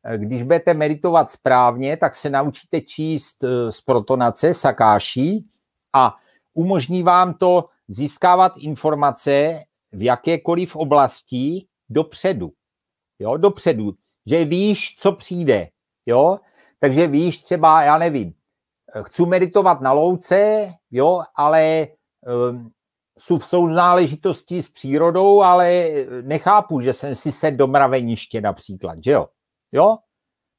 eh, když budete meditovat správně, tak se naučíte číst eh, z protonace, sakáší a umožní vám to získávat informace v jakékoliv oblasti dopředu. Jo, dopředu, že víš, co přijde. Jo, takže víš třeba, já nevím, chci meditovat na louce, jo, ale um, jsou v sounáležitosti s přírodou, ale nechápu, že jsem si se do mraveniště například, že jo? Jo?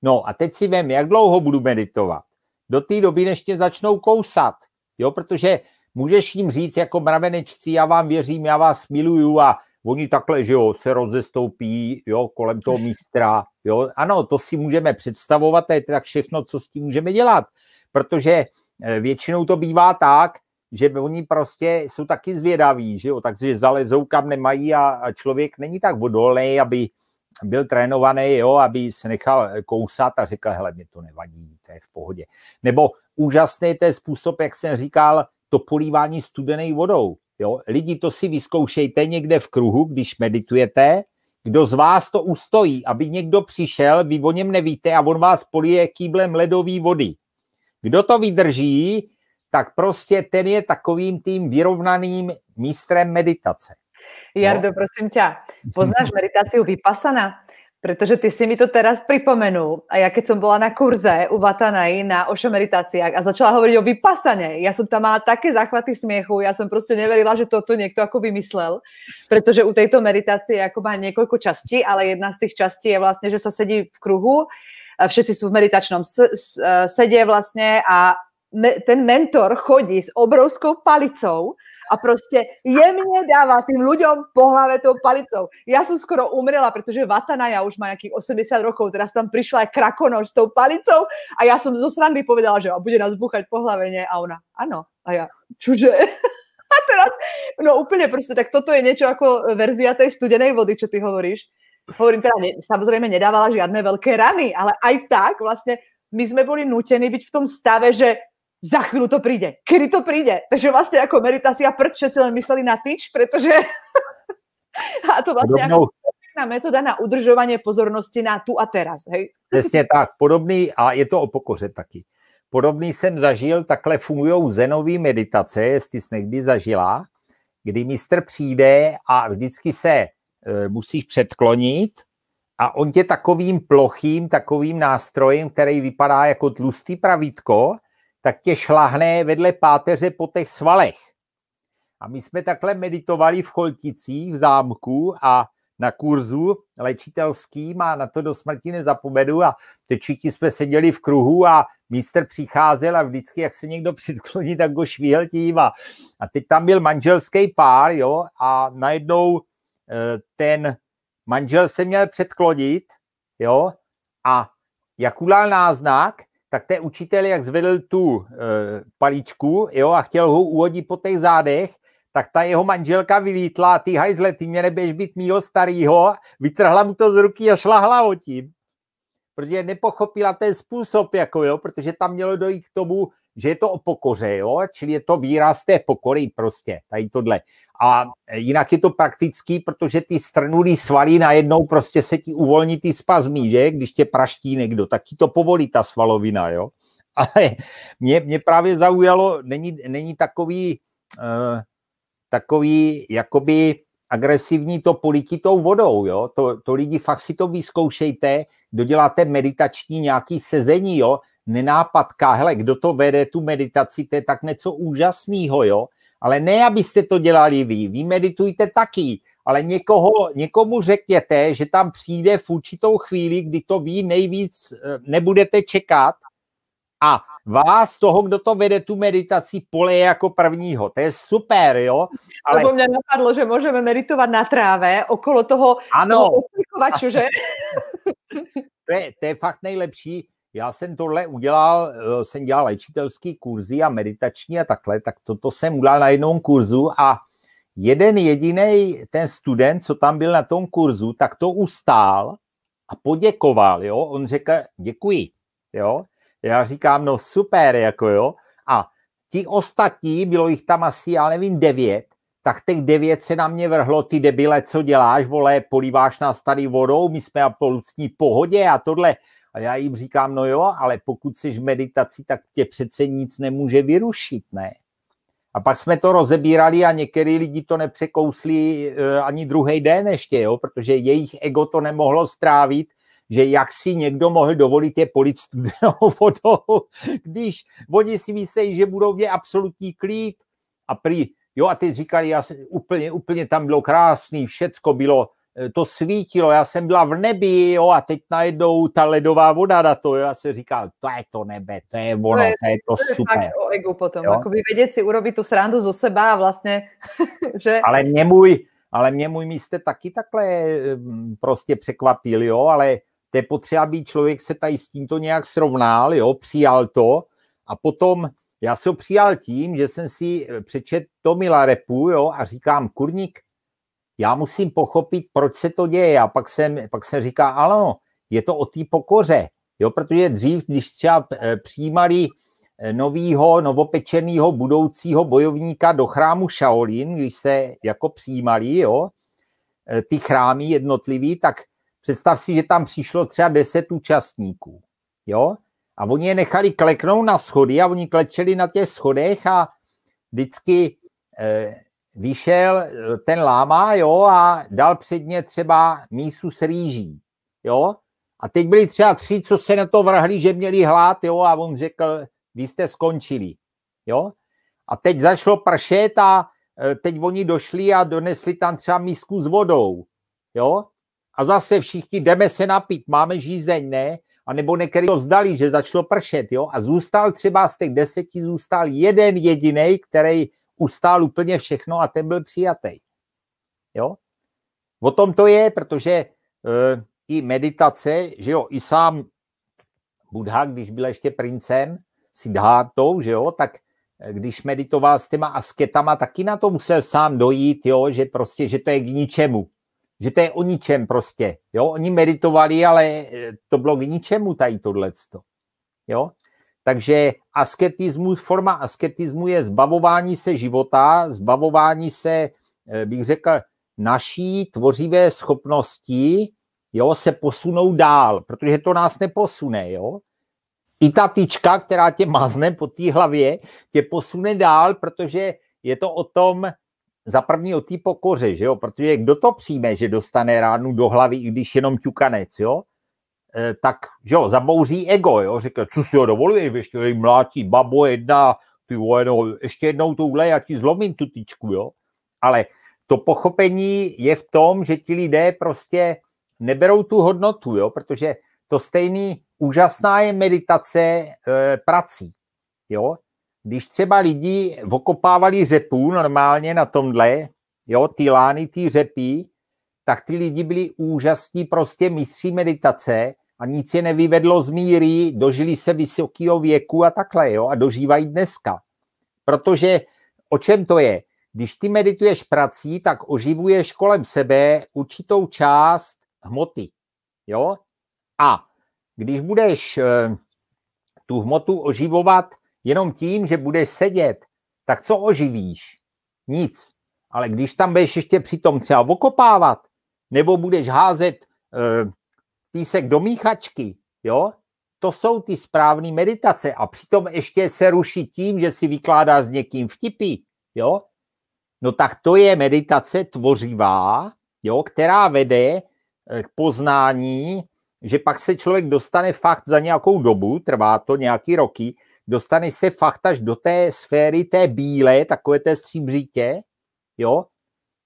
No a teď si vím, jak dlouho budu meditovat. Do té doby, než tě začnou kousat, jo? Protože můžeš jim říct jako mravenečci, já vám věřím, já vás miluju a oni takhle, že jo, se rozestoupí, jo, kolem toho mistra, jo. Ano, to si můžeme představovat, to je tak všechno, co s tím můžeme dělat, protože eh, většinou to bývá tak, že oni prostě jsou taky zvědaví, že jo, takže zalezou kam nemají a, a člověk není tak odolný, aby byl trénovaný, jo, aby se nechal eh, kousat a řekl, hele, mě to nevadí, to je v pohodě. Nebo úžasný to je způsob, jak jsem říkal, to polívání studený vodou. Jo? Lidi, to si vyzkoušejte někde v kruhu, když meditujete. Kdo z vás to ustojí, aby někdo přišel, vy o něm nevíte a on vás polije kýblem ledové vody. Kdo to vydrží, tak prostě ten je takovým tím vyrovnaným mistrem meditace. Jardo, no. prosím tě, poznáš (laughs) meditaci vypasana? Pretože ty si mi to teraz pripomenul. A ja keď som bola na kurze u Vatanaj na ošemeritáciách a začala hovoriť o vypasane, ja som tam mala také záchvaty smiechu, ja som prostě neverila, že to tu niekto ako vymyslel, pretože u tejto meditácie jako má niekoľko častí, ale jedna z tých častí je vlastne, že sa sedí v kruhu, všetci sú v meditačnom sedě vlastně a ten mentor chodí s obrovskou palicou a prostě jemně dává tým ľuďom po hlave tou palicou. Já som skoro umrela, protože Vatana, ja už má nejakých 80 rokov, teraz tam přišla aj krakonož s tou palicou a já jsem zo srandy povedala, že a bude nás búchať po hlave, nie? A ona, ano. A já, čuže. (laughs) A teraz, no úplně prostě, tak toto je něco jako verzia tej studenej vody, čo ty hovoríš. Hovorím teda, ne, samozřejmě nedávala žiadne velké rany, ale aj tak vlastně my jsme byli nutení být v tom stave, že za chvíľu to príde. Kedy to príde? Takže vlastne ako meditácia prd všetci len mysleli na tyč, pretože (laughs) a to vlastně Podobnou... jako metoda na udržování pozornosti na tu a teraz. Hej? Přesně tak, podobný, a je to o pokoře taky. Podobný jsem zažil, takhle fungují zenové meditace, jestli jsi někdy zažila, kdy mistr přijde a vždycky se e, musíš předklonit a on tě takovým plochým, takovým nástrojem, který vypadá jako tlustý pravítko, tak tě šláhne vedle páteře po těch svalech. A my jsme takhle meditovali v Cholticích, v zámku a na kurzu léčitelským a na to do smrti nezapomenu a ty jsme seděli v kruhu a mistr přicházel a vždycky, jak se někdo (laughs) předkloní, tak go švíhl tím a, a teď tam byl manželský pár, jo, a najednou e, ten manžel se měl předklonit, jo, a jak udal náznak, tak ten učitel, jak zvedl tu e, eh, palíčku jo, a chtěl ho uhodit po těch zádech, tak ta jeho manželka vylítla, ty hajzle, ty mě neběž být mýho starýho, vytrhla mu to z ruky a šla hlavou tím. Protože nepochopila ten způsob, jako jo, protože tam mělo dojít k tomu, že je to o pokoře, jo? čili je to výraz té pokory prostě, tady tohle. A e, jinak je to praktický, protože ty strnulý svaly najednou prostě se ti uvolní ty spazmí, že? Když tě praští někdo, tak ti to povolí ta svalovina, jo? (laughs) Ale mě, mě právě zaujalo, není, není takový, uh, takový jakoby agresivní to politi tou vodou, jo? To, to lidi fakt si to vyzkoušejte, doděláte meditační nějaký sezení, jo? nenápadka, hele, kdo to vede, tu meditaci, to je tak něco úžasného, jo? Ale ne, abyste to dělali vy, vy meditujte taky, ale někoho, někomu řekněte, že tam přijde v určitou chvíli, kdy to vy nejvíc, eh, nebudete čekat a vás, toho, kdo to vede tu meditaci, poleje jako prvního. To je super, jo? Ale... To mě napadlo, že můžeme meditovat na tráve, okolo toho, ano. toho že? (laughs) to, je, to je fakt nejlepší já jsem tohle udělal, eh, jsem dělal léčitelský kurzy a meditační a takhle, tak toto jsem udělal na jednom kurzu a jeden jediný ten student, co tam byl na tom kurzu, tak to ustál a poděkoval, jo, on řekl, děkuji, jo, já říkám, no super, jako jo, a ti ostatní, bylo jich tam asi, já nevím, devět, tak těch devět se na mě vrhlo, ty debile, co děláš, vole, políváš nás tady vodou, my jsme a absolutní pohodě a tohle. A já jim říkám, no jo, ale pokud jsi v meditaci, tak tě přece nic nemůže vyrušit, ne? A pak jsme to rozebírali a některý lidi to nepřekousli e, ani druhý den ještě, jo, protože jejich ego to nemohlo strávit, že jak si někdo mohl dovolit je polit studenou (laughs) vodou, když oni si myslí, že budou mě absolutní klid a prý, jo a ty říkali, já jsem, úplně, úplně tam bylo krásný, všecko bylo Eh, to svítilo, já jsem byla v nebi, jo, a teď najednou ta ledová voda na to, jo, a se říkal, to je to nebe, to je ono, to je to, je to, to je super. Fakt o ego potom, jako by vědět si urobit tu srandu zo seba a vlastně, (laughs) že... Ale mě můj, ale mě můj místě taky takhle eh, prostě překvapil, jo, ale to je potřeba, aby člověk se tady s tímto nějak srovnal, jo, přijal to a potom já se ho přijal tím, že jsem si eh, přečet Tomila Repu, jo, a říkám, kurník, já musím pochopit, proč se to děje. A pak jsem, pak jsem říká, ano, je to o té pokoře. Jo, protože dřív, když třeba eh, přijímali eh, novýho, novopečeného budoucího bojovníka do chrámu Shaolin, když se jako přijímali, jo, eh, ty chrámy jednotlivý, tak představ si, že tam přišlo třeba deset účastníků, jo, a oni je nechali kleknout na schody a oni klečeli na těch schodech a vždycky vyšel eh, ten láma, jo, a dal předně třeba mísu s rýží, jo. A teď byli třeba tři, co se na to vrhli, že měli hlad, jo, a on řekl, vy jste skončili, jo. A teď zašlo pršet a eh, teď oni došli a donesli tam třeba mísku s vodou, jo. A zase všichni jdeme se napít, máme žízeň, ne? A nebo některý to vzdali, že začalo pršet, jo. A zůstal třeba z těch deseti, zůstal jeden jediný, který ustál úplně všechno a ten byl přijatý. Jo? O tom to je, protože e, i meditace, že jo, i sám Buddha, když byl ještě princem, si to, že jo, tak e, když meditoval s těma asketama, taky na to musel sám dojít, jo, že prostě, že to je k ničemu. Že to je o ničem prostě, jo. Oni meditovali, ale e, to bylo k ničemu tady tohleto, jo. Takže asketismus, forma asketismu je zbavování se života, zbavování se, eh, bych řekl, naší tvořivé schopnosti jo, se posunou dál, protože to nás neposune. Jo? I ta tyčka, která tě mazne po té hlavě, tě posune dál, protože je to o tom, za první o té pokoře, že jo? protože kdo to přijme, že dostane ránu do hlavy, i když jenom ťukanec, jo? Eh, tak že jo, zabouří ego, jo, říká, co si ho dovoluješ, ještě jim mlátí, babo jedna, ty vole, no, ještě jednou tuhle já ti zlomím tu tyčku, jo. Ale to pochopení je v tom, že ti lidé prostě neberou tu hodnotu, jo, protože to stejný úžasná je meditace e, prací, jo. Když třeba lidi okopávali řepu normálně na tomhle, jo, ty lány, ty řepy, tak ty lidi byli úžasní prostě mistří meditace, a nic je nevyvedlo z míry, dožili se vysokého věku a takhle, jo, a dožívají dneska. Protože o čem to je? Když ty medituješ prací, tak oživuješ kolem sebe určitou část hmoty, jo, a když budeš eh, tu hmotu oživovat jenom tím, že budeš sedět, tak co oživíš? Nic. Ale když tam budeš ještě přitom třeba okopávat, nebo budeš házet eh, písek do míchačky, jo? To jsou ty správné meditace a přitom ještě se ruší tím, že si vykládá s někým vtipy, jo? No tak to je meditace tvořivá, jo, která vede eh, k poznání, že pak se člověk dostane fakt za nějakou dobu, trvá to nějaký roky, dostane se fakt až do té sféry té bílé, takové té stříbřitě, jo.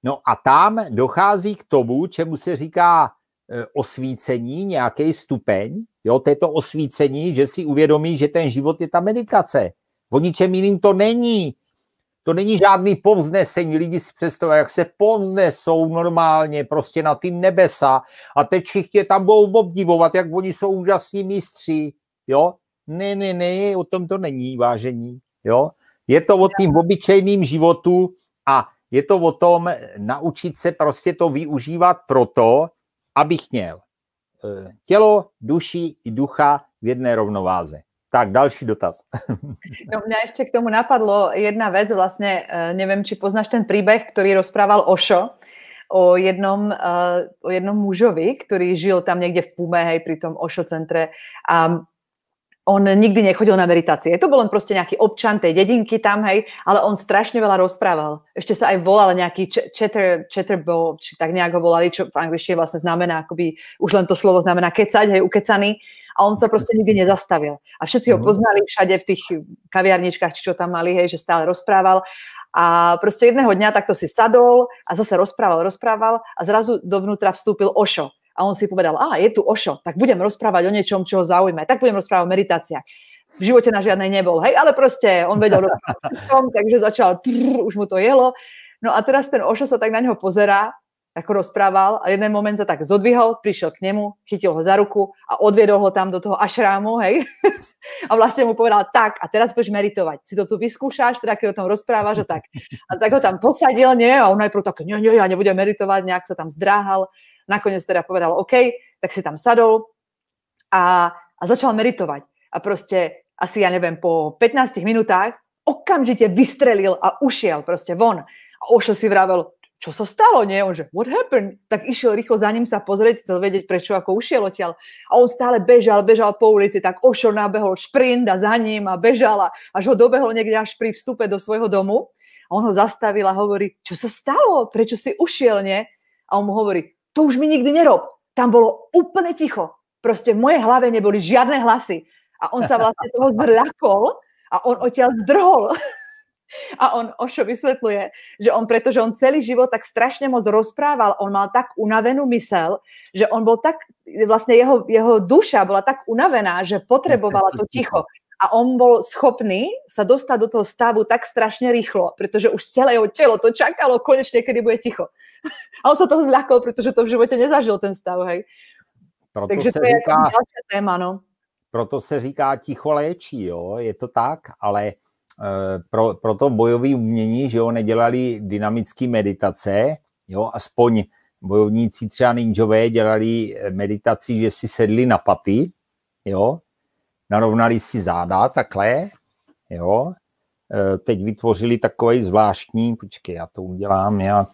No a tam dochází k tomu, čemu se říká E, osvícení, nějaký stupeň, jo, to je to osvícení, že si uvědomí, že ten život je ta medikace. O ničem jiným to není. To není žádný povznesení. Lidi si představují, jak se povznesou normálně prostě na ty nebesa a teď všichni tam budou obdivovat, jak oni jsou úžasní mistři. Jo? Ne, ne, ne, o tom to není, vážení. Jo? Je to o tím obyčejným životu a je to o tom naučit se prostě to využívat proto, abych měl eh, tělo, duši i ducha v jedné rovnováze. Tak, další dotaz. No mňa ešte k tomu napadlo jedna vec, vlastne eh, neviem, či poznáš ten príbeh, ktorý rozprával Ošo o jednom, eh, o jednom mužovi, ktorý žil tam niekde v Pume, hej, pri tom Ošo centre a on nikdy nechodil na meditácie. To bol len proste nejaký občan tej dedinky tam, hej, ale on strašne veľa rozprával. Ešte sa aj volal nejaký ch chatter, chatterbo, či tak nejak ho volali, čo v angličtine vlastne znamená, akoby, už len to slovo znamená kecať, hej, ukecaný. A on sa proste nikdy nezastavil. A všetci ho mhm. poznali všade v tých kaviarničkách, či čo tam mali, hej, že stále rozprával. A prostě jedného dňa takto si sadol a zase rozprával, rozprával a zrazu dovnútra vstúpil Ošo a on si povedal, a je tu Ošo, tak budem rozprávať o niečom, čo ho zaujíma. tak budem rozprávať o meditáciách. V živote na žiadnej nebol, hej, ale proste on vedel tom, (laughs) takže začal, trrr, už mu to jelo. No a teraz ten Ošo sa tak na neho pozerá, jako rozprával a jeden moment se tak zodvihol, přišel k němu, chytil ho za ruku a odvedl ho tam do toho ašrámu, hej. (laughs) a vlastně mu povedal, tak a teraz budeš meritovat, si to tu vyskúšáš, teda když o tom rozpráváš a tak. A tak ho tam posadil, ne, a on najprv tak, ne, ne, já nebudem meritovat, nějak se tam zdráhal Nakoniec teda povedal OK, tak si tam sadol a, a začal meditovať. A proste asi, ja neviem, po 15 minutách okamžite vystrelil a ušiel proste von. A Ošo si vravel, čo sa stalo, nie? On že, what happened? Tak išiel rýchlo za ním sa pozrieť, chcel vedieť, prečo ako ušiel odtiaľ. A on stále bežal, bežal po ulici, tak Ošo nabehol šprint a za ním a bežala, až ho dobehol niekde až pri vstupe do svojho domu. A on ho zastavil a hovorí, čo sa stalo? Prečo si ušiel, nie? A on mu hovorí, to už mi nikdy nerob. Tam bylo úplně ticho. Prostě v moje hlave nebyly žiadne hlasy. A on sa vlastne toho zľakol a on odtiaľ zdrhol. (laughs) A on Ošo vysvetluje, že on, pretože on celý život tak strašne moc rozprával, on mal tak unavenú mysel, že on bol tak, vlastne jeho, jeho duša bola tak unavená, že potrebovala to ticho a on bol schopný sa dostať do toho stavu tak strašne rýchlo, pretože už celé jeho telo to čakalo konečne, kedy bude ticho. (laughs) A on sa toho zľakol, pretože to v živote nezažil ten stav, hej. Proto Takže to je jako říká, jako další téma, no. Proto se říká ticho léčí, jo, je to tak, ale eh, pro, to bojový umění, že jo, nedělali dynamické meditace, jo, aspoň bojovníci třeba ninjové dělali eh, meditaci, že si sedli na paty, jo, narovnali si záda takhle, jo, e, teď vytvořili takový zvláštní, počkej, já to udělám jak,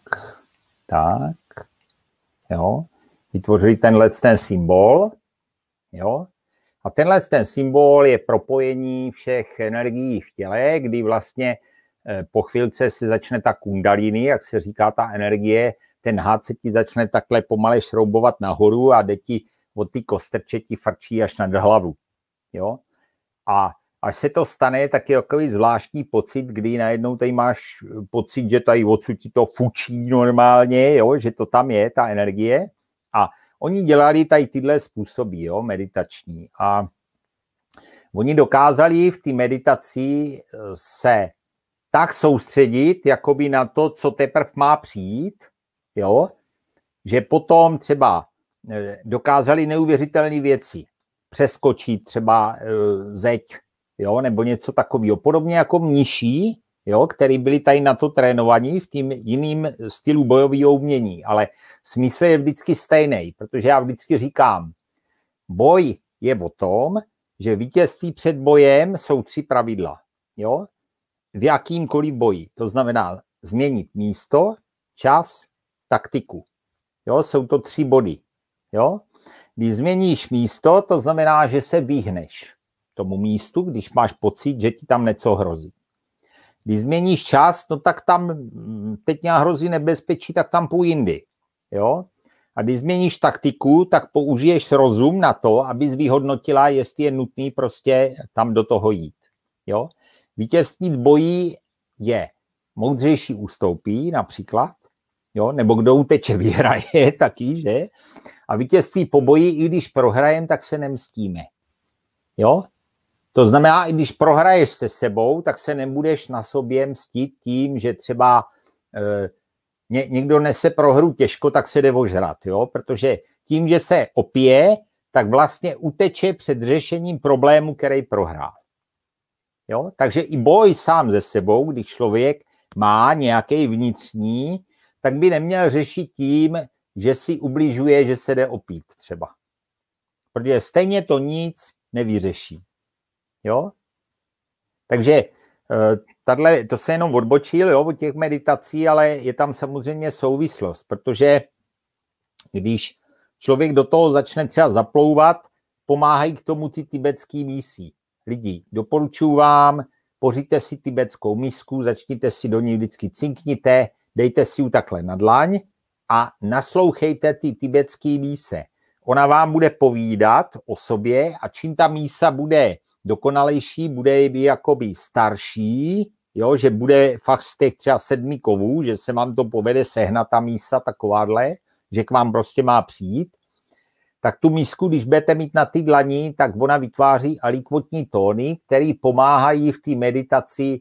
tak, jo, vytvořili tenhle ten symbol, jo, a tenhle ten symbol je propojení všech energií v těle, kdy vlastně e, po chvilce se začne ta kundalini, jak se říká ta energie, ten hád se ti začne takhle pomale šroubovat nahoru a jde ti od ty kostrče ti frčí až nad hlavu. Jo? A až se to stane, tak je takový zvláštní pocit, kdy najednou tady máš eh, pocit, že tady odsud ti to fučí normálně, jo? že to tam je, ta energie. A oni dělali tady tyhle způsoby jo? meditační. A oni dokázali v té meditaci eh, se tak soustředit jakoby na to, co teprve má přijít, jo? že potom třeba eh, dokázali neuvěřitelné věci přeskočí třeba e, zeď, jo, nebo něco takového. Podobně jako mniší, jo, který byli tady na to trénovaní v tím jiným stylu bojového umění. Ale smysl je vždycky stejný, protože já vždycky říkám, boj je o tom, že vítězství před bojem jsou tři pravidla. Jo? V jakýmkoliv boji. To znamená změnit místo, čas, taktiku. Jo? Jsou to tři body. Jo? Když změníš místo, to znamená, že se vyhneš tomu místu, když máš pocit, že ti tam něco hrozí. Když změníš čas, no tak tam mm, teď nějak hrozí nebezpečí, tak tam půj jindy. Jo? A když změníš taktiku, tak použiješ rozum na to, aby vyhodnotila, jestli je nutný prostě tam do toho jít. Jo? Vítězství v boji je moudřejší ústoupí například, jo? nebo kdo uteče (laughs) vyhraje taky, že? A vítězství po boji, i když prohrajeme, tak se nemstíme. Jo? To znamená, i když prohraješ se sebou, tak se nebudeš na sobě mstit tím, že třeba e, ně, někdo nese prohru těžko, tak se jde ožrat, jo? protože tím, že se opije, tak vlastně uteče před řešením problému, který prohrál. Jo? Takže i boj sám ze sebou, když člověk má nějaký vnitřní, tak by neměl řešit tím, že si ubližuje, že se jde opít třeba. Protože stejně to nic nevyřeší. Jo? Takže eh, tato, to se jenom odbočil jo, od těch meditací, ale je tam samozřejmě souvislost, protože když člověk do toho začne třeba zaplouvat, pomáhají k tomu ty tibetský mísí lidi. Doporučuji vám, pořiďte si tibetskou misku, začněte si do ní vždycky cinknite, dejte si ji takhle na dlaň a naslouchejte ty tibetské míse. Ona vám bude povídat o sobě a čím ta mísa bude dokonalejší, bude jakoby starší, jo, že bude fakt z těch třeba sedmi kovů, že se vám to povede sehnat ta mísa takováhle, že k vám prostě má přijít, tak tu mísku, když budete mít na ty dlaní, tak ona vytváří alikvotní tóny, které pomáhají v té meditaci e,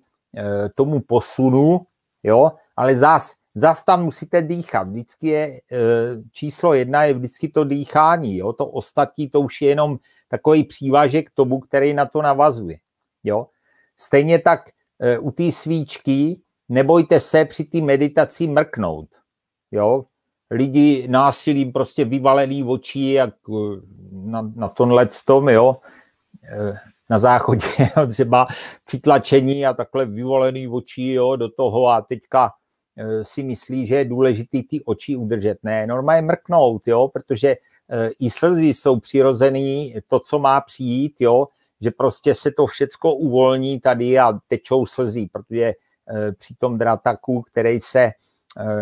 tomu posunu, jo, ale zase Zas tam musíte dýchat. Vždycky je e, číslo jedna je vždycky to dýchání. Jo? To ostatní to už je jenom takový k tomu, který na to navazuje. Jo? Stejně tak e, u té svíčky nebojte se při té meditaci mrknout. Jo? Lidi násilím prostě vyvalený oči, jak e, na, na tomhle tom, jo? na záchodě, (laughs) třeba přitlačení a takhle vyvolený oči jo? do toho a teďka Eh, si myslí, že je důležitý ty oči udržet. Ne, normálně mrknout, jo, protože eh, i slzy jsou přirozený, to, co má přijít, jo, že prostě se to všecko uvolní tady a tečou slzy, protože eh, při tom drataku, který se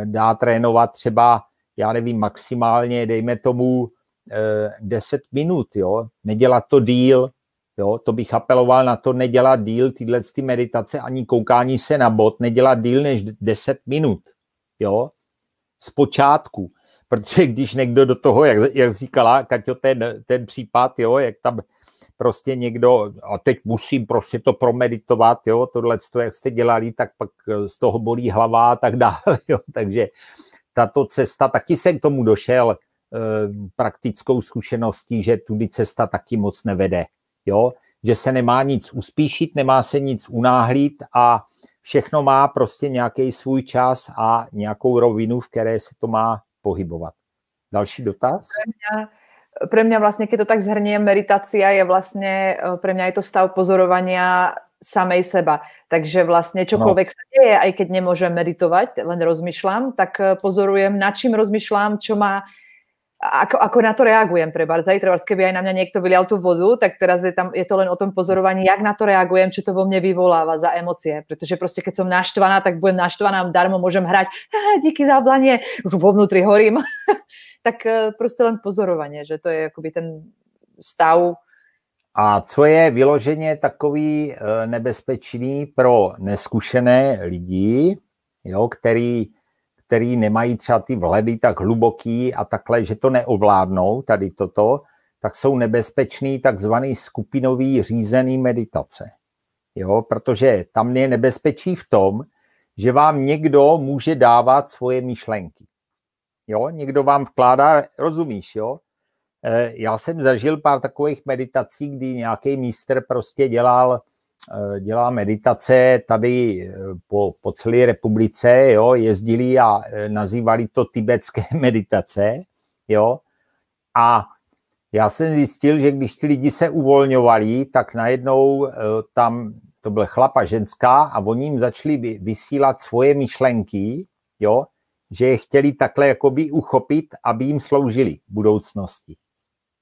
dá trénovat třeba, já nevím, maximálně, dejme tomu 10 minut, jo, nedělat to díl, Jo, to bych apeloval na to nedělat díl tyhle ty meditace ani koukání se na bod, nedělat díl než 10 minut. Jo, zpočátku. Protože když někdo do toho, jak, jak říkala Kaťo, ten, ten případ, jo, jak tam prostě někdo, a teď musím prostě to promeditovat, jo, tohle, jak jste dělali, tak pak eh, z toho bolí hlava a tak dále, (laughs) jo, takže tato cesta, taky jsem k tomu došel eh, praktickou zkušeností, že tudy cesta taky moc nevede jo? že se nemá nic uspíšit, nemá se nic unáhlit a všechno má prostě nějaký svůj čas a nějakou rovinu, v které se to má pohybovat. Další dotaz? Pro mě vlastně když to tak zhrniem, meditace je vlastně eh, pro mě je to stav pozorování samej seba. Takže vlastně, čokoliv no. se děje, i když nemôžem meditovat, len rozmýšlám, tak eh, pozorujem, na čím rozmýšlám, co má ako, ako na to reagujem, treba. Zaj, treba, keby aj na mňa niekto vylial tú vodu, tak teraz je, tam, je to len o tom pozorovaní, jak na to reagujem, čo to vo mne vyvoláva za emócie, pretože prostě keď som naštvaná, tak budem naštvaná, darmo môžem hrať, (laughs) díky za blanie, už vo vnútri horím. (laughs) tak prostě len pozorovanie, že to je jakoby ten stav. A co je vyloženě takový eh, nebezpečný pro neskušené lidi, jo, který který nemají třeba ty vhledy tak hluboký a takhle, že to neovládnou, tady toto, tak jsou nebezpečný takzvaný skupinový řízený meditace. Jo, protože tam je nebezpečí v tom, že vám někdo může dávat svoje myšlenky. Jo, někdo vám vkládá, rozumíš, jo? Eh, já jsem zažil pár takových meditací, kdy nějaký mistr prostě dělal Eh, dělá meditace tady eh, po, po celé republice, jo, jezdili a eh, nazývali to tibetské (laughs) meditace, jo, a já jsem zjistil, že když ti lidi se uvolňovali, tak najednou tam to byl chlap a ženská a oni jim začali vysílat svoje myšlenky, jo, že je chtěli takhle jakoby uchopit, aby jim sloužili v budoucnosti.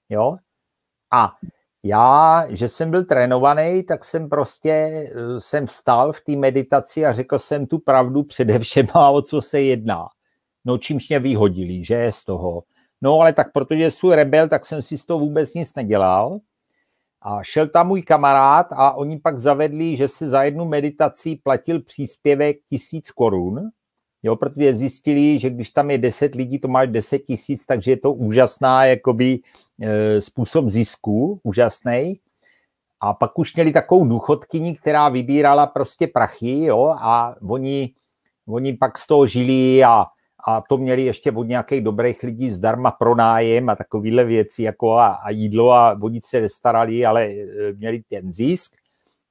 Jo? A já, že jsem byl trénovaný, tak jsem prostě eh, jsem vstal v té meditaci a řekl jsem tu pravdu především, (laughs) a o co se jedná. No čímž mě vyhodili, že je z toho. No ale tak protože jsem rebel, tak jsem si z toho vůbec nic nedělal. A šel tam můj kamarád a oni pak zavedli, že si za jednu meditaci platil příspěvek tisíc korun Jo, protože zjistili, že když tam je 10 lidí, to máš 10 tisíc, takže je to úžasná jakoby, e, způsob zisku, úžasný. A pak už měli takovou důchodkyni, která vybírala prostě prachy jo, a oni, oni pak z toho žili a, a to měli ještě od nějakých dobrých lidí zdarma pronájem a takovéhle věci jako a, a jídlo a vodit se nestarali, ale e, měli ten zisk.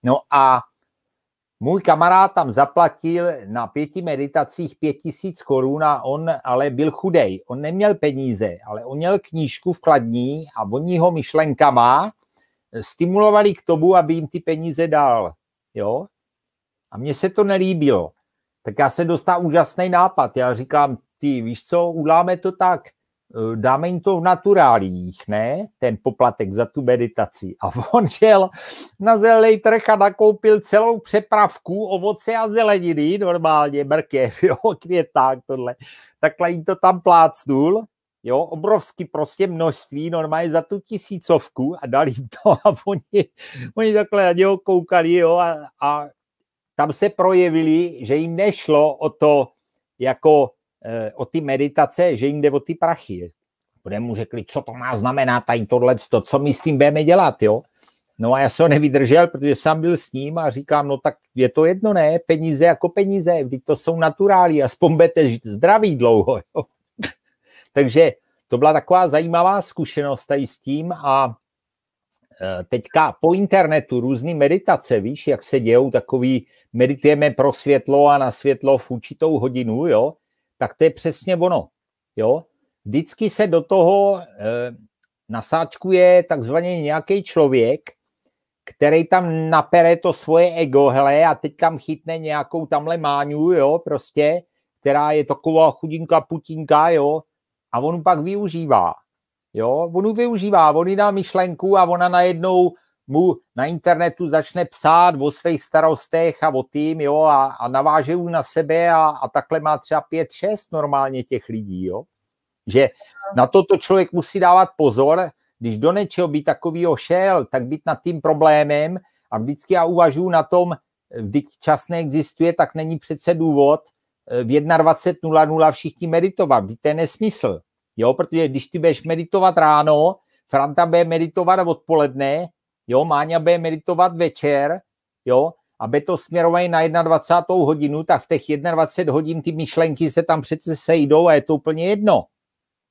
No a můj kamarád tam zaplatil na pěti meditacích pět tisíc korun a on ale byl chudej. On neměl peníze, ale on měl knížku vkladní a oni ho myšlenkama stimulovali k tomu, aby jim ty peníze dal. Jo? A mně se to nelíbilo. Tak já se dostal úžasný nápad. Já říkám, ty víš co, uděláme to tak. Eh, dáme jim to v naturálích, ne? Ten poplatek za tu meditaci. A on (laughs) šel na zelený trh a nakoupil celou přepravku ovoce a zeleniny, normálně mrkev, (laughs) jo, květák, tohle. Takhle jim to tam plácnul, jo, obrovský prostě množství, normálně za tu tisícovku a dali jim to (laughs) a oni, oni takhle na něho koukali, jo, a, a tam se projevili, že jim nešlo o to, jako Eh, o ty meditace, že jim jde o ty prachy. Bude mu řekli, co to má znamenat tady tohle, to, co my s tím budeme dělat, jo? No a já jsem ho nevydržel, protože sám byl s ním a říkám, no tak je to jedno, ne, peníze jako peníze, vždyť to jsou naturály, aspoň budete žít zdraví dlouho. Jo. (laughs) Takže to byla taková zajímavá zkušenost tady s tím a eh, teďka po internetu různé meditace, víš, jak se dějou takový, meditujeme pro světlo a na světlo v určitou hodinu, jo, tak to je přesně ono. Jo? Vždycky se do toho e, nasáčkuje takzvaně nějaký člověk, který tam napere to svoje ego, hele, a teď tam chytne nějakou tamhle máňu, jo, prostě, která je taková chudinka putinka, jo, a on pak využívá, jo, on využívá, on jí dá myšlenku a ona najednou mu na internetu začne psát o svých starostech a o tým, jo, a, a naváže ju na sebe a, a takhle má třeba 5-6 normálně těch lidí, jo. Že na toto člověk musí dávat pozor, když do něčeho by takovýho šel, tak být nad tím problémem a vždycky já uvažuji na tom, když čas neexistuje, tak není přece důvod eh, v 21.00 všichni meditovat, to je nesmysl, jo, protože když ty budeš meditovat ráno, Franta bude meditovat odpoledne, Jo, Máňa bude meditovat večer, jo, aby to směrovali na 21. hodinu, tak v těch 21 hodin ty myšlenky se tam přece sejdou a je to úplně jedno.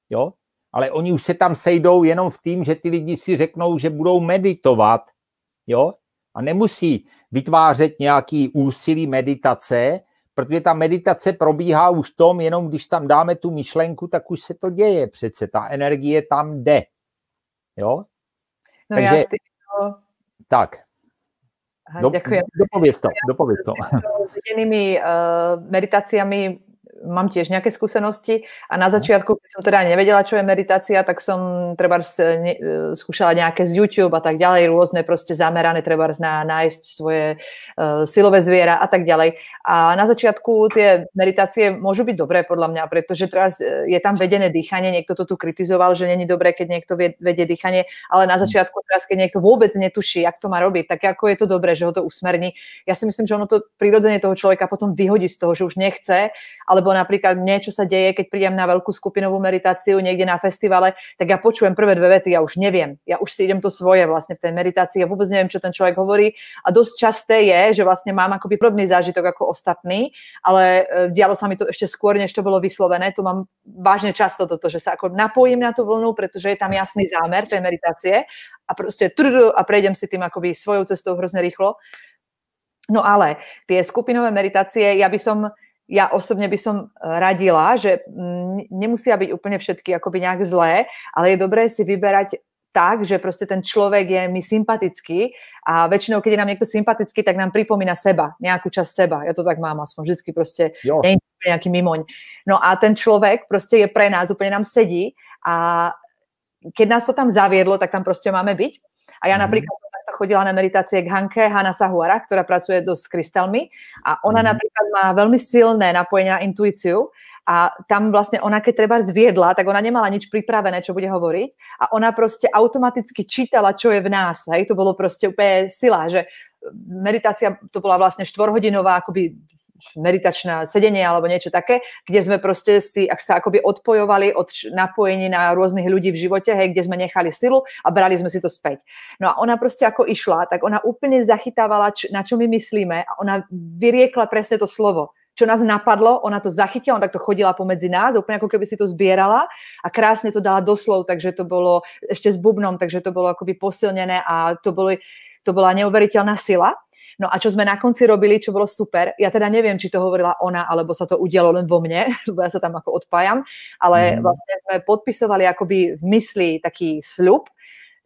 Jo? Ale oni už se tam sejdou jenom v tím, že ty lidi si řeknou, že budou meditovat. Jo? A nemusí vytvářet nějaký úsilí meditace, protože ta meditace probíhá už tom, jenom když tam dáme tu myšlenku, tak už se to děje přece, ta energie tam jde. Jo? No Takže já si tak. Do, děkuji. Dopověz to. Dopověz to. (laughs) S uh, meditacemi mám tiež nejaké skúsenosti a na mhm. začiatku, keď som teda nevedela, čo je meditácia, tak som treba e, ne, e, skúšala nejaké z YouTube a tak ďalej, rôzne proste zamerané treba na nájsť svoje uh, silové zviera a tak ďalej. A na začiatku tie meditácie môžu byť dobré podľa mňa, pretože teraz je tam vedené dýchanie, niekto to tu kritizoval, že není dobré, keď niekto vedie dýchanie, ale na mhm. začiatku teraz, keď niekto vôbec netuší, jak to má robiť, tak ako je to dobré, že ho to usmerní. Ja si myslím, že ono to prirodzene toho člověka potom vyhodí z toho, že už nechce, alebo alebo napríklad mne, čo sa deje, keď prídem na veľkú skupinovú meditáciu niekde na festivale, tak ja počujem prvé dve vety, ja už neviem. Ja už si idem to svoje vlastne v tej meditácii, ja vôbec neviem, čo ten človek hovorí. A dosť časté je, že vlastne mám akoby podobný zážitok ako ostatní, ale e, dialo sa mi to ešte skôr, než to bylo vyslovené. To mám vážne často toto, že sa ako napojím na tú vlnu, pretože je tam jasný zámer tej meditácie a prostě trudu a prejdem si tým akoby svojou cestou hrozně rýchlo. No ale tie skupinové meditácie, ja by som ja osobne by som eh, radila, že mm, nemusia byť úplne všetky akoby nejak zlé, ale je dobré si vyberať tak, že prostě ten člověk je mi sympatický a většinou, když je nám někdo sympatický, tak nám připomíná seba, nějakou část seba. Já to tak mám aspoň, vždycky prostě není nějaký mimoň. No a ten člověk prostě je pre nás, úplně nám sedí a keď nás to tam zaviedlo, tak tam prostě máme být. A ja mm. napríklad chodila na meditácie k Hanke Hana Sahuara, ktorá pracuje dosť s krystalmi a ona mm. napríklad má veľmi silné napojenie na intuíciu a tam vlastne ona, keď treba zviedla, tak ona nemala nič pripravené, čo bude hovoriť a ona prostě automaticky čítala, čo je v nás. Hej? To bolo prostě úplne sila, že meditácia to bola vlastne štvorhodinová akoby meditačné sedenie alebo niečo také, kde sme proste si ak sa akoby odpojovali od napojení na rôznych ľudí v živote, hej, kde sme nechali silu a brali sme si to späť. No a ona proste ako išla, tak ona úplne zachytávala, na čo my myslíme a ona vyriekla presne to slovo čo nás napadlo, ona to zachytila, ona takto chodila pomedzi nás, úplně jako keby si to zbierala a krásně to dala doslov, takže to bylo ještě s bubnom, takže to bylo akoby posilněné a to, bylo, to byla neuveriteľná sila. No a čo sme na konci robili, čo bolo super, ja teda neviem, či to hovorila ona, alebo sa to udialo len vo mne, (laughs) lebo ja sa tam ako odpájam, ale mm. vlastne sme podpisovali akoby v mysli taký sľub,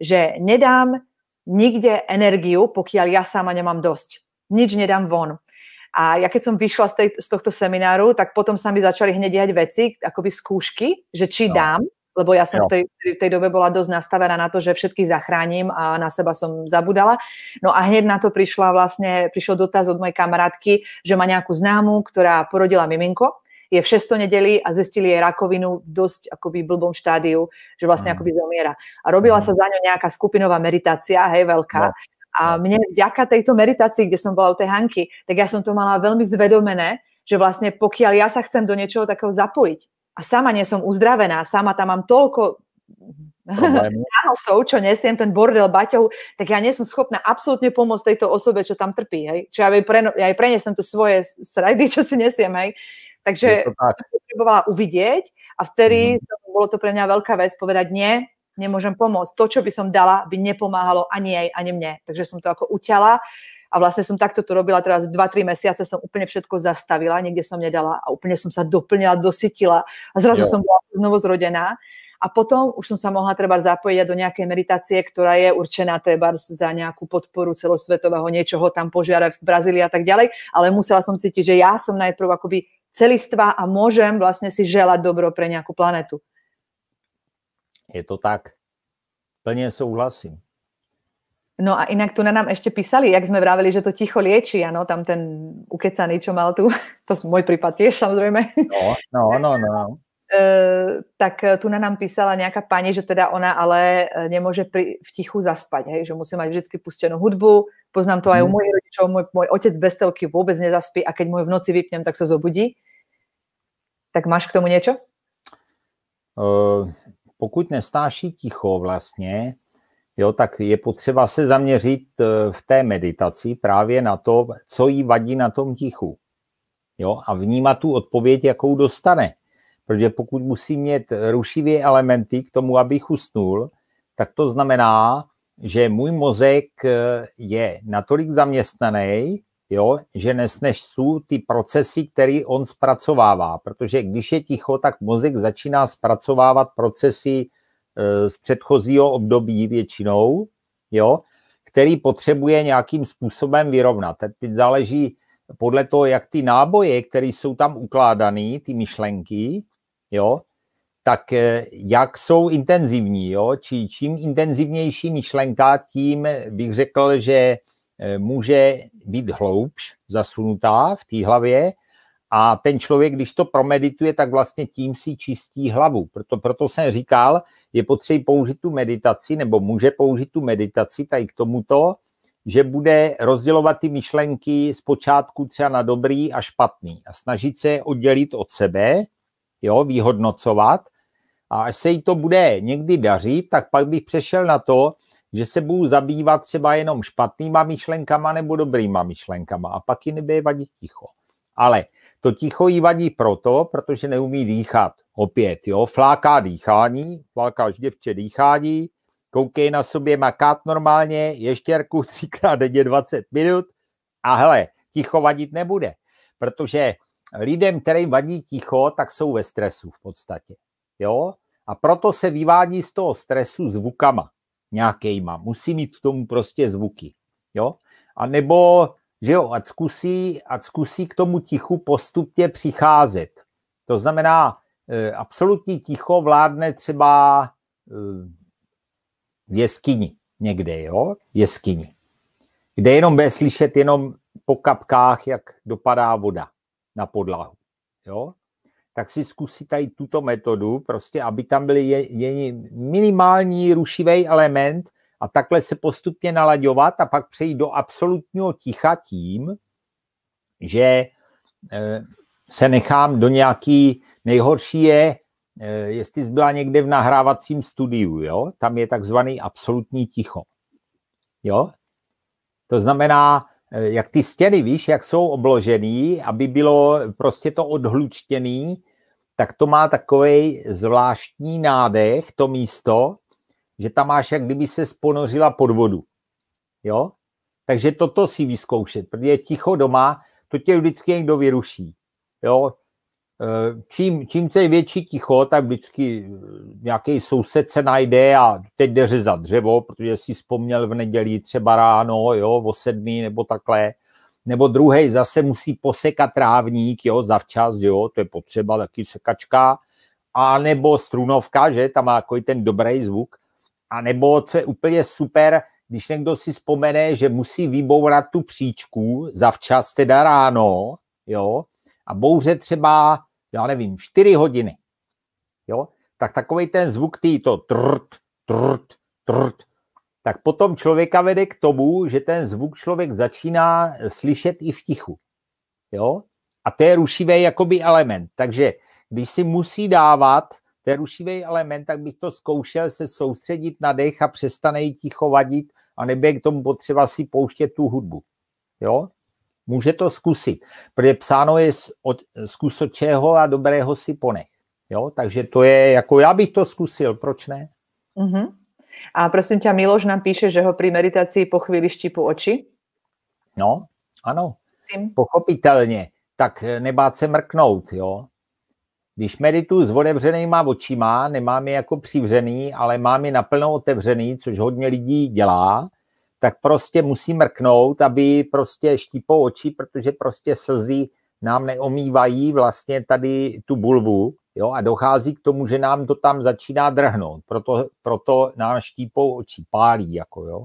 že nedám nikde energiu, pokiaľ ja sama nemám dosť. Nič nedám von. A ja keď som vyšla z, tej, z tohto semináru, tak potom sa mi začali hneď diať veci, akoby skúšky, že či no. dám lebo ja som no. v tej, v tej dobe bola dosť nastavená na to, že všetky zachránim a na seba som zabudala. No a hneď na to prišla vlastne, prišiel dotaz od mojej kamarátky, že má nejakú známu, ktorá porodila miminko, je v šesto neděli a zjistili jej rakovinu v dost akoby blbom štádiu, že vlastně mm. akoby zomiera. A robila mm. sa za ňou nejaká skupinová meditácia, hej, veľká. No. A no. mne vďaka tejto meditácii, kde som bola u tej Hanky, tak ja som to mala veľmi zvedomené, že vlastně pokiaľ já ja se chcem do něčeho takého zapojit, a sama nie som uzdravená, sama tam mám toľko nánosov, (laughs) čo nesiem ten bordel baťohu, tak ja nie som schopná absolútne pomôcť tejto osobe, čo tam trpí, hej. Čo ja jej, preno, ja jej prenesem to svoje srajdy, čo si nesiem, hej. Takže to tak. som potrebovala uvidieť a vtedy mm. to, bolo to pre mňa veľká vec povedať nie, nemôžem pomôcť. To, čo by som dala, by nepomáhalo ani jej, ani mne. Takže som to ako uťala a vlastne som takto to robila teraz 2-3 mesiace, som úplne všetko zastavila, niekde som nedala a úplne som sa doplnila, dosytila a zrazu jo. som bola znovu zrodená. A potom už som sa mohla treba zapojiť do nejakej meditácie, ktorá je určená treba za nejakú podporu celosvetového niečoho tam požiare v Brazílii a tak ďalej, ale musela som cítiť, že ja som najprv akoby celistva a môžem vlastne si želať dobro pre nejakú planetu. Je to tak. Plně souhlasím. No a inak tu na nám ešte písali, jak sme vraveli, že to ticho lieči, ano, tam ten ukecaný, čo mal tu, (laughs) to je môj prípad tiež samozrejme. No, no, no, no. Uh, (laughs) tak e, tu na nám písala nějaká paní, že teda ona ale e, nemůže pri, v tichu zaspať, hej, že musí mať vždycky pustenou hudbu, poznám to aj mm. u mhm. mojich rodičov, môj, môj otec bez telky vôbec nezaspí a keď můj v noci vypnem, tak se zobudí. Tak máš k tomu něco? Uh, pokud nestáší ticho vlastně, jo, tak je potřeba se zaměřit eh, v té meditaci právě na to, co jí vadí na tom tichu. Jo, a vnímat tu odpověď, jakou dostane. Protože pokud musí mít rušivé elementy k tomu, abych usnul, tak to znamená, že můj mozek eh, je natolik zaměstnaný, jo, že jsou ty procesy, které on zpracovává. Protože když je ticho, tak mozek začíná zpracovávat procesy Eh, z předchozího období většinou, jo, který potřebuje nějakým způsobem vyrovnat. Teď záleží podle toho, jak ty náboje, které jsou tam ukládané, ty myšlenky, jo, tak eh, jak jsou intenzivní, jo? Či čím intenzivnější myšlenka, tím bych řekl, že eh, může být hloubš zasunutá v té hlavě a ten člověk, když to promedituje, tak vlastně tím si čistí hlavu. Proto, proto jsem říkal, je potřeba použít tu meditaci, nebo může použít tu meditaci tady k tomuto, že bude rozdělovat ty myšlenky z počátku třeba na dobrý a špatný a snažit se je oddělit od sebe, jo, vyhodnocovat. A až se jí to bude někdy dařit, tak pak bych přešel na to, že se budu zabývat třeba jenom špatnýma myšlenkama nebo dobrýma myšlenkama a pak ji nebude vadit ticho. Ale to ticho jí vadí proto, protože neumí dýchat. Opět, jo, fláká dýchání, fláká vče dýchání, koukej na sobě makat normálně, ještěrku třikrát denně 20 minut a hele, ticho vadit nebude, protože lidem, kterým vadí ticho, tak jsou ve stresu v podstatě, jo, a proto se vyvádí z toho stresu zvukama nějakýma, musí mít k tomu prostě zvuky, jo, a nebo že jo, ať zkusí, ať zkusí k tomu tichu postupně přicházet. To znamená, eh, absolutní ticho vládne třeba eh, v jeskyni někde, jo, jeskyni, kde jenom bude slyšet jenom po kapkách, jak dopadá voda na podlahu, jo. Tak si zkusí tady tuto metodu, prostě, aby tam byl je, je minimální rušivý element, a takhle se postupně nalaďovat a pak přejít do absolutního ticha tím, že e, se nechám do nějaký, nejhorší je, e, jestli byla někde v nahrávacím studiu, jo? tam je takzvaný absolutní ticho. Jo? To znamená, e, jak ty stěny, víš, jak jsou obložený, aby bylo prostě to odhlučtěný, tak to má takový zvláštní nádech, to místo, že tam máš, jak kdyby se sponořila pod vodu. Jo? Takže toto si vyzkoušet, protože je ticho doma, to tě vždycky někdo vyruší. Jo? E, čím, čím se je větší ticho, tak vždycky e, nějaký soused se najde a teď jde řezat dřevo, protože si vzpomněl v neděli třeba ráno, jo, o sedmi nebo takhle. Nebo druhý zase musí posekat trávník, jo, zavčas, jo, to je potřeba taky sekačka. A nebo strunovka, že, tam má jako ten dobrý zvuk. A nebo, co je úplně super, když někdo si vzpomene, že musí vybourat tu příčku zavčas, teda ráno, jo, a bouře třeba, já nevím, 4 hodiny, jo, tak takový ten zvuk tý to trt, trt, trt, tak potom člověka vede k tomu, že ten zvuk člověk začíná slyšet i v tichu, jo, a to je rušivý jakoby element. Takže když si musí dávat to je rušivý element, tak bych to zkoušel se soustředit na dech a přestanej ticho vadit a nebude k tomu potřeba si pouštět tu hudbu. Jo? Může to zkusit, protože psáno je od zkusočého a dobrého si ponech. Jo? Takže to je, jako já bych to zkusil, proč ne? Uh-huh. A prosím tě, Miloš nám píše, že ho při meditaci po chvíli štípu oči. No, ano, pochopitelně. Tak nebát se mrknout, jo. Když meditu s otevřenýma očima, nemám je jako přivřený, ale mám je naplno otevřený, což hodně lidí dělá, tak prostě musí mrknout, aby prostě štípou oči, protože prostě slzy nám neomývají vlastně tady tu bulvu jo, a dochází k tomu, že nám to tam začíná drhnout. Proto, proto nám štípou oči, pálí. Jako, jo.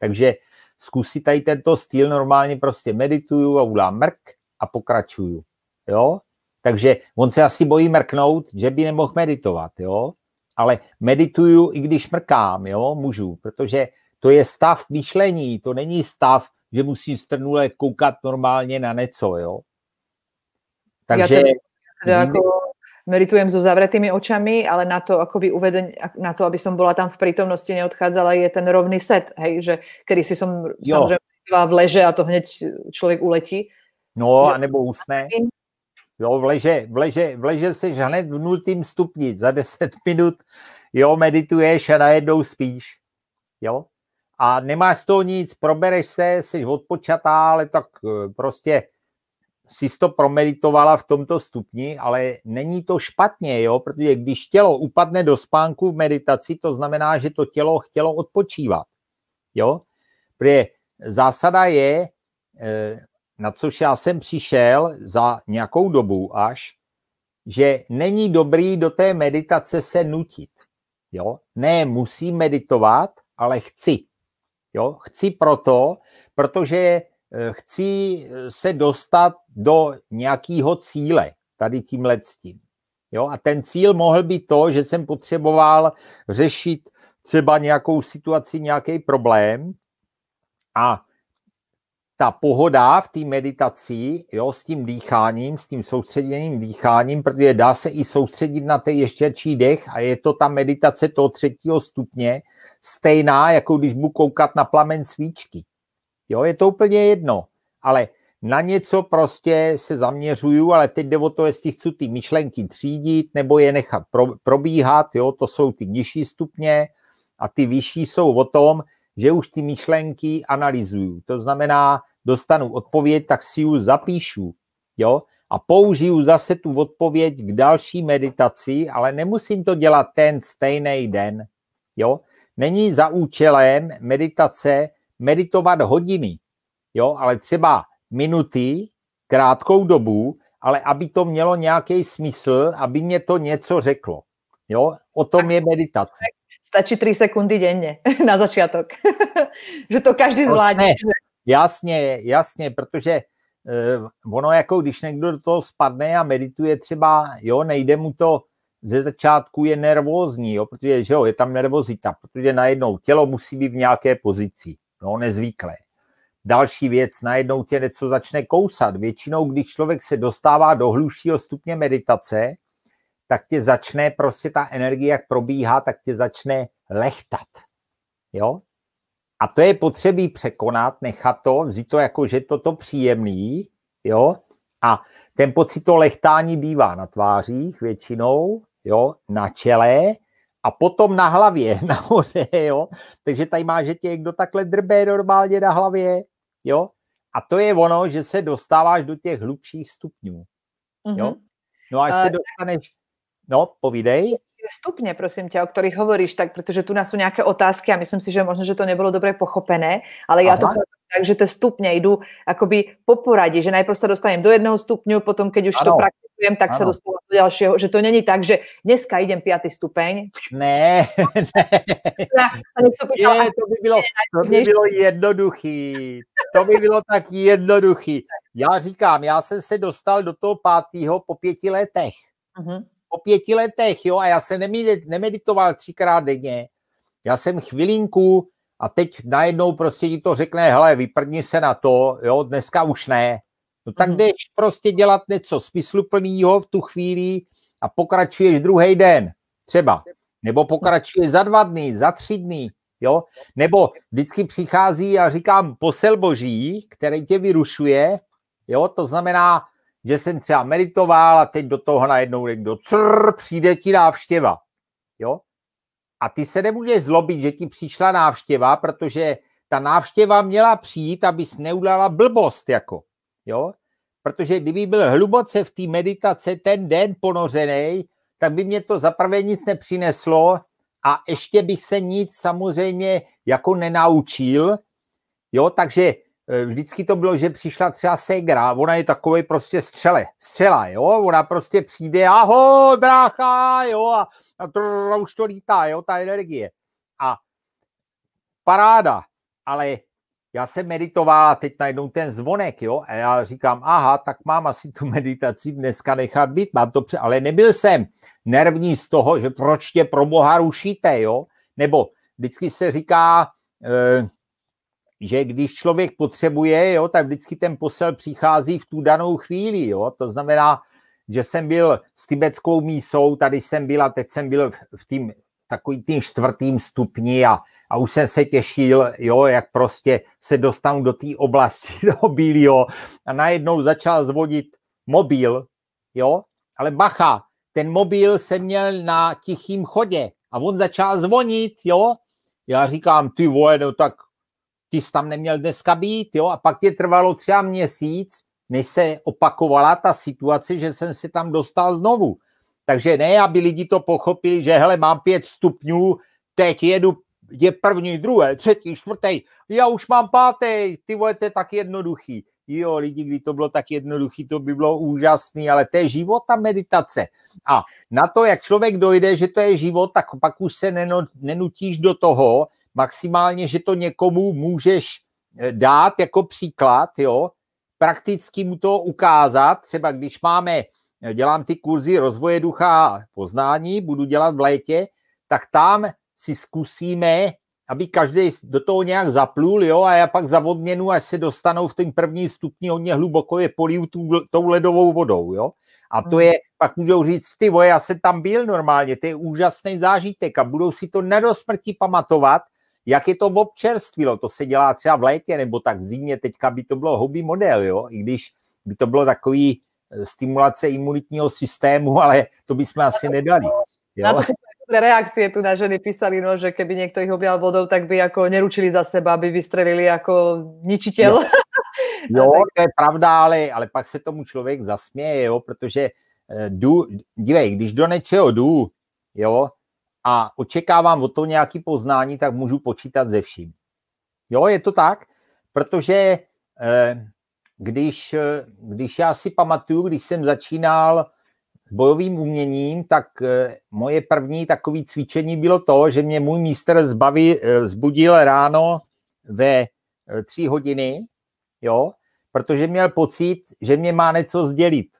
Takže zkusit tady tento styl, normálně prostě medituju a udělám mrk a pokračuju. Jo? Takže on se asi bojí mrknout, že by nemohl meditovat, jo? ale medituju, i když mrkám, jo, můžu, protože to je stav myšlení, to není stav, že musí strnule koukat normálně na něco, jo. Takže... Já teda, jako meditujem so zavretými očami, ale na to, by uveden, na to, aby som bola tam v prítomnosti, neodchádzala, je ten rovný set, hej, že kedy si som jo. samozrejme v leže a to hneď človek uletí. No, že, anebo usne. Jo, vleže, vleže, vleže se hned v nultým stupni, za 10 (laughs) minut, jo, medituješ a najednou spíš, jo. A nemáš z toho nic, probereš se, jsi odpočatá, ale tak eh, prostě si to promeditovala v tomto stupni, ale není to špatně, jo, protože když tělo upadne do spánku v meditaci, to znamená, že to tělo chtělo odpočívat, jo. Protože zásada je, eh, na což já jsem přišel za nějakou dobu až, že není dobrý do té meditace se nutit. Jo? Ne musím meditovat, ale chci. Jo? Chci proto, protože eh, chci eh, se dostat do nějakého cíle tady tímhle s tím. Jo? A ten cíl mohl být to, že jsem potřeboval řešit třeba nějakou situaci, nějaký problém a ta pohoda v té meditaci, jo, s tím dýcháním, s tím soustředěným dýcháním, protože dá se i soustředit na ten ještěrčí dech a je to ta meditace toho třetího stupně stejná, jako když budu koukat na plamen svíčky. Jo, je to úplně jedno, ale na něco prostě se zaměřuju, ale teď jde o to, jestli chci ty myšlenky třídit nebo je nechat probíhat, jo, to jsou ty nižší stupně a ty vyšší jsou o tom, že už ty myšlenky analyzuju. To znamená, dostanu odpověď, tak si ji zapíšu. Jo? A použiju zase tu odpověď k další meditaci, ale nemusím to dělat ten stejný den. Jo? Není za účelem meditace meditovat hodiny, jo? ale třeba minuty, krátkou dobu, ale aby to mělo nějaký smysl, aby mě to něco řeklo. Jo? O tom je meditace stačí 3 sekundy denně (laughs) na začátek, (laughs) že to každý zvládne. Jasně, jasně, protože uh, ono jako když někdo do toho spadne a medituje třeba, jo, nejde mu to, ze začátku je nervózní, jo, protože že jo, je tam nervozita, protože najednou tělo musí být v nějaké pozici, no, nezvyklé. Další věc, najednou tě něco začne kousat. Většinou, když člověk se dostává do hlušího stupně meditace, tak tě začne prostě ta energie, jak probíhá, tak tě začne lechtat. Jo? A to je potřebí překonat, nechat to, vzít to jako, že toto příjemný, jo? A ten pocit to lechtání bývá na tvářích většinou, jo? Na čele a potom na hlavě, (laughs) na hoře, jo? Takže tady má, že tě někdo takhle drbe normálně na hlavě, jo? A to je ono, že se dostáváš do těch hlubších stupňů, mm-hmm. jo? Mhm. No a až se eh, dostaneš No, povídej stupně, prosím tě, o kterých hovoríš, tak protože tu nás jsou nějaké otázky a myslím si, že možná, že to nebylo dobře pochopené, ale Aha. já to tak, že ty stupně jdu akoby po poradí, že najprv se dostanem do jednoho stupňu, potom keď už ano. to praktikujem, tak se dostávám do dalšího, že to není tak, že dneska jdem pětý stupeň. Ne, ne. to, Je, to, by bylo, to by bylo jednoduchý. To by bylo tak jednoduchý. Já říkám, já jsem se dostal do toho pátého po pěti letech. Uh-huh po pěti letech, jo, a já jsem nemeditoval třikrát denně. Já jsem chvilinku a teď najednou prostě ti to řekne, hele, vyprdni se na to, jo, dneska už ne. No tak mhm. jdeš prostě dělat něco smysluplného v tu chvíli a pokračuješ druhý den, třeba. Nebo pokračuješ za dva dny, za tři dny, jo. Nebo vždycky přichází a říkám posel boží, který tě vyrušuje, jo, to znamená, že jsem třeba meditoval a teď do toho najednou někdo crr, přijde ti návštěva. Jo? A ty se nemůžeš zlobit, že ti přišla návštěva, protože ta návštěva měla přijít, abys neudala blbost. Jako, jo? Protože kdyby byl hluboce v té meditace ten den ponořený, tak by mě to zaprvé nic nepřineslo a ještě bych se nic samozřejmě jako nenaučil. Jo? Takže Eh, vždycky to bylo, že přišla třeba Segra, ona je takový prostě střele, střela, jo, ona prostě přijde, ahoj, brácha, jo, a, a trrr, už to lítá, jo, ta energie. A paráda, ale já jsem meditoval a teď najednou ten zvonek, jo, a já říkám, aha, tak mám asi tu (laughs) meditaci dneska nechat být, mám to, pře- ale nebyl jsem nervní z toho, že proč tě pro boha rušíte, jo, nebo vždycky se říká, eh, že když člověk potřebuje, jo, tak vždycky ten posel přichází v tu danou chvíli. Jo. To znamená, že jsem byl s tibetskou mísou, tady jsem byl a teď jsem byl v tým, takovým tím čtvrtým stupni a, a už jsem se těšil, jo, jak prostě se dostanu do té oblasti, (laughs) do bílého a najednou začal zvodit mobil, jo, ale bacha, ten mobil se měl na tichým chodě a on začal zvonit, jo, já říkám, ty vole, no tak ty jsi tam neměl dneska být, jo, a pak je trvalo třeba měsíc, než se opakovala ta situace, že jsem se tam dostal znovu. Takže ne, aby lidi to pochopili, že hele, mám pět stupňů, teď jedu, je první, druhé, třetí, čtvrtý, já už mám pátý, ty vole, to je tak jednoduchý. Jo, lidi, kdy to bylo tak jednoduchý, to by bylo úžasný, ale to je život ta meditace. A na to, jak člověk dojde, že to je život, tak pak už se nenutíš do toho, maximálně, že to někomu můžeš eh, dát jako příklad, jo, prakticky mu to ukázat, třeba když máme, eh, dělám ty kurzy rozvoje ducha a poznání, budu dělat v létě, tak tam si zkusíme, aby každý do toho nějak zaplul, jo, a já pak za odměnu, až se dostanou v ten první stupni hodně hluboko, je poliju tou, tou ledovou vodou, jo. A to hmm. je, pak můžou říct, ty voje, já jsem tam byl normálně, to je úžasný zážitek a budou si to nedosmrtí pamatovat jak je to občerstvilo, no? to se dělá třeba v létě nebo tak v zimě, teďka by to bylo hobby model, jo? i když by to bylo takový eh, stimulace imunitního systému, (laughs) ale to jsme asi nedali. Jo? Na to sú (laughs) reakcie tu na ženy písali, no, že keby někdo jich objal vodou, tak by jako neručili za seba, aby vystrelili jako ničitel. Jo, (laughs) jo tak... to je pravda, ale, ale pak se tomu člověk zasměje, jo, protože eh, jdu, dívej, když do něčeho jdu, jo, a očekávám od toho nějaký poznání, tak můžu počítat ze vším. Jo, je to tak, protože eh, když, eh, když já si pamatuju, když jsem začínal s bojovým uměním, tak eh, moje první takové cvičení bylo to, že mě můj mistr zbavi, zbudil ráno ve tři hodiny, jo, protože měl pocit, že mě má něco sdělit.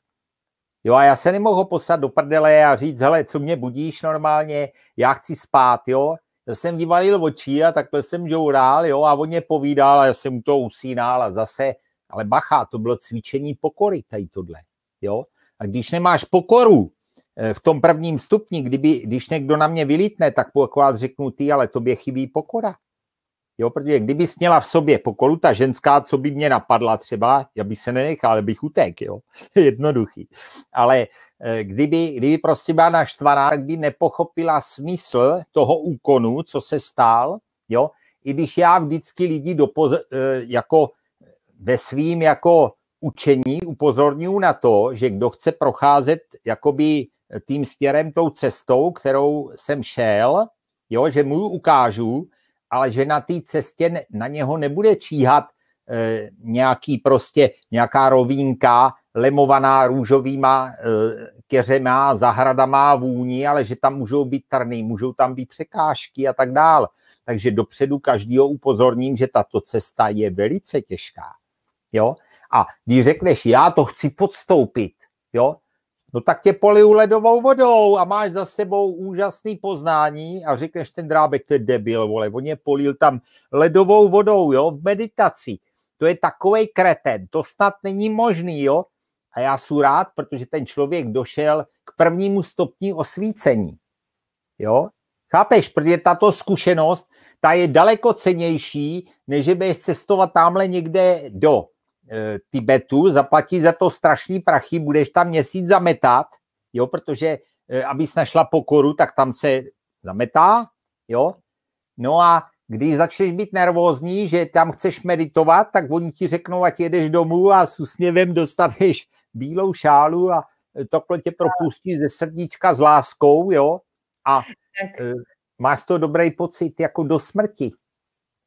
Jo a já se nemohu poslat do prdele a říct, hele, co mě budíš normálně, já chci spát, jo. Já jsem vyvalil oči a takhle jsem žourál, jo, a on mě povídal a já jsem to usínal a zase, ale bacha, to bylo cvičení pokory tady tohle, jo. A když nemáš pokoru eh, v tom prvním stupni, kdyby, když někdo na mě vylítne, tak pokud řeknu ty, ale tobě chybí pokora. Jo, protože kdyby sněla v sobě pokolu ta ženská, co by mě napadla třeba, já bych se nenechal, ale bych utek, jo. (laughs) Jednoduchý. Ale eh, kdyby, kdyby prostě byla naštvaná, tak by nepochopila smysl toho úkonu, co se stál, jo. I když já vždycky lidi dopoz, eh, jako ve svým jako učení upozorňuji na to, že kdo chce procházet jakoby eh, tím stěrem, tou cestou, kterou jsem šel, jo, že mu ukážu, ale že na té cestě na něho nebude číhat e, nějaký prostě, nějaká rovínka, lemovaná růžovýma e, keřema, zahradama, vůni, ale že tam můžou být trny, můžou tam být překážky a tak dál. Takže dopředu každýho upozorním, že tato cesta je velice těžká. Jo? A když řekneš, já to chci podstoupit, jo? No tak tě poliju ledovou vodou a máš za sebou úžasný poznání a řekneš ten drábek, to je debil, vole, on je polil tam ledovou vodou, jo, v meditaci. To je takový kreten, to snad není možný, jo. A já jsem rád, protože ten člověk došel k prvnímu stupni osvícení, jo. Chápeš, protože tato zkušenost, ta je daleko cenější, než že budeš cestovat tamhle někde do Eh, Tibetu, zaplatí za to strašný prachy, budeš tam měsíc zametat, jo, protože eh, abys našla pokoru, tak tam se zametá, jo. No a když začneš být nervózní, že tam chceš meditovat, tak oni ti řeknou, ať jedeš domů a s úsměvem dostaneš bílou šálu a eh, tokhle tě propustí ze srdíčka s láskou, jo, a tak. máš to dobrý pocit jako do smrti,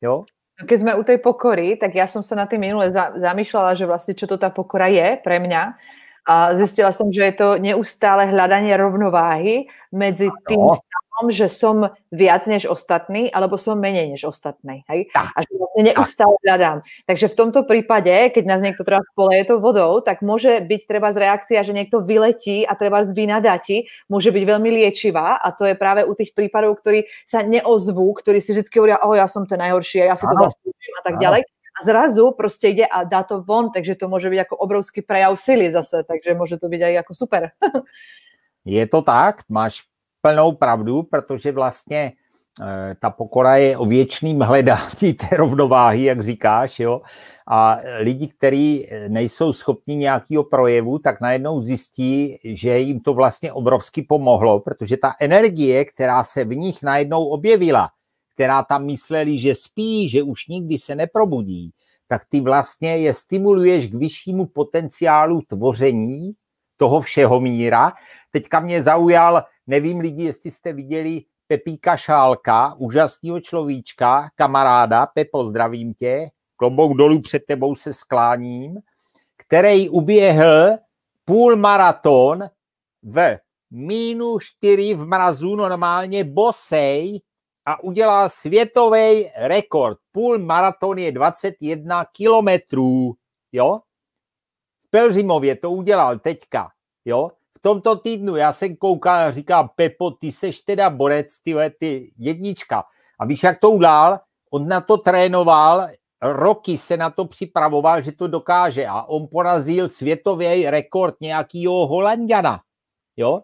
jo. Keď sme u tej pokory, tak ja som sa na tým minule zamýšľala, že vlastne čo to tá pokora je pre mňa. A zistila som, že je to neustále hľadanie rovnováhy medzi tým tom, že som viac než ostatní, alebo som menej než ostatní. Hej? Tak. A že vlastně neustále hľadám. Takže v tomto prípade, keď nás niekto třeba poleje to vodou, tak môže byť treba z reakcia, že niekto vyletí a treba z vynadati, môže byť veľmi liečivá a to je práve u tých prípadov, ktorí sa neozvú, ktorí si vždycky hovoria, o, ja som ten najhorší, ja si to zaslúžim a tak ďalej a zrazu prostě jde a dá to von, takže to může být jako obrovský prejav sily zase, takže může to být jako super. (laughs) Je to tak, máš plnou pravdu, protože vlastně eh, ta pokora je o věčným hledání té rovnováhy, jak říkáš, jo. A lidi, kteří eh, nejsou schopni nějakého projevu, tak najednou zjistí, že jim to vlastně obrovsky pomohlo, protože ta energie, která se v nich najednou objevila, která tam mysleli, že spí, že už nikdy se neprobudí, tak ty vlastně je stimuluješ k vyššímu potenciálu tvoření toho všeho míra. Teďka mě zaujal Nevím lidi, jestli jste viděli Pepíka Šálka, úžasného človíčka, kamaráda, Pepo, zdravím tě, klobouk dolů před tebou se skláním, který uběhl půl maraton v minus 4 v mrazu normálně bosej a udělal světový rekord. Půl maraton je 21 kilometrů, jo? V Pelřimově to udělal teďka, jo? tomto týdnu já jsem koukal a říkám, Pepo, ty seš teda borec, ty, ty jednička. A víš, jak to udál? On na to trénoval, roky se na to připravoval, že to dokáže a on porazil světový rekord nějakýho holanděna. Jo?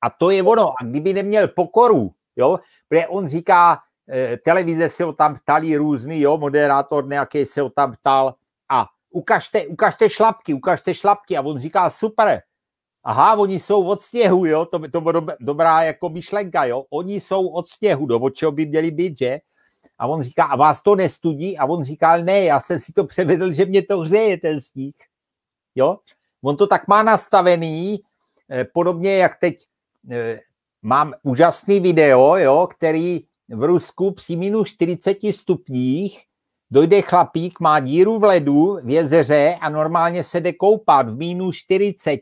A to je ono. A kdyby neměl pokoru, jo? protože on říká, eh, televize se ho tam ptali různý, jo? moderátor nějaký se ho tam ptal a ukažte, ukažte šlapky, ukažte šlapky. A on říká, super, aha, oni jsou od sněhu, jo, to, to bylo dobrá jako myšlenka, jo, oni jsou od sněhu, do no, od čeho by měli být, že? A on říká, a vás to nestudí? A on říkal, ne, já jsem si to převedl, že mě to hřeje ten sníh. Jo? On to tak má nastavený, eh, podobně jak teď eh, mám úžasný video, jo, který v Rusku při minus 40 stupních dojde chlapík, má díru v ledu v jezeře a normálně se jde koupat v minus 40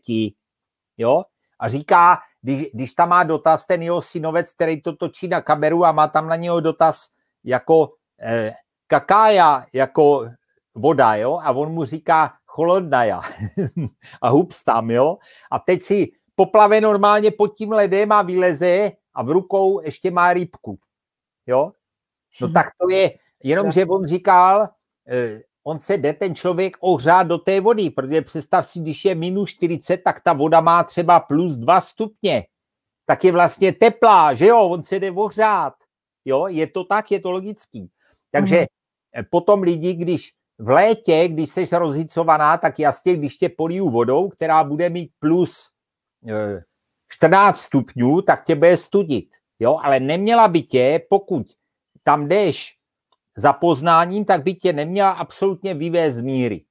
jo? A říká, když, když tam má dotaz ten jeho synovec, který to točí na kameru a má tam na něho dotaz jako eh, kakája, jako voda, jo? A on mu říká cholodnaja (laughs) a hubs tam, jo? A teď si poplave normálně pod tím ledem a vyleze a v rukou ještě má rybku, jo? No hm. tak to je, jenomže on říkal, eh, on se jde ten člověk ohřát do té vody, protože představ si, když je minus 40, tak ta voda má třeba plus 2 stupně, tak je vlastně teplá, že jo, on se jde ohřát. Jo, je to tak, je to logický. Takže mm-hmm. potom lidi, když v létě, když jsi rozhicovaná, tak jasně, když tě poliju vodou, která bude mít plus 14 eh, stupňů, tak tě bude studit. Jo, ale neměla by tě, pokud tam jdeš za poznáním, tak by tě neměla absolutně vyvést z míry.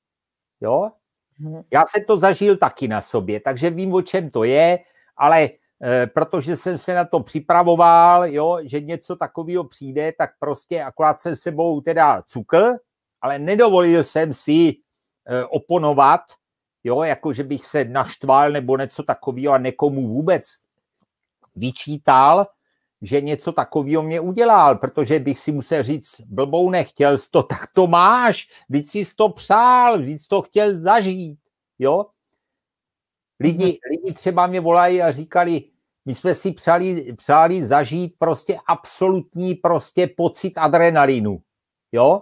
Jo? Mhm. Já jsem to zažil taky na sobě, takže vím, o čem to je, ale e, protože jsem se na to připravoval, jo, že něco takového přijde, tak prostě akorát jsem sebou teda cukl, ale nedovolil jsem si e, oponovat, jo, jako že bych se naštval nebo něco takového a nekomu vůbec vyčítal, že něco takového mě udělal, protože bych si musel říct, blbou nechtěl jsi to, (laughs) tak to máš, vždyť jsi to přál, vždyť jsi to chtěl zažít, jo. Lidi, mhm. lidi třeba mě volají a říkali, my jsme si přáli, přáli zažít prostě absolutní prostě pocit adrenalinu, jo.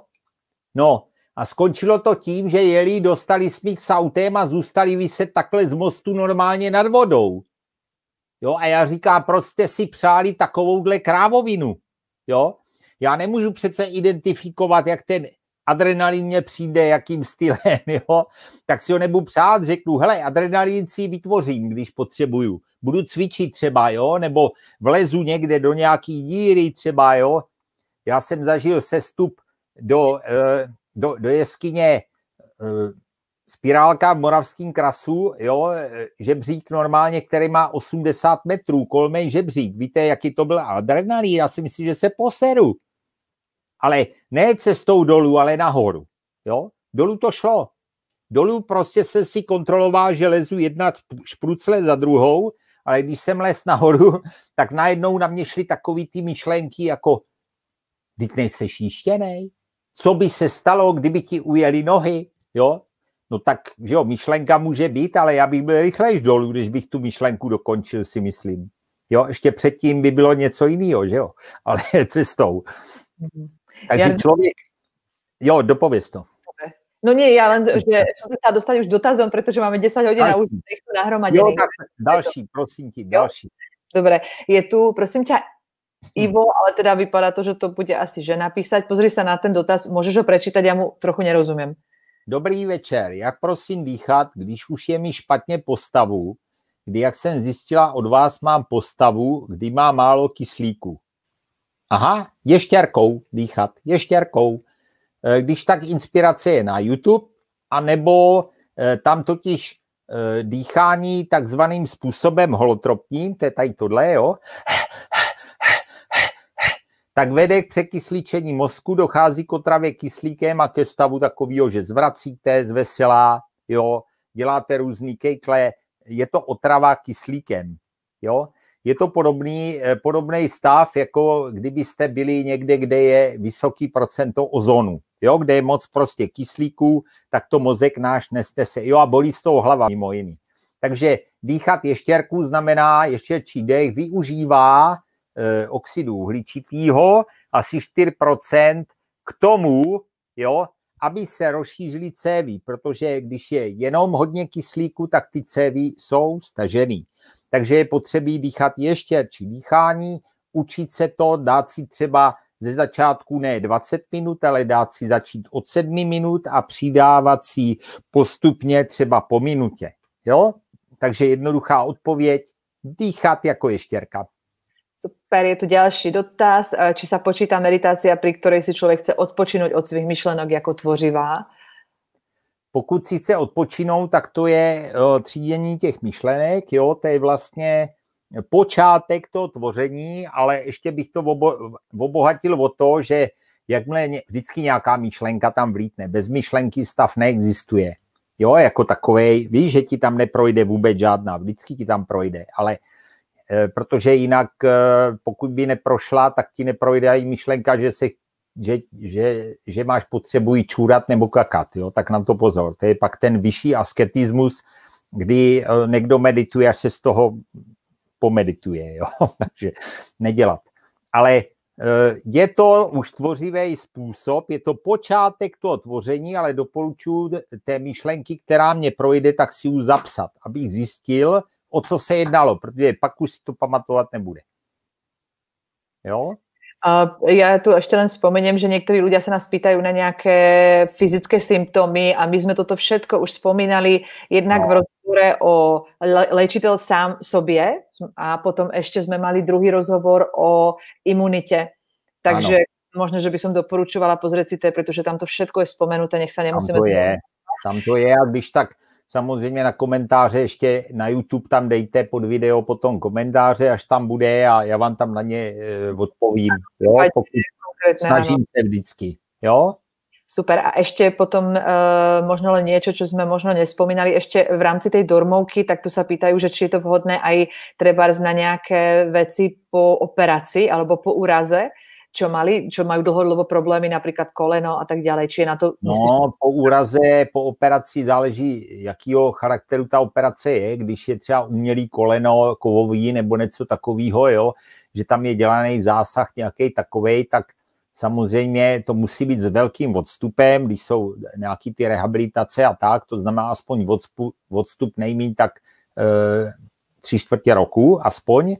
No a skončilo to tím, že jeli, dostali smích s autem a zůstali vyset takhle z mostu normálně nad vodou, Jo, a já říkám, proč jste si přáli takovouhle krávovinu? Jo, já nemůžu přece identifikovat, jak ten adrenalin mě přijde, jakým stylem, (laughs) jo, tak si ho nebudu přát, řeknu, hele, adrenalin si vytvořím, když potřebuju. Budu cvičit třeba, jo, nebo vlezu někde do nějaký díry třeba, jo. Já jsem zažil sestup do, eh, do, do jeskyně eh, Spirálka v Moravském krasu, jo, e, žebřík normálně, který má 80 metrů, kolmej žebřík. Víte, jaký to byl adrenalín? Já si myslím, že se poseru. Ale ne cestou dolů, ale nahoru. Jo? Dolů to šlo. Dolů prostě se si kontroloval, že lezu jedna šprucle za druhou, ale když jsem les nahoru, (laughs) tak najednou na mě šly takový ty myšlenky jako teď nejseš jištěnej, co by se stalo, kdyby ti ujeli nohy, jo? No tak, že jo, myšlenka může být, ale já bych byl rychlejš dolů, když bych tu myšlenku dokončil, si myslím. Jo, ještě předtím by bylo něco jiného, že jo, (laughs) ale cestou. Mhm. Takže já... člověk, jo, dopověz to. No nie, ja len, že som sa dostať už dotazom, pretože máme 10 hodín a už tu nahromadených. Jo, tak, další, prosím ti, další. Dobre, je tu, prosím ťa, mhm. Ivo, ale teda vypadá to, že to bude asi žena písať. Pozri sa na ten dotaz, môžeš ho prečítať, ja mu trochu nerozumiem. Dobrý večer. Jak prosím dýchat, když už je mi špatně postavu, kdy, jak jsem zjistila, od vás mám postavu, kdy má málo kyslíku. Aha, ještěrkou dýchat, ještěrkou. Eh, když tak inspirace je na YouTube, anebo eh, tam totiž eh, dýchání takzvaným způsobem holotropním, to je tady tohle, jo, tak vede k překysličení mozku, dochází k otravě kyslíkem a ke stavu takového, že zvracíte, zveselá, jo, děláte různý kejkle, je to otrava kyslíkem, jo. Je to podobný, eh, podobný stav, jako kdybyste byli někde, kde je vysoký procento ozonu, jo, kde je moc prostě kyslíků, tak to mozek náš nestese, jo, a bolí s tou hlava mimo jiný. Takže dýchat ještěrku znamená ještěrčí dech využívá Eh, oxidu uhličitého, asi 4%, k tomu, jo, aby se rozšířily cévy, protože když je jenom hodně kyslíku, tak ty cévy jsou stažený. Takže je potřeba dýchat ještě či dýchání, učit se to, dát si třeba ze začátku ne 20 minut, ale dát si začít od 7 minut a přidávat si postupně třeba po minutě. Jo? Takže jednoduchá odpověď, dýchat jako ještěrka. Super, je tu ďalší dotaz. Eh, či sa počíta meditácia, pri ktorej si človek chce odpočinúť od svých myšlenok jako tvořivá? Pokud si chce odpočinout, tak to je eh, třídění těch myšlenek, jo, to je vlastně počátek toho tvoření, ale ještě bych to obo- obohatil o to, že jakmile vždycky nějaká myšlenka tam vlítne, bez myšlenky stav neexistuje. Jo, jako takovej, víš, že ti tam neprojde vůbec žádná, vždycky ti tam projde, ale Eh, protože jinak eh, pokud by neprošla, tak ti neprojde ani myšlenka, že, se, že, že, že máš potřebu jí čůrat nebo kakat, jo? tak na to pozor. To je pak ten vyšší asketismus, kdy eh, někdo medituje a se z toho pomedituje, jo? (laughs) takže nedělat. Ale je to už tvořivý způsob, je to počátek toho tvoření, ale doporučuji té myšlenky, která mě projde, tak si ji zapsat, abych zjistil, o co se jednalo, protože pak už si to pamatovat nebude. Jo? A já tu ještě jen vzpomením, že někteří lidé se nás pýtají na nějaké fyzické symptomy a my jsme toto všetko už spomínali jednak no. v rozhovore o léčitel sám sobě a potom ešte sme mali druhý rozhovor o imunite. Takže ano. možno, že by som doporučovala pozrieť si to, pretože tam to všetko je spomenuté, nech sa nemusíme... Tam to je, tam to je a když tak Samozřejmě na komentáře ještě na YouTube tam dejte pod video potom komentáře, až tam bude a já vám tam na ně e, odpovím. Jo? Pokud snažím se vždycky. Jo? Super. A ešte potom uh, možno len niečo, čo sme možno nespomínali ešte v rámci tej dormovky, tak tu sa pýtajú, že či je to vhodné aj treba na nejaké veci po operácii alebo po úraze, čo, mali, čo majú dlhodobo problémy, například koleno a tak ďalej, Či je na to... No, myslíš... po úraze, po operaci záleží, jakýho charakteru ta operace je. Když je třeba umělý koleno, kovový nebo něco takového, jo, že tam je dělaný zásah nějaký takovej, tak Samozřejmě to musí být s velkým odstupem, když jsou nějaký ty rehabilitace a tak, to znamená aspoň odstup, odstup nejmín tak e, tři čtvrtě roku, aspoň,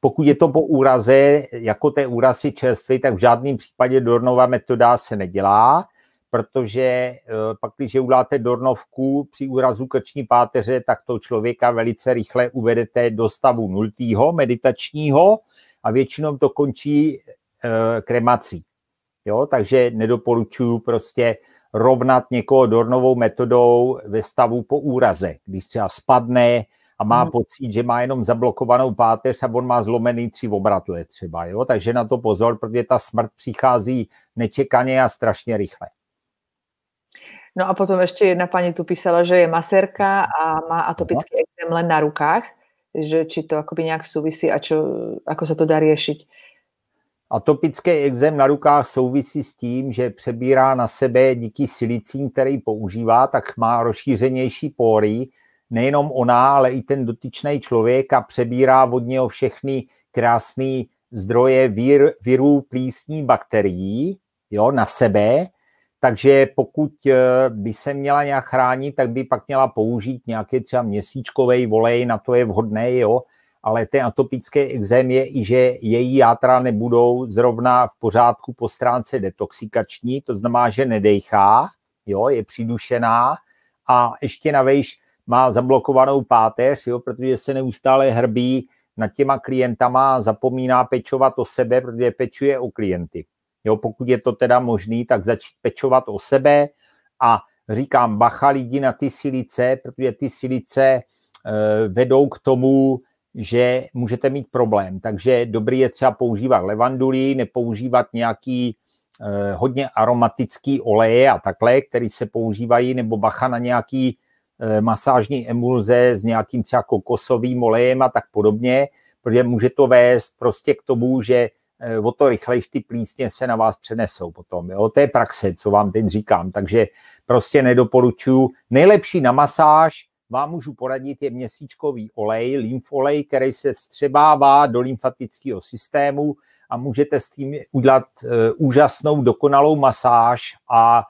pokud je to po úraze, jako té úrazy čerstvý, tak v žádném případě Dornova metoda se nedělá, protože eh, pak, když uděláte Dornovku při úrazu krční páteře, tak to člověka velice rychle uvedete do stavu nultýho, meditačního a většinou to končí eh, kremací. Jo, takže nedoporučuju prostě rovnat někoho Dornovou metodou ve stavu po úraze, když třeba spadne, a má hmm. pocit, že má jenom zablokovanou páteř a on má zlomený tři obratle třeba. Jo? Takže na to pozor, protože ta smrt přichází nečekaně a strašně rychle. No a potom ještě jedna paní tu písala, že je masérka a má atopický no. ekzem len na rukách, že či to akoby nějak souvisí a čo, ako se to dá řešit. Atopický exém na rukách souvisí s tím, že přebírá na sebe díky silicím, který používá, tak má rozšířenější pory, nejenom ona, ale i ten dotyčný člověk a přebírá od něho všechny krásné zdroje vir, virů plísní bakterií jo, na sebe, takže pokud eh, by se měla nějak chránit, tak by pak měla použít nějaký třeba měsíčkový volej, na to je vhodné, jo, ale ten atopický exém je i, že její játra nebudou zrovna v pořádku po stránce detoxikační, to znamená, že nedejchá, jo, je přidušená a ještě navejš má zablokovanou páteř, jo, protože se neustále hrbí nad těma klientama, zapomíná pečovat o sebe, protože pečuje o klienty. Jo, pokud je to teda možný, tak začít pečovat o sebe a říkám, bacha lidi na ty silice, protože ty silice e, vedou k tomu, že můžete mít problém. Takže dobrý je třeba používat levanduli, nepoužívat nějaký e, hodně aromatický oleje a takhle, který se používají, nebo bacha na nějaký Eh, masážní emulze s nějakým třeba kokosovým olejem a tak podobně, protože může to vést prostě k tomu, že eh, o to rychlejší ty plísně se na vás přenesou potom. Jo? To je praxe, co vám teď říkám. Takže prostě nedoporučuju. Nejlepší na masáž vám můžu poradit je měsíčkový olej, lymfolej, který se vstřebává do lymfatického systému a můžete s tím udělat eh, úžasnou, dokonalou masáž a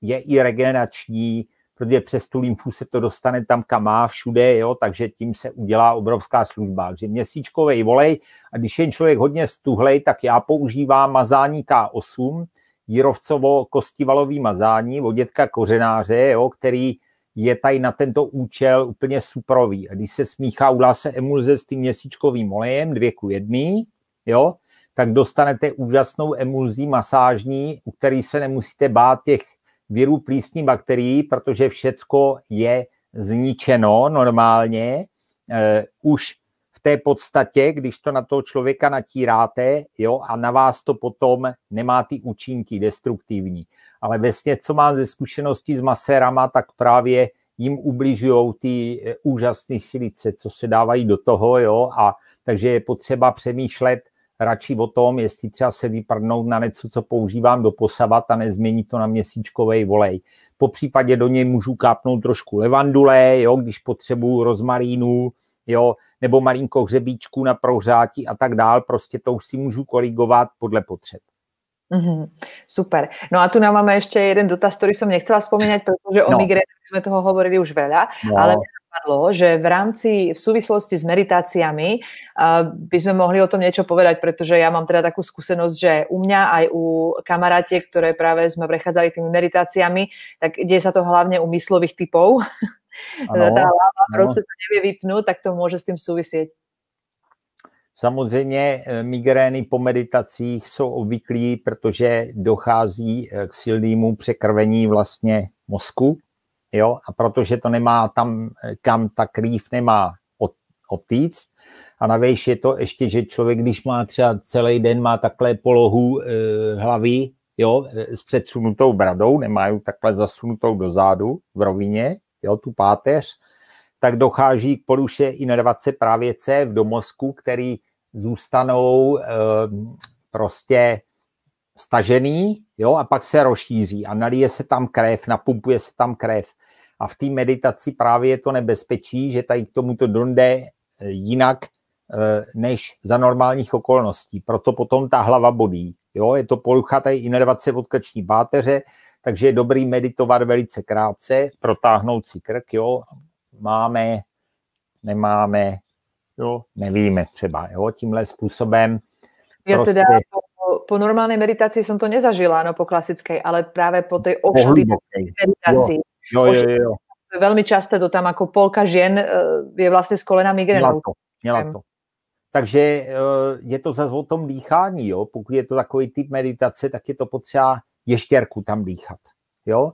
je i regenerační protože přes tu lymfu se to dostane tam, kam má, všude, jo, takže tím se udělá obrovská služba. Takže měsíčkový volej, a když je člověk hodně stuhlej, tak já používám mazání K8, jírovcovo kostivalový mazání od dětka kořenáře, jo, který je tady na tento účel úplně suprový. A když se smíchá, udá se emulze s tím měsíčkovým olejem, dvě ku jedný, jo, tak dostanete úžasnou emulzí masážní, u který se nemusíte bát těch virů plísní bakterií, protože všecko je zničeno normálně. E, už v té podstatě, když to na toho člověka natíráte jo, a na vás to potom nemá ty účinky destruktivní. Ale vesně, co mám ze zkušeností s maserama, tak právě jim ubližují ty e, úžasné silice, co se dávají do toho, jo, a takže je potřeba přemýšlet, radši o tom, jestli třeba se vyprdnout na něco, co používám do posavat a nezmění to na měsíčkovej volej. Po případě do něj můžu kápnout trošku levandule, jo, když potřebuju rozmarínu, jo, nebo malinko hřebíčku na prohřátí a tak dál. Prostě to už si můžu korigovat podle potřeb. Mm-hmm, super. No a tu nám máme ještě jeden dotaz, který jsem nechcela spomínať, pretože no. o migrénach jsme toho hovorili už veľa, no. ale napadlo, že v rámci, v súvislosti s meditáciami uh, by sme mohli o tom niečo povedať, pretože ja mám teda takú skúsenosť, že u mňa aj u kamarátiek, ktoré práve sme prechádzali tými meditáciami, tak ide sa to hlavne u myslových typov. Ano, (laughs) Ta láva prostě sa nevie vypnúť, tak to může s tím souviset. Samozřejmě e, migrény po meditacích jsou obvyklí, protože dochází e, k silnému překrvení vlastně mozku jo, a protože to nemá tam, eh, kam ta krýv nemá od, otýct, a navíc je to ještě, že člověk, když má třeba celý den, má takhle polohu e, hlavy, jo, eh, s předsunutou bradou, nemá ji takhle zasunutou dozadu v rovině, jo, tu páteř, tak dochází k poruše inervace právě C v domozku, který zůstanou e, prostě stažený, jo, a pak se rozšíří a nalije se tam krev, napumpuje se tam krev. A v té meditaci právě je to nebezpečí, že tady k tomuto donde e, jinak e, než za normálních okolností. Proto potom ta hlava bodí. Jo, je to porucha tady inervace vodkační páteře, takže je dobrý meditovat velice krátce, protáhnout si krk, jo, máme, nemáme, jo, nevíme třeba, jo, tímhle způsobem. Já prostě... teda po normálnej meditácii som to nezažila, no po klasickej, ale práve po tej ošli meditácii. Jo, jo, jo, jo. Velmi často to tam jako polka žen eh, je vlastně s kolena migrénou. Měla to, měla to. Takže eh, je to zase o tom dýchání, jo? Pokud je to takový typ meditace, tak je to potřeba ještěrku tam dýchat, jo?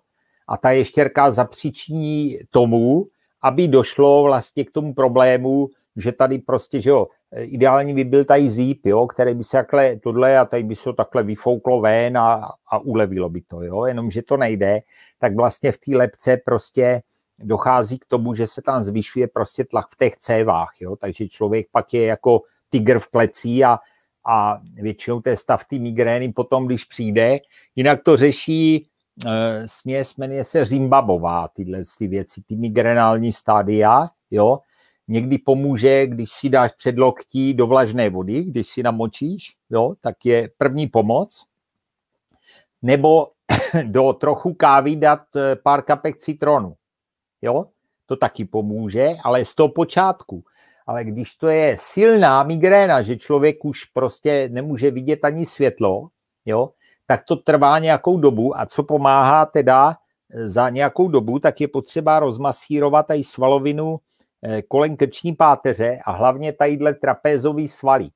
A ta ještěrka zapříčiní tomu, aby došlo vlastně k tomu problému, že tady prostě, že jo, Eh, ideálně by byl tady zíp, jo, který by se takhle tohle a tady by se to takhle vyfouklo ven a, a ulevilo by to, jo, jenomže to nejde, tak vlastně v té lepce prostě dochází k tomu, že se tam zvyšuje prostě tlak v těch cévách, jo, takže člověk pak je jako tygr v klecí a, a většinou té stav té migrény potom, když přijde, jinak to řeší e, směs, jmenuje se Zimbabová, tyhle ty věci, ty migrenální stádia, jo, Někdy pomůže, když si dáš předloktí do vlažné vody, když si namočíš, jo, tak je první pomoc. Nebo (clears throat) do trochu kávy dát eh, pár kapek citronu. Jo, to taky pomůže, ale z toho počátku. Ale když to je silná migréna, že člověk už prostě nemůže vidět ani světlo, jo, tak to trvá nějakou dobu a co pomáhá teda eh, za nějakou dobu, tak je potřeba rozmasírovat i svalovinu Eh, kolem krční páteře a hlavně tadyhle trapézový svaly.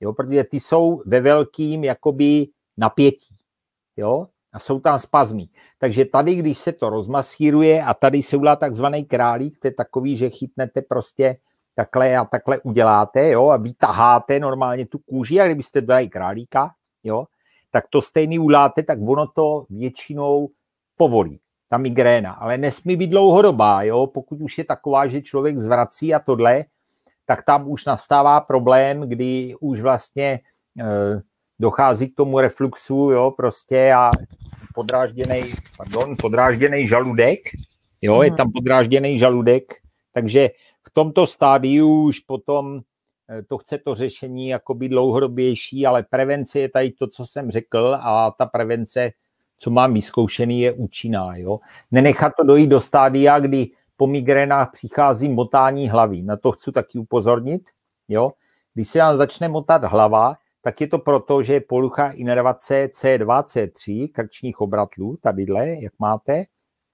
Jo, protože ty jsou ve velkým jakoby napětí. Jo? A jsou tam spazmy. Takže tady, když se to rozmasíruje a tady se udělá takzvaný králík, to je takový, že chytnete prostě takhle a takhle uděláte, jo, a vytaháte normálně tu kůži, a kdybyste dali králíka, jo, tak to stejný uděláte, tak ono to většinou povolí ta migréna, ale nesmí být dlouhodobá, jo? pokud už je taková, že člověk zvrací a tohle, tak tam už nastává problém, kdy už vlastně e, dochází k tomu refluxu, jo, prostě a podrážděný, pardon, podrážděný žaludek, jo, mm. je mhm. tam podrážděný žaludek, takže v tomto stádiu už potom eh, to chce to řešení jako by dlouhodobější, ale prevence je tady to, co jsem řekl a ta prevence co mám vyzkoušený, je účinná. Jo? Nenechat to dojít do stádia, kdy po migrénách přichází motání hlavy. Na to chci taky upozornit. Jo? Když se vám začne motat hlava, tak je to proto, že je porucha inervace C2, C3, krčních obratlů, tadyhle, jak máte,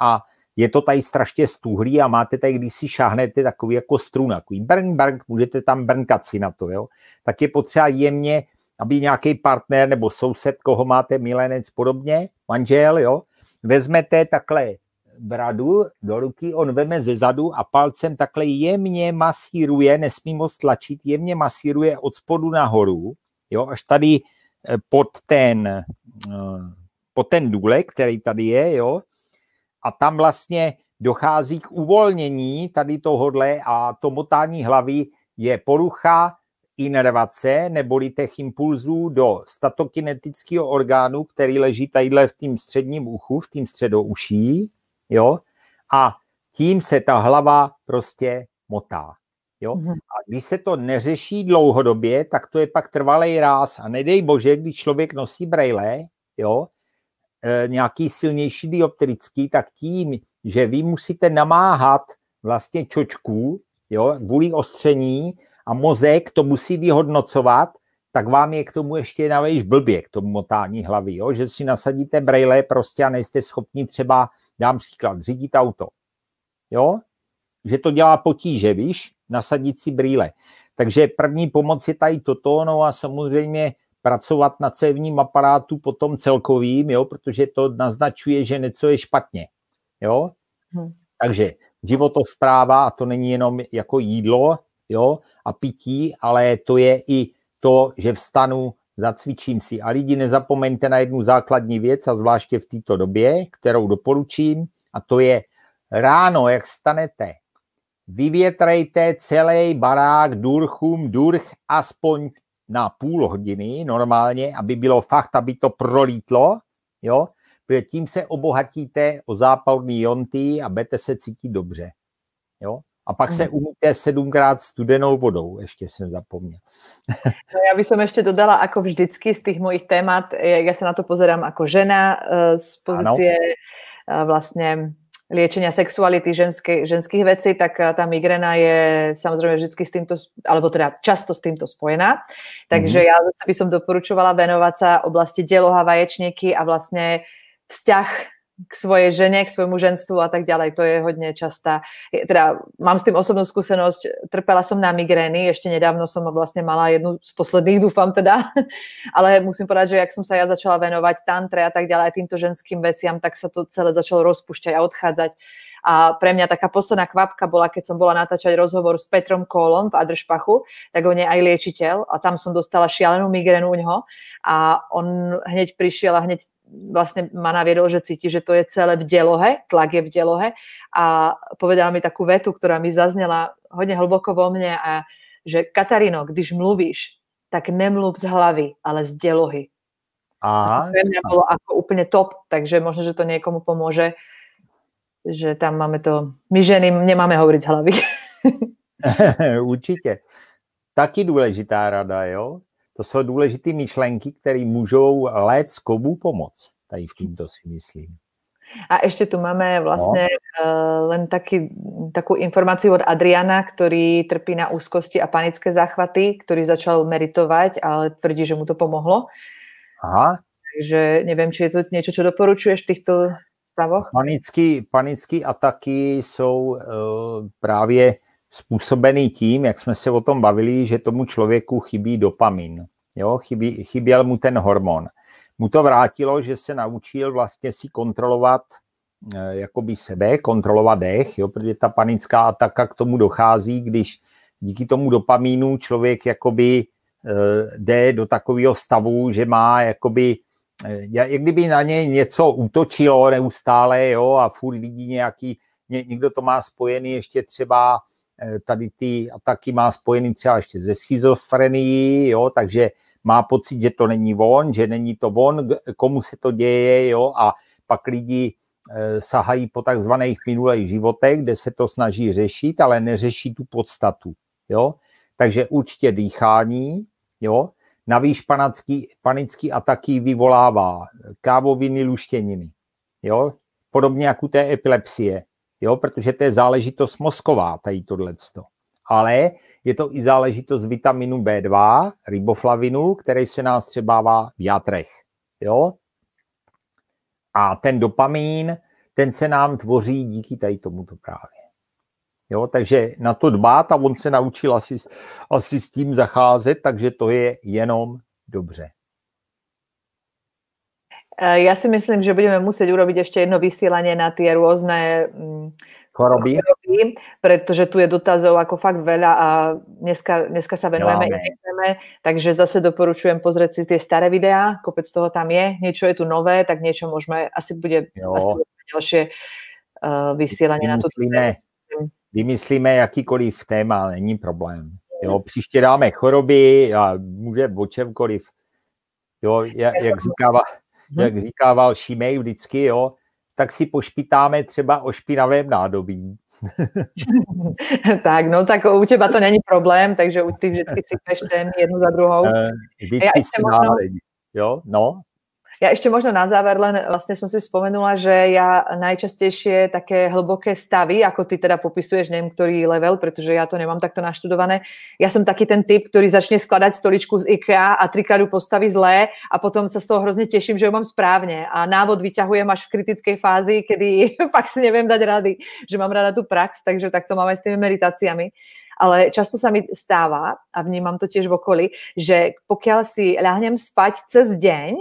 a je to tady strašně stuhlý a máte tady, když si šáhnete takový jako struna, takový brn brn, můžete tam brnkat si na to, jo? tak je potřeba jemně aby nějaký partner nebo soused, koho máte, milenec podobně, manžel, jo, vezmete takhle bradu do ruky, on veme ze zadu a palcem takhle jemně masíruje, nesmí moc tlačit, jemně masíruje od spodu nahoru, jo, až tady eh, pod ten, eh, pod ten důlek, který tady je, jo, a tam vlastně dochází k uvolnění tady tohodle a to motání hlavy je porucha, inervace neboli těch impulzů do statokinetického orgánu, který leží tadyhle v tím středním uchu, v tím středouší, jo, a tím se ta hlava prostě motá. Jo? Mhm. A když se to neřeší dlouhodobě, tak to je pak trvalý ráz. A nedej bože, když člověk nosí brejle, jo, e, nějaký silnější dioptrický, tak tím, že vy musíte namáhat vlastně čočku, jo, kvůli ostření, a mozek to musí vyhodnocovat, tak vám je k tomu ještě navíc blbě, k tomu motání hlavy, jo? že si nasadíte brejle prostě a nejste schopni třeba, dám příklad, řídit auto. Jo? Že to dělá potíže, víš, nasadit si brýle. Takže první pomoc je tady toto, no a samozřejmě pracovat na cévním aparátu potom celkovým, jo, protože to naznačuje, že něco je špatně. Jo? Hmm. Takže životospráva, a to není jenom jako jídlo, jo, a pití, ale to je i to, že vstanu, zacvičím si. A lidi, nezapomeňte na jednu základní věc, a zvláště v této době, kterou doporučím, a to je ráno, jak stanete, vyvětrejte celý barák durchum durch aspoň na půl hodiny normálně, aby bylo fakt, aby to prolítlo, jo, protože tím se obohatíte o záporný jonty a budete se cítit dobře, jo. A pak se mhm. umíte sedmkrát studenou vodou, ještě jsem zapomněl. No, já bych som dodala, jako vždycky z těch mojich témat, já se na to pozerám jako žena e, z pozice vlastně léčení liečenia sexuality ženskej, ženských vecí, tak e, tá migrena je samozrejme vždycky s týmto, alebo teda často s týmto spojená. Takže mm -hmm. ja by som doporučovala venovať sa oblasti děloha vaječníky a vlastne vzťah k svoje ženě, k svému ženstvu a tak ďalej. To je hodně častá. Teda mám s tím osobnou skúsenosť. trpela som na migrény, ještě nedávno som vlastne mala jednu z posledných, Dúfam teda, (laughs) ale musím povedať, že jak som sa ja začala venovať tantre a tak ďalej, týmto ženským veciam, tak sa to celé začalo rozpušťať a odchádzať. A pre mňa taká posledná kvapka bola, keď som bola natáčať rozhovor s Petrom Kolom v Adršpachu, tak on je aj liečiteľ a tam som dostala šialenú migrénu u neho a on hneď prišiel a hneď vlastne ma naviedol, že cíti, že to je celé v dělohe, tlak je v dělohe a povedala mi takú vetu, která mi zazněla hodně hlboko vo mne a že Katarino, když mluvíš, tak nemluv z hlavy, ale z dělohy. A to mě bylo jako úplně top, takže možno, že to někomu pomůže, že tam máme to, my ženy nemáme hovorit z hlavy. (laughs) Určitě. Taky důležitá rada, jo? To jsou důležité myšlenky, které můžou léct komu pomoct. Tady v mhm. tímto si myslím. A ešte tu máme vlastne no. uh, len takovou takú informáciu od Adriana, ktorý trpí na úzkosti a panické záchvaty, ktorý začal meritovať, ale tvrdí, že mu to pomohlo. Aha. Takže neviem, či je to niečo, čo doporučuješ v týchto stavoch? Panické panický ataky sú uh, eh, právě způsobený tím, jak jsme se o tom bavili, že tomu člověku chybí dopamin. Jo, chybí, chyběl mu ten hormon. Mu to vrátilo, že se naučil vlastně si kontrolovat eh, jakoby sebe, kontrolovat dech, jo, protože ta panická ataka k tomu dochází, když díky tomu dopamínu člověk jakoby eh, jde do takového stavu, že má jakoby, eh, jak kdyby na něj něco útočilo neustále, jo, a furt vidí nějaký, někdo to má spojený ještě třeba Eh, tady ty ataky má spojený třeba ještě ze schizofrenií, jo, takže má pocit, že to není on, že není to on, komu se to děje, jo, a pak lidi eh, sahají po takzvaných minulých životech, kde se to snaží řešit, ale neřeší tu podstatu, jo. Takže určitě dýchání, jo, navíc panický, panický ataky vyvolává kávoviny, luštěniny, jo, podobně jako u té epilepsie, jo, protože to je záležitost mozková, tady tohleto. Ale je to i záležitost vitaminu B2, riboflavinu, který se nás třebává v játrech. Jo? A ten dopamin, ten se nám tvoří díky tady tomuto právě. Jo, takže na to dbát a on se naučil asi, asi s tím zacházet, takže to je jenom dobře. E, ja si myslím, že budeme musieť urobiť ešte jedno vysielanie na tie rôzne mm, choroby. choroby pretože tu je dotazov ako fakt veľa a dneska, dneska sa venujeme no, téme, takže zase doporučujem pozrieť si tie staré videá, kopec toho tam je, niečo je tu nové, tak niečo môžeme, asi bude, ďalšie e, vysielanie na to. Vymyslíme jakýkoliv téma, není problém. Jo, mm. příště dáme choroby a může o čemkoliv. Jo, jak, jak říkává, hmm. jak říkával Šimej vždycky, jo, tak si pošpitáme třeba o špinavém nádobí. (laughs) tak, no tak u těba to není problém, takže u ty vždycky si témy jednu za druhou. Vždycky eh, a já ještě možno, jo, no. Ja ešte možno na záver len vlastne som si spomenula, že ja najčastejšie také hlboké stavy, ako ty teda popisuješ, neviem, ktorý level, pretože ja to nemám takto naštudované, ja som taký ten typ, ktorý začne skladať stoličku z IKEA a trikrát ju postaví zlé a potom sa z toho hrozně teším, že ju mám správne a návod vyťahujem až v kritické fázi, kedy (laughs) fakt si neviem dať rady, že mám rada tu prax, takže tak to mám aj s tými meditáciami ale často sa mi stává, a vnímam to tiež v okolí, že pokiaľ si ľahnem spať cez deň,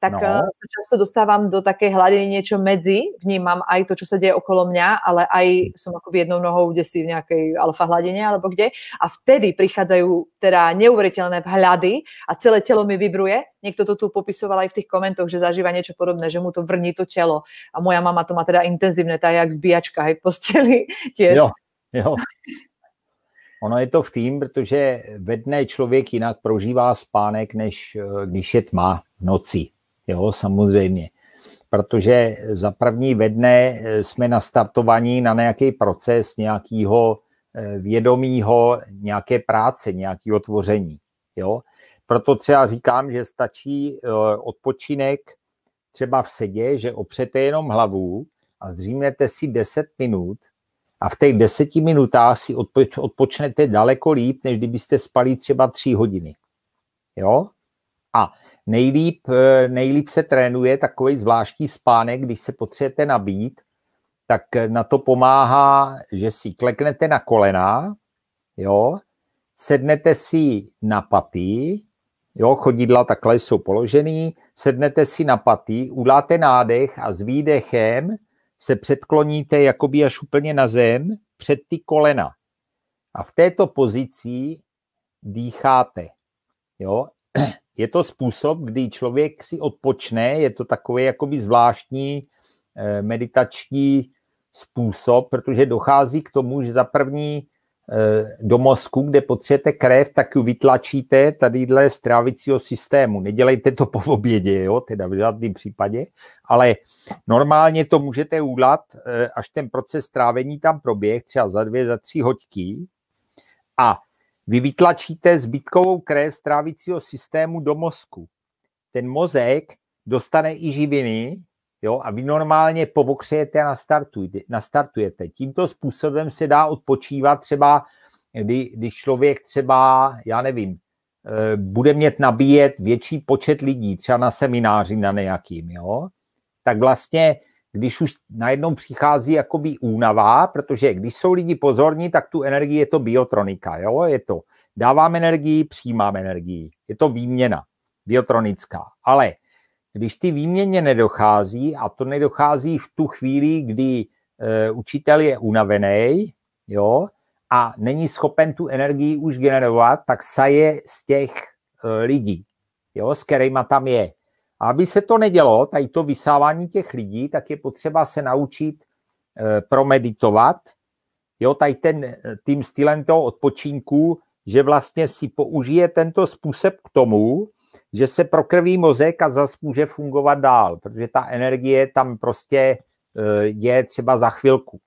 tak no. Eh, sa často dostávam do také hladiny niečo medzi, vnímam aj to, čo sa deje okolo mňa, ale aj som akoby jednou nohou kde si v nejakej alfa hladine alebo kde a vtedy prichádzajú teda neuveriteľné vhľady a celé telo mi vibruje. Niekto to tu popisoval aj v tých komentoch, že zažíva niečo podobné, že mu to vrní to telo. A moja mama to má teda intenzívne, tá je jak zbíjačka aj v posteli (laughs) tiež. Jo, jo. Ono je to v tým, protože ve dne člověk jinak prožívá spánek, než eh, když je tma v noci jo, samozřejmě. Protože za první ve dne eh, jsme nastartovaní na nějaký proces nějakého eh, vědomího, nějaké práce, nějakého tvoření. Jo? Proto třeba říkám, že stačí eh, odpočinek třeba v sedě, že opřete jenom hlavu a zřímnete si 10 minut a v těch deseti minutách si odpoč, odpočnete daleko líp, než kdybyste spali třeba tři hodiny. Jo? A Nejlíp, eh, nejlíp se trénuje takový zvláštní spánek, když se potřebujete nabít, tak eh, na to pomáhá, že si kleknete na kolena, jo, sednete si na paty, jo, chodidla takhle jsou položený, sednete si na paty, udáte nádech a s výdechem se předkloníte jakoby až úplně na zem před ty kolena. A v této pozici dýcháte. Jo? je to způsob, kdy člověk si odpočne, je to takový jakoby zvláštní eh, meditační způsob, protože dochází k tomu, že za první eh, do mozku, kde potřebujete krev, tak ji vytlačíte tadyhle z trávicího systému. Nedělejte to (laughs) po obědě, jo, teda v žádném případě, ale normálně to můžete udělat, eh, až ten proces trávení tam proběh, třeba za dvě, za tři hoďky. A vy vytlačíte zbytkovou krev z trávicího systému do mozku. Ten mozek dostane i živiny, jo, a vy normálně povokřejete a nastartujete, Tímto způsobem se dá odpočívat třeba, kdy, když člověk třeba, já nevím, eh, bude mít nabíjet větší počet lidí, třeba na semináři na nějakým, jo, tak vlastně když už najednou přichází jakoby únava, protože když jsou lidi pozorní, tak tu energii je to biotronika, jo? je to dávám energii, přijímám energii, je to výměna biotronická, ale když ty výměně nedochází a to nedochází v tu chvíli, kdy e, učitel je unavený, jo, a není schopen tu energii už generovat, tak saje z těch e, lidí, jo, s kterýma tam je. A aby se to nedělo, tady to vysávání těch lidí, tak je potřeba se naučit e, promeditovat, jo, tady ten, eh, tím stylem toho odpočinku, že vlastně si použije tento způsob k tomu, že se prokrví mozek a zas může fungovat dál, protože ta energie tam prostě eh, je třeba za chvilku.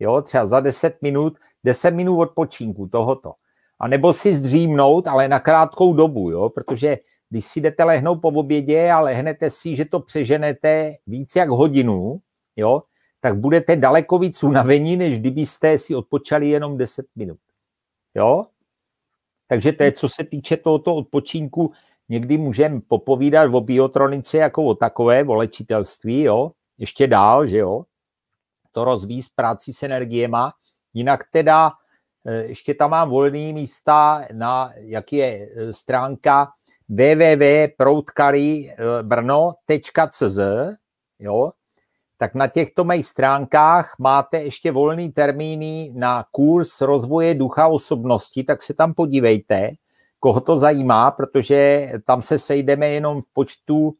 Jo, třeba za 10 minut, 10 minut odpočinku tohoto. A nebo si zdřímnout, ale na krátkou dobu, jo, protože když si jdete lehnout po obědě a lehnete si, že to přeženete víc jak hodinu, jo, tak budete daleko víc unavení, než kdybyste si odpočali jenom 10 minut. Jo? Takže to je, co se týče tohoto odpočinku, někdy můžeme popovídat o biotronice jako o takové, o léčitelství, jo? ještě dál, že jo? To rozvíjí s práci s energiema. Jinak teda eh, ještě tam mám volné místa, na, jak je eh, stránka www.proutkarybrno.cz, jo, tak na těchto mých stránkách máte ještě volný termíny na kurz rozvoje ducha osobnosti, tak se tam podívejte, koho to zajímá, protože tam se sejdeme jenom v počtu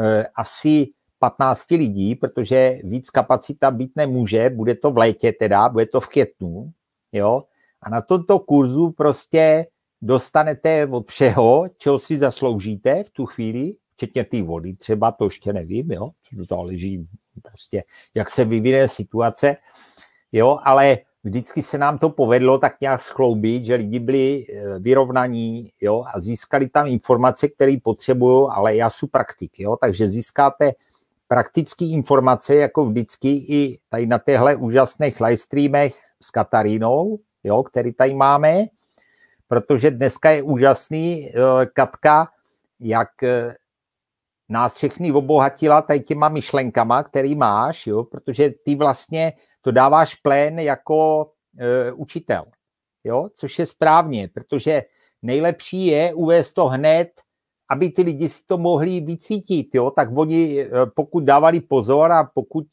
eh, asi 15 lidí, protože víc kapacita být nemůže, bude to v létě teda, bude to v květnu, jo, a na tomto kurzu prostě dostanete od všeho, čeho si zasloužíte v tu chvíli, včetně té vody, třeba to ještě nevím, jo, záleží prostě, jak se vyvine situace, jo, ale vždycky se nám to povedlo tak nějak schloubit, že lidi byli eh, vyrovnaní, jo, a získali tam informace, které potřebují, ale já jsem praktik, jo, takže získáte praktické informace, jako vždycky i tady na těchto úžasných livestreamech s Katarínou, jo, který tady máme, protože dneska je úžasný, eh, Katka, jak eh, nás všechny obohatila tady těma myšlenkama, který máš, jo, protože ty vlastně to dáváš plén jako e, učitel, jo, což je správně, protože nejlepší je uvést to hned, aby ty lidi si to mohli vycítit, jo, tak oni, pokud dávali pozor a pokud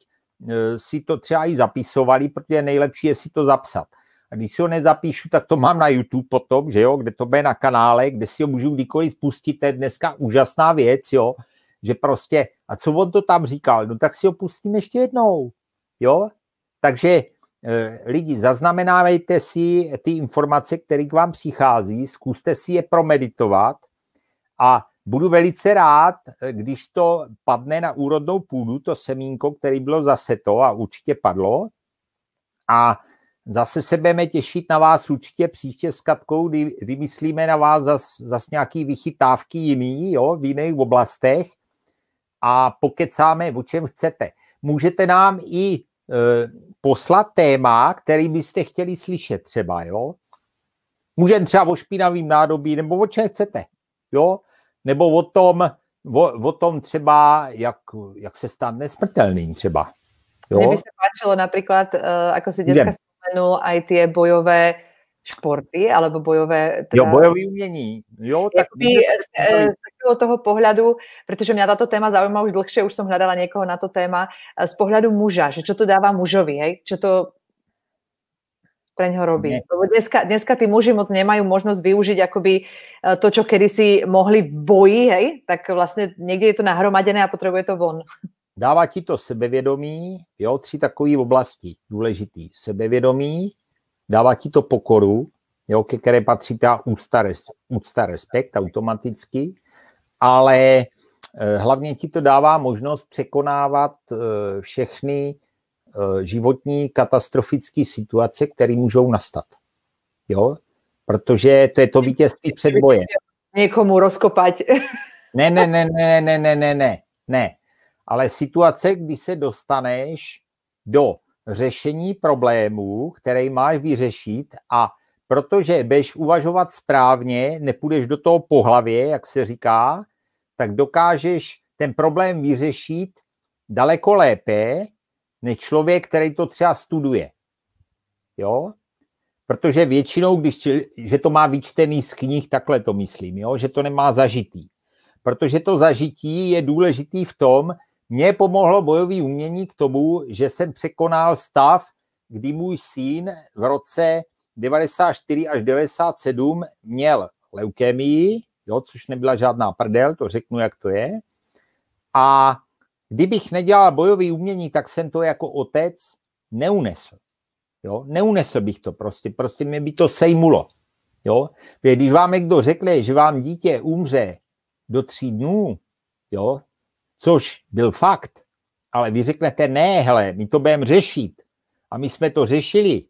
e, si to třeba i zapisovali, protože nejlepší je si to zapsat a když si ho nezapíšu, tak to mám na YouTube potom, že jo, kde to bude na kanále, kde si ho můžu kdykoliv pustit. To je dneska úžasná věc, jo, že prostě, a co on to tam říkal, no tak si ho pustím ještě jednou, jo. Takže eh, lidi, zaznamenávejte si ty informace, které k vám přichází, zkuste si je promeditovat a budu velice rád, eh, když to padne na úrodnou půdu, to semínko, které bylo zase to a určitě padlo. A Zase se budeme těšit na vás určitě příště s Katkou, kdy vymyslíme na vás zase zas nějaký vychytávky jiný, jo, v jiných oblastech a pokecáme, o čem chcete. Můžete nám i e, poslat téma, který byste chtěli slyšet třeba, jo. Můžeme třeba o špinavým nádobí, nebo o čem chcete, jo. Nebo o tom, o, o tom třeba, jak, jak se stát nesmrtelným třeba. Jo? by se páčilo například, uh, e, ako si dneska spomenul aj tie bojové športy, alebo bojové... Teda... Jo, bojové umění. Jo, tak... by, z, eh, z z toho pohľadu, protože mě tato téma zaujíma už dlhšie, už jsem hledala někoho na to téma, eh, z pohľadu muža, že čo to dává mužovi, hej? Čo to pre něho robí. Lebo dneska, dneska ty muži moc nemají možnost využít jakoby eh, to, čo kedysi mohli v boji, hej? Tak vlastně někdy je to nahromadené a potřebuje to von dává ti to sebevědomí, jo, tři takové oblasti důležitý. Sebevědomí, dává ti to pokoru, jo, ke které patří ta úcta, res, úcta respekt automaticky, ale eh, hlavně ti to dává možnost překonávat eh, všechny eh, životní katastrofické situace, které můžou nastat. Jo? Protože to je to vítězství před bojem. Někomu rozkopat. Ne, ne, ne, ne, ne, ne, ne, ne, ne ale situace, kdy se dostaneš do řešení problémů, který máš vyřešit a protože budeš uvažovat správně, nepůjdeš do toho po hlavě, jak se říká, tak dokážeš ten problém vyřešit daleko lépe, než člověk, který to třeba studuje. Jo? Protože většinou, když že to má vyčtený z knih, takhle to myslím, jo? že to nemá zažitý. Protože to zažití je důležitý v tom, mně pomohlo bojový umění k tomu, že jsem překonal stav, kdy můj syn v roce 94 až 97 měl leukemii, jo, což nebyla žádná prdel, to řeknu, jak to je. A kdybych nedělal bojový umění, tak jsem to jako otec neunesl. Jo, neunesl bych to prostě, prostě mě by to sejmulo. Jo, když vám někdo řekne, že vám dítě umře do tří dnů, jo, což byl fakt, ale vy řeknete, ne, hele, my to budeme řešit. A my jsme to řešili,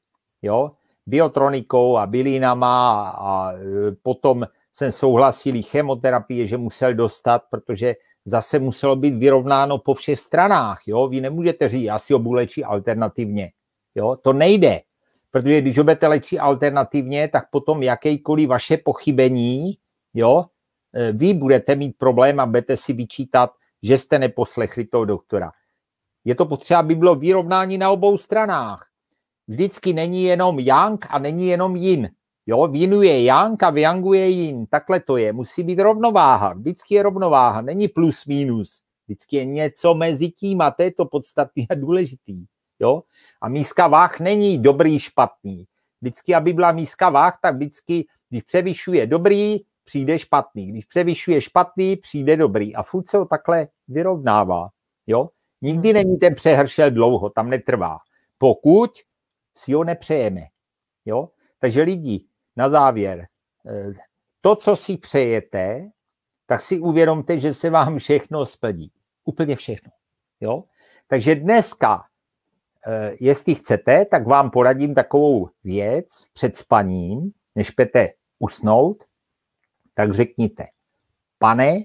jo, biotronikou a bylinama a, e, potom jsem souhlasil chemoterapie, že musel dostat, protože zase muselo být vyrovnáno po všech stranách, jo, vy nemůžete říct, asi ho budu léčit alternativně, jo, to nejde, protože když ho budete léčit alternativně, tak potom jakékoliv vaše pochybení, jo, e, vy budete mít problém a budete si vyčítat, že jste neposlechli toho doktora. Je to potřeba, aby bylo vyrovnání na obou stranách. Vždycky není jenom Yang a není jenom Yin. Jo, v Yinu je Yang a v Yangu je Yin. Takhle to je. Musí být rovnováha. Vždycky je rovnováha. Není plus minus. Vždycky je něco mezi tím a to je to podstatný a důležitý. Jo? A míska váh není dobrý, špatný. Vždycky, aby byla míska váh, tak vždycky, když převyšuje dobrý, přijde špatný. Když převyšuje špatný, přijde dobrý. A furt se ho takhle vyrovnává. Jo? Nikdy hmm. není ten přehršel dlouho, tam netrvá. Pokud si ho nepřejeme. Jo? Takže lidi, na závěr, eh, to, co si přejete, tak si uvědomte, že se vám všechno splní. Úplně všechno. Jo? Takže dneska, eh, jestli chcete, tak vám poradím takovou věc před spaním, než pete usnout, tak řekněte, pane,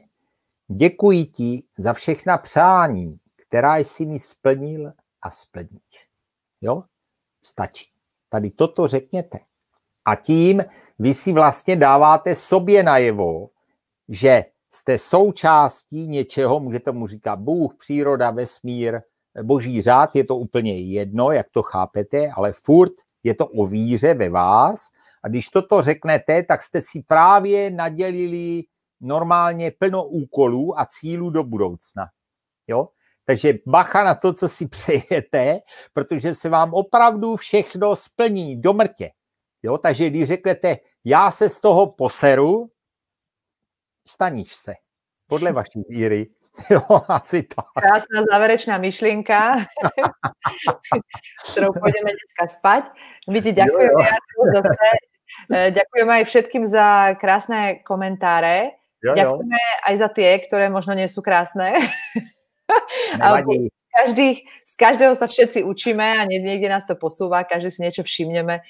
děkuji ti za všechna přání, která jsi mi splnil a splníš. Jo? Stačí. Tady toto řekněte. A tím vy si vlastně dáváte sobě najevo, že jste součástí něčeho, můžete mu říkat Bůh, příroda, vesmír, boží řád, je to úplně jedno, jak to chápete, ale furt je to o víře ve vás a když toto řeknete, tak jste si právě nadělili normálně plno úkolů a cílů do budoucna. Jo? Takže bacha na to, co si (laughs) přejete, protože se vám opravdu všechno splní do mrtě. Jo? Takže když řeknete, já se z toho poseru, staníš se. Podle (laughs) vaší víry. (laughs) Jo, asi tak. Krásná záverečná myšlinka, s kterou půjdeme dneska spať. My ti děkujeme za Eh, ďakujeme aj všetkým za krásne komentáre. Jo, jo. aj za tie, ktoré možno nie sú krásne. (laughs) každý, z každého sa všetci učíme a niekde nás to posúva, každý si niečo všimneme.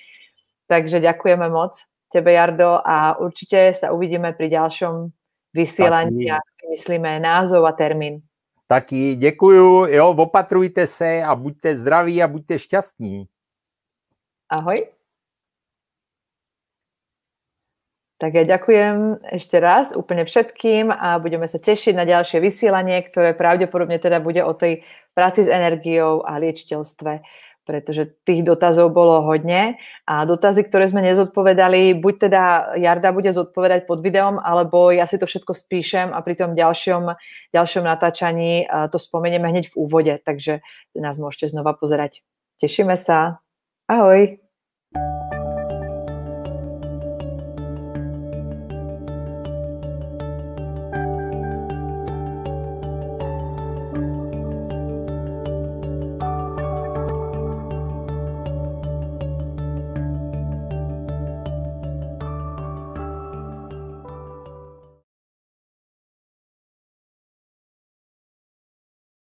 Takže ďakujeme moc tebe, Jardo, a určite sa uvidíme pri ďalšom vysílání, a myslíme, názov a termín. Taky děkuju, jo, opatrujte se a buďte zdraví a buďte šťastní. Ahoj. Tak ja ďakujem ešte raz úplne všetkým a budeme sa tešiť na ďalšie vysielanie, ktoré pravdepodobne teda bude o tej práci s energiou a liečiteľstve, pretože tých dotazov bolo hodne a dotazy, ktoré sme nezodpovedali, buď teda Jarda bude zodpovedať pod videom, alebo ja si to všetko spíšem a pri tom ďalšom, ďalšom natáčaní to spomenieme hneď v úvode, takže nás môžete znova pozerať. Tešíme sa. Ahoj.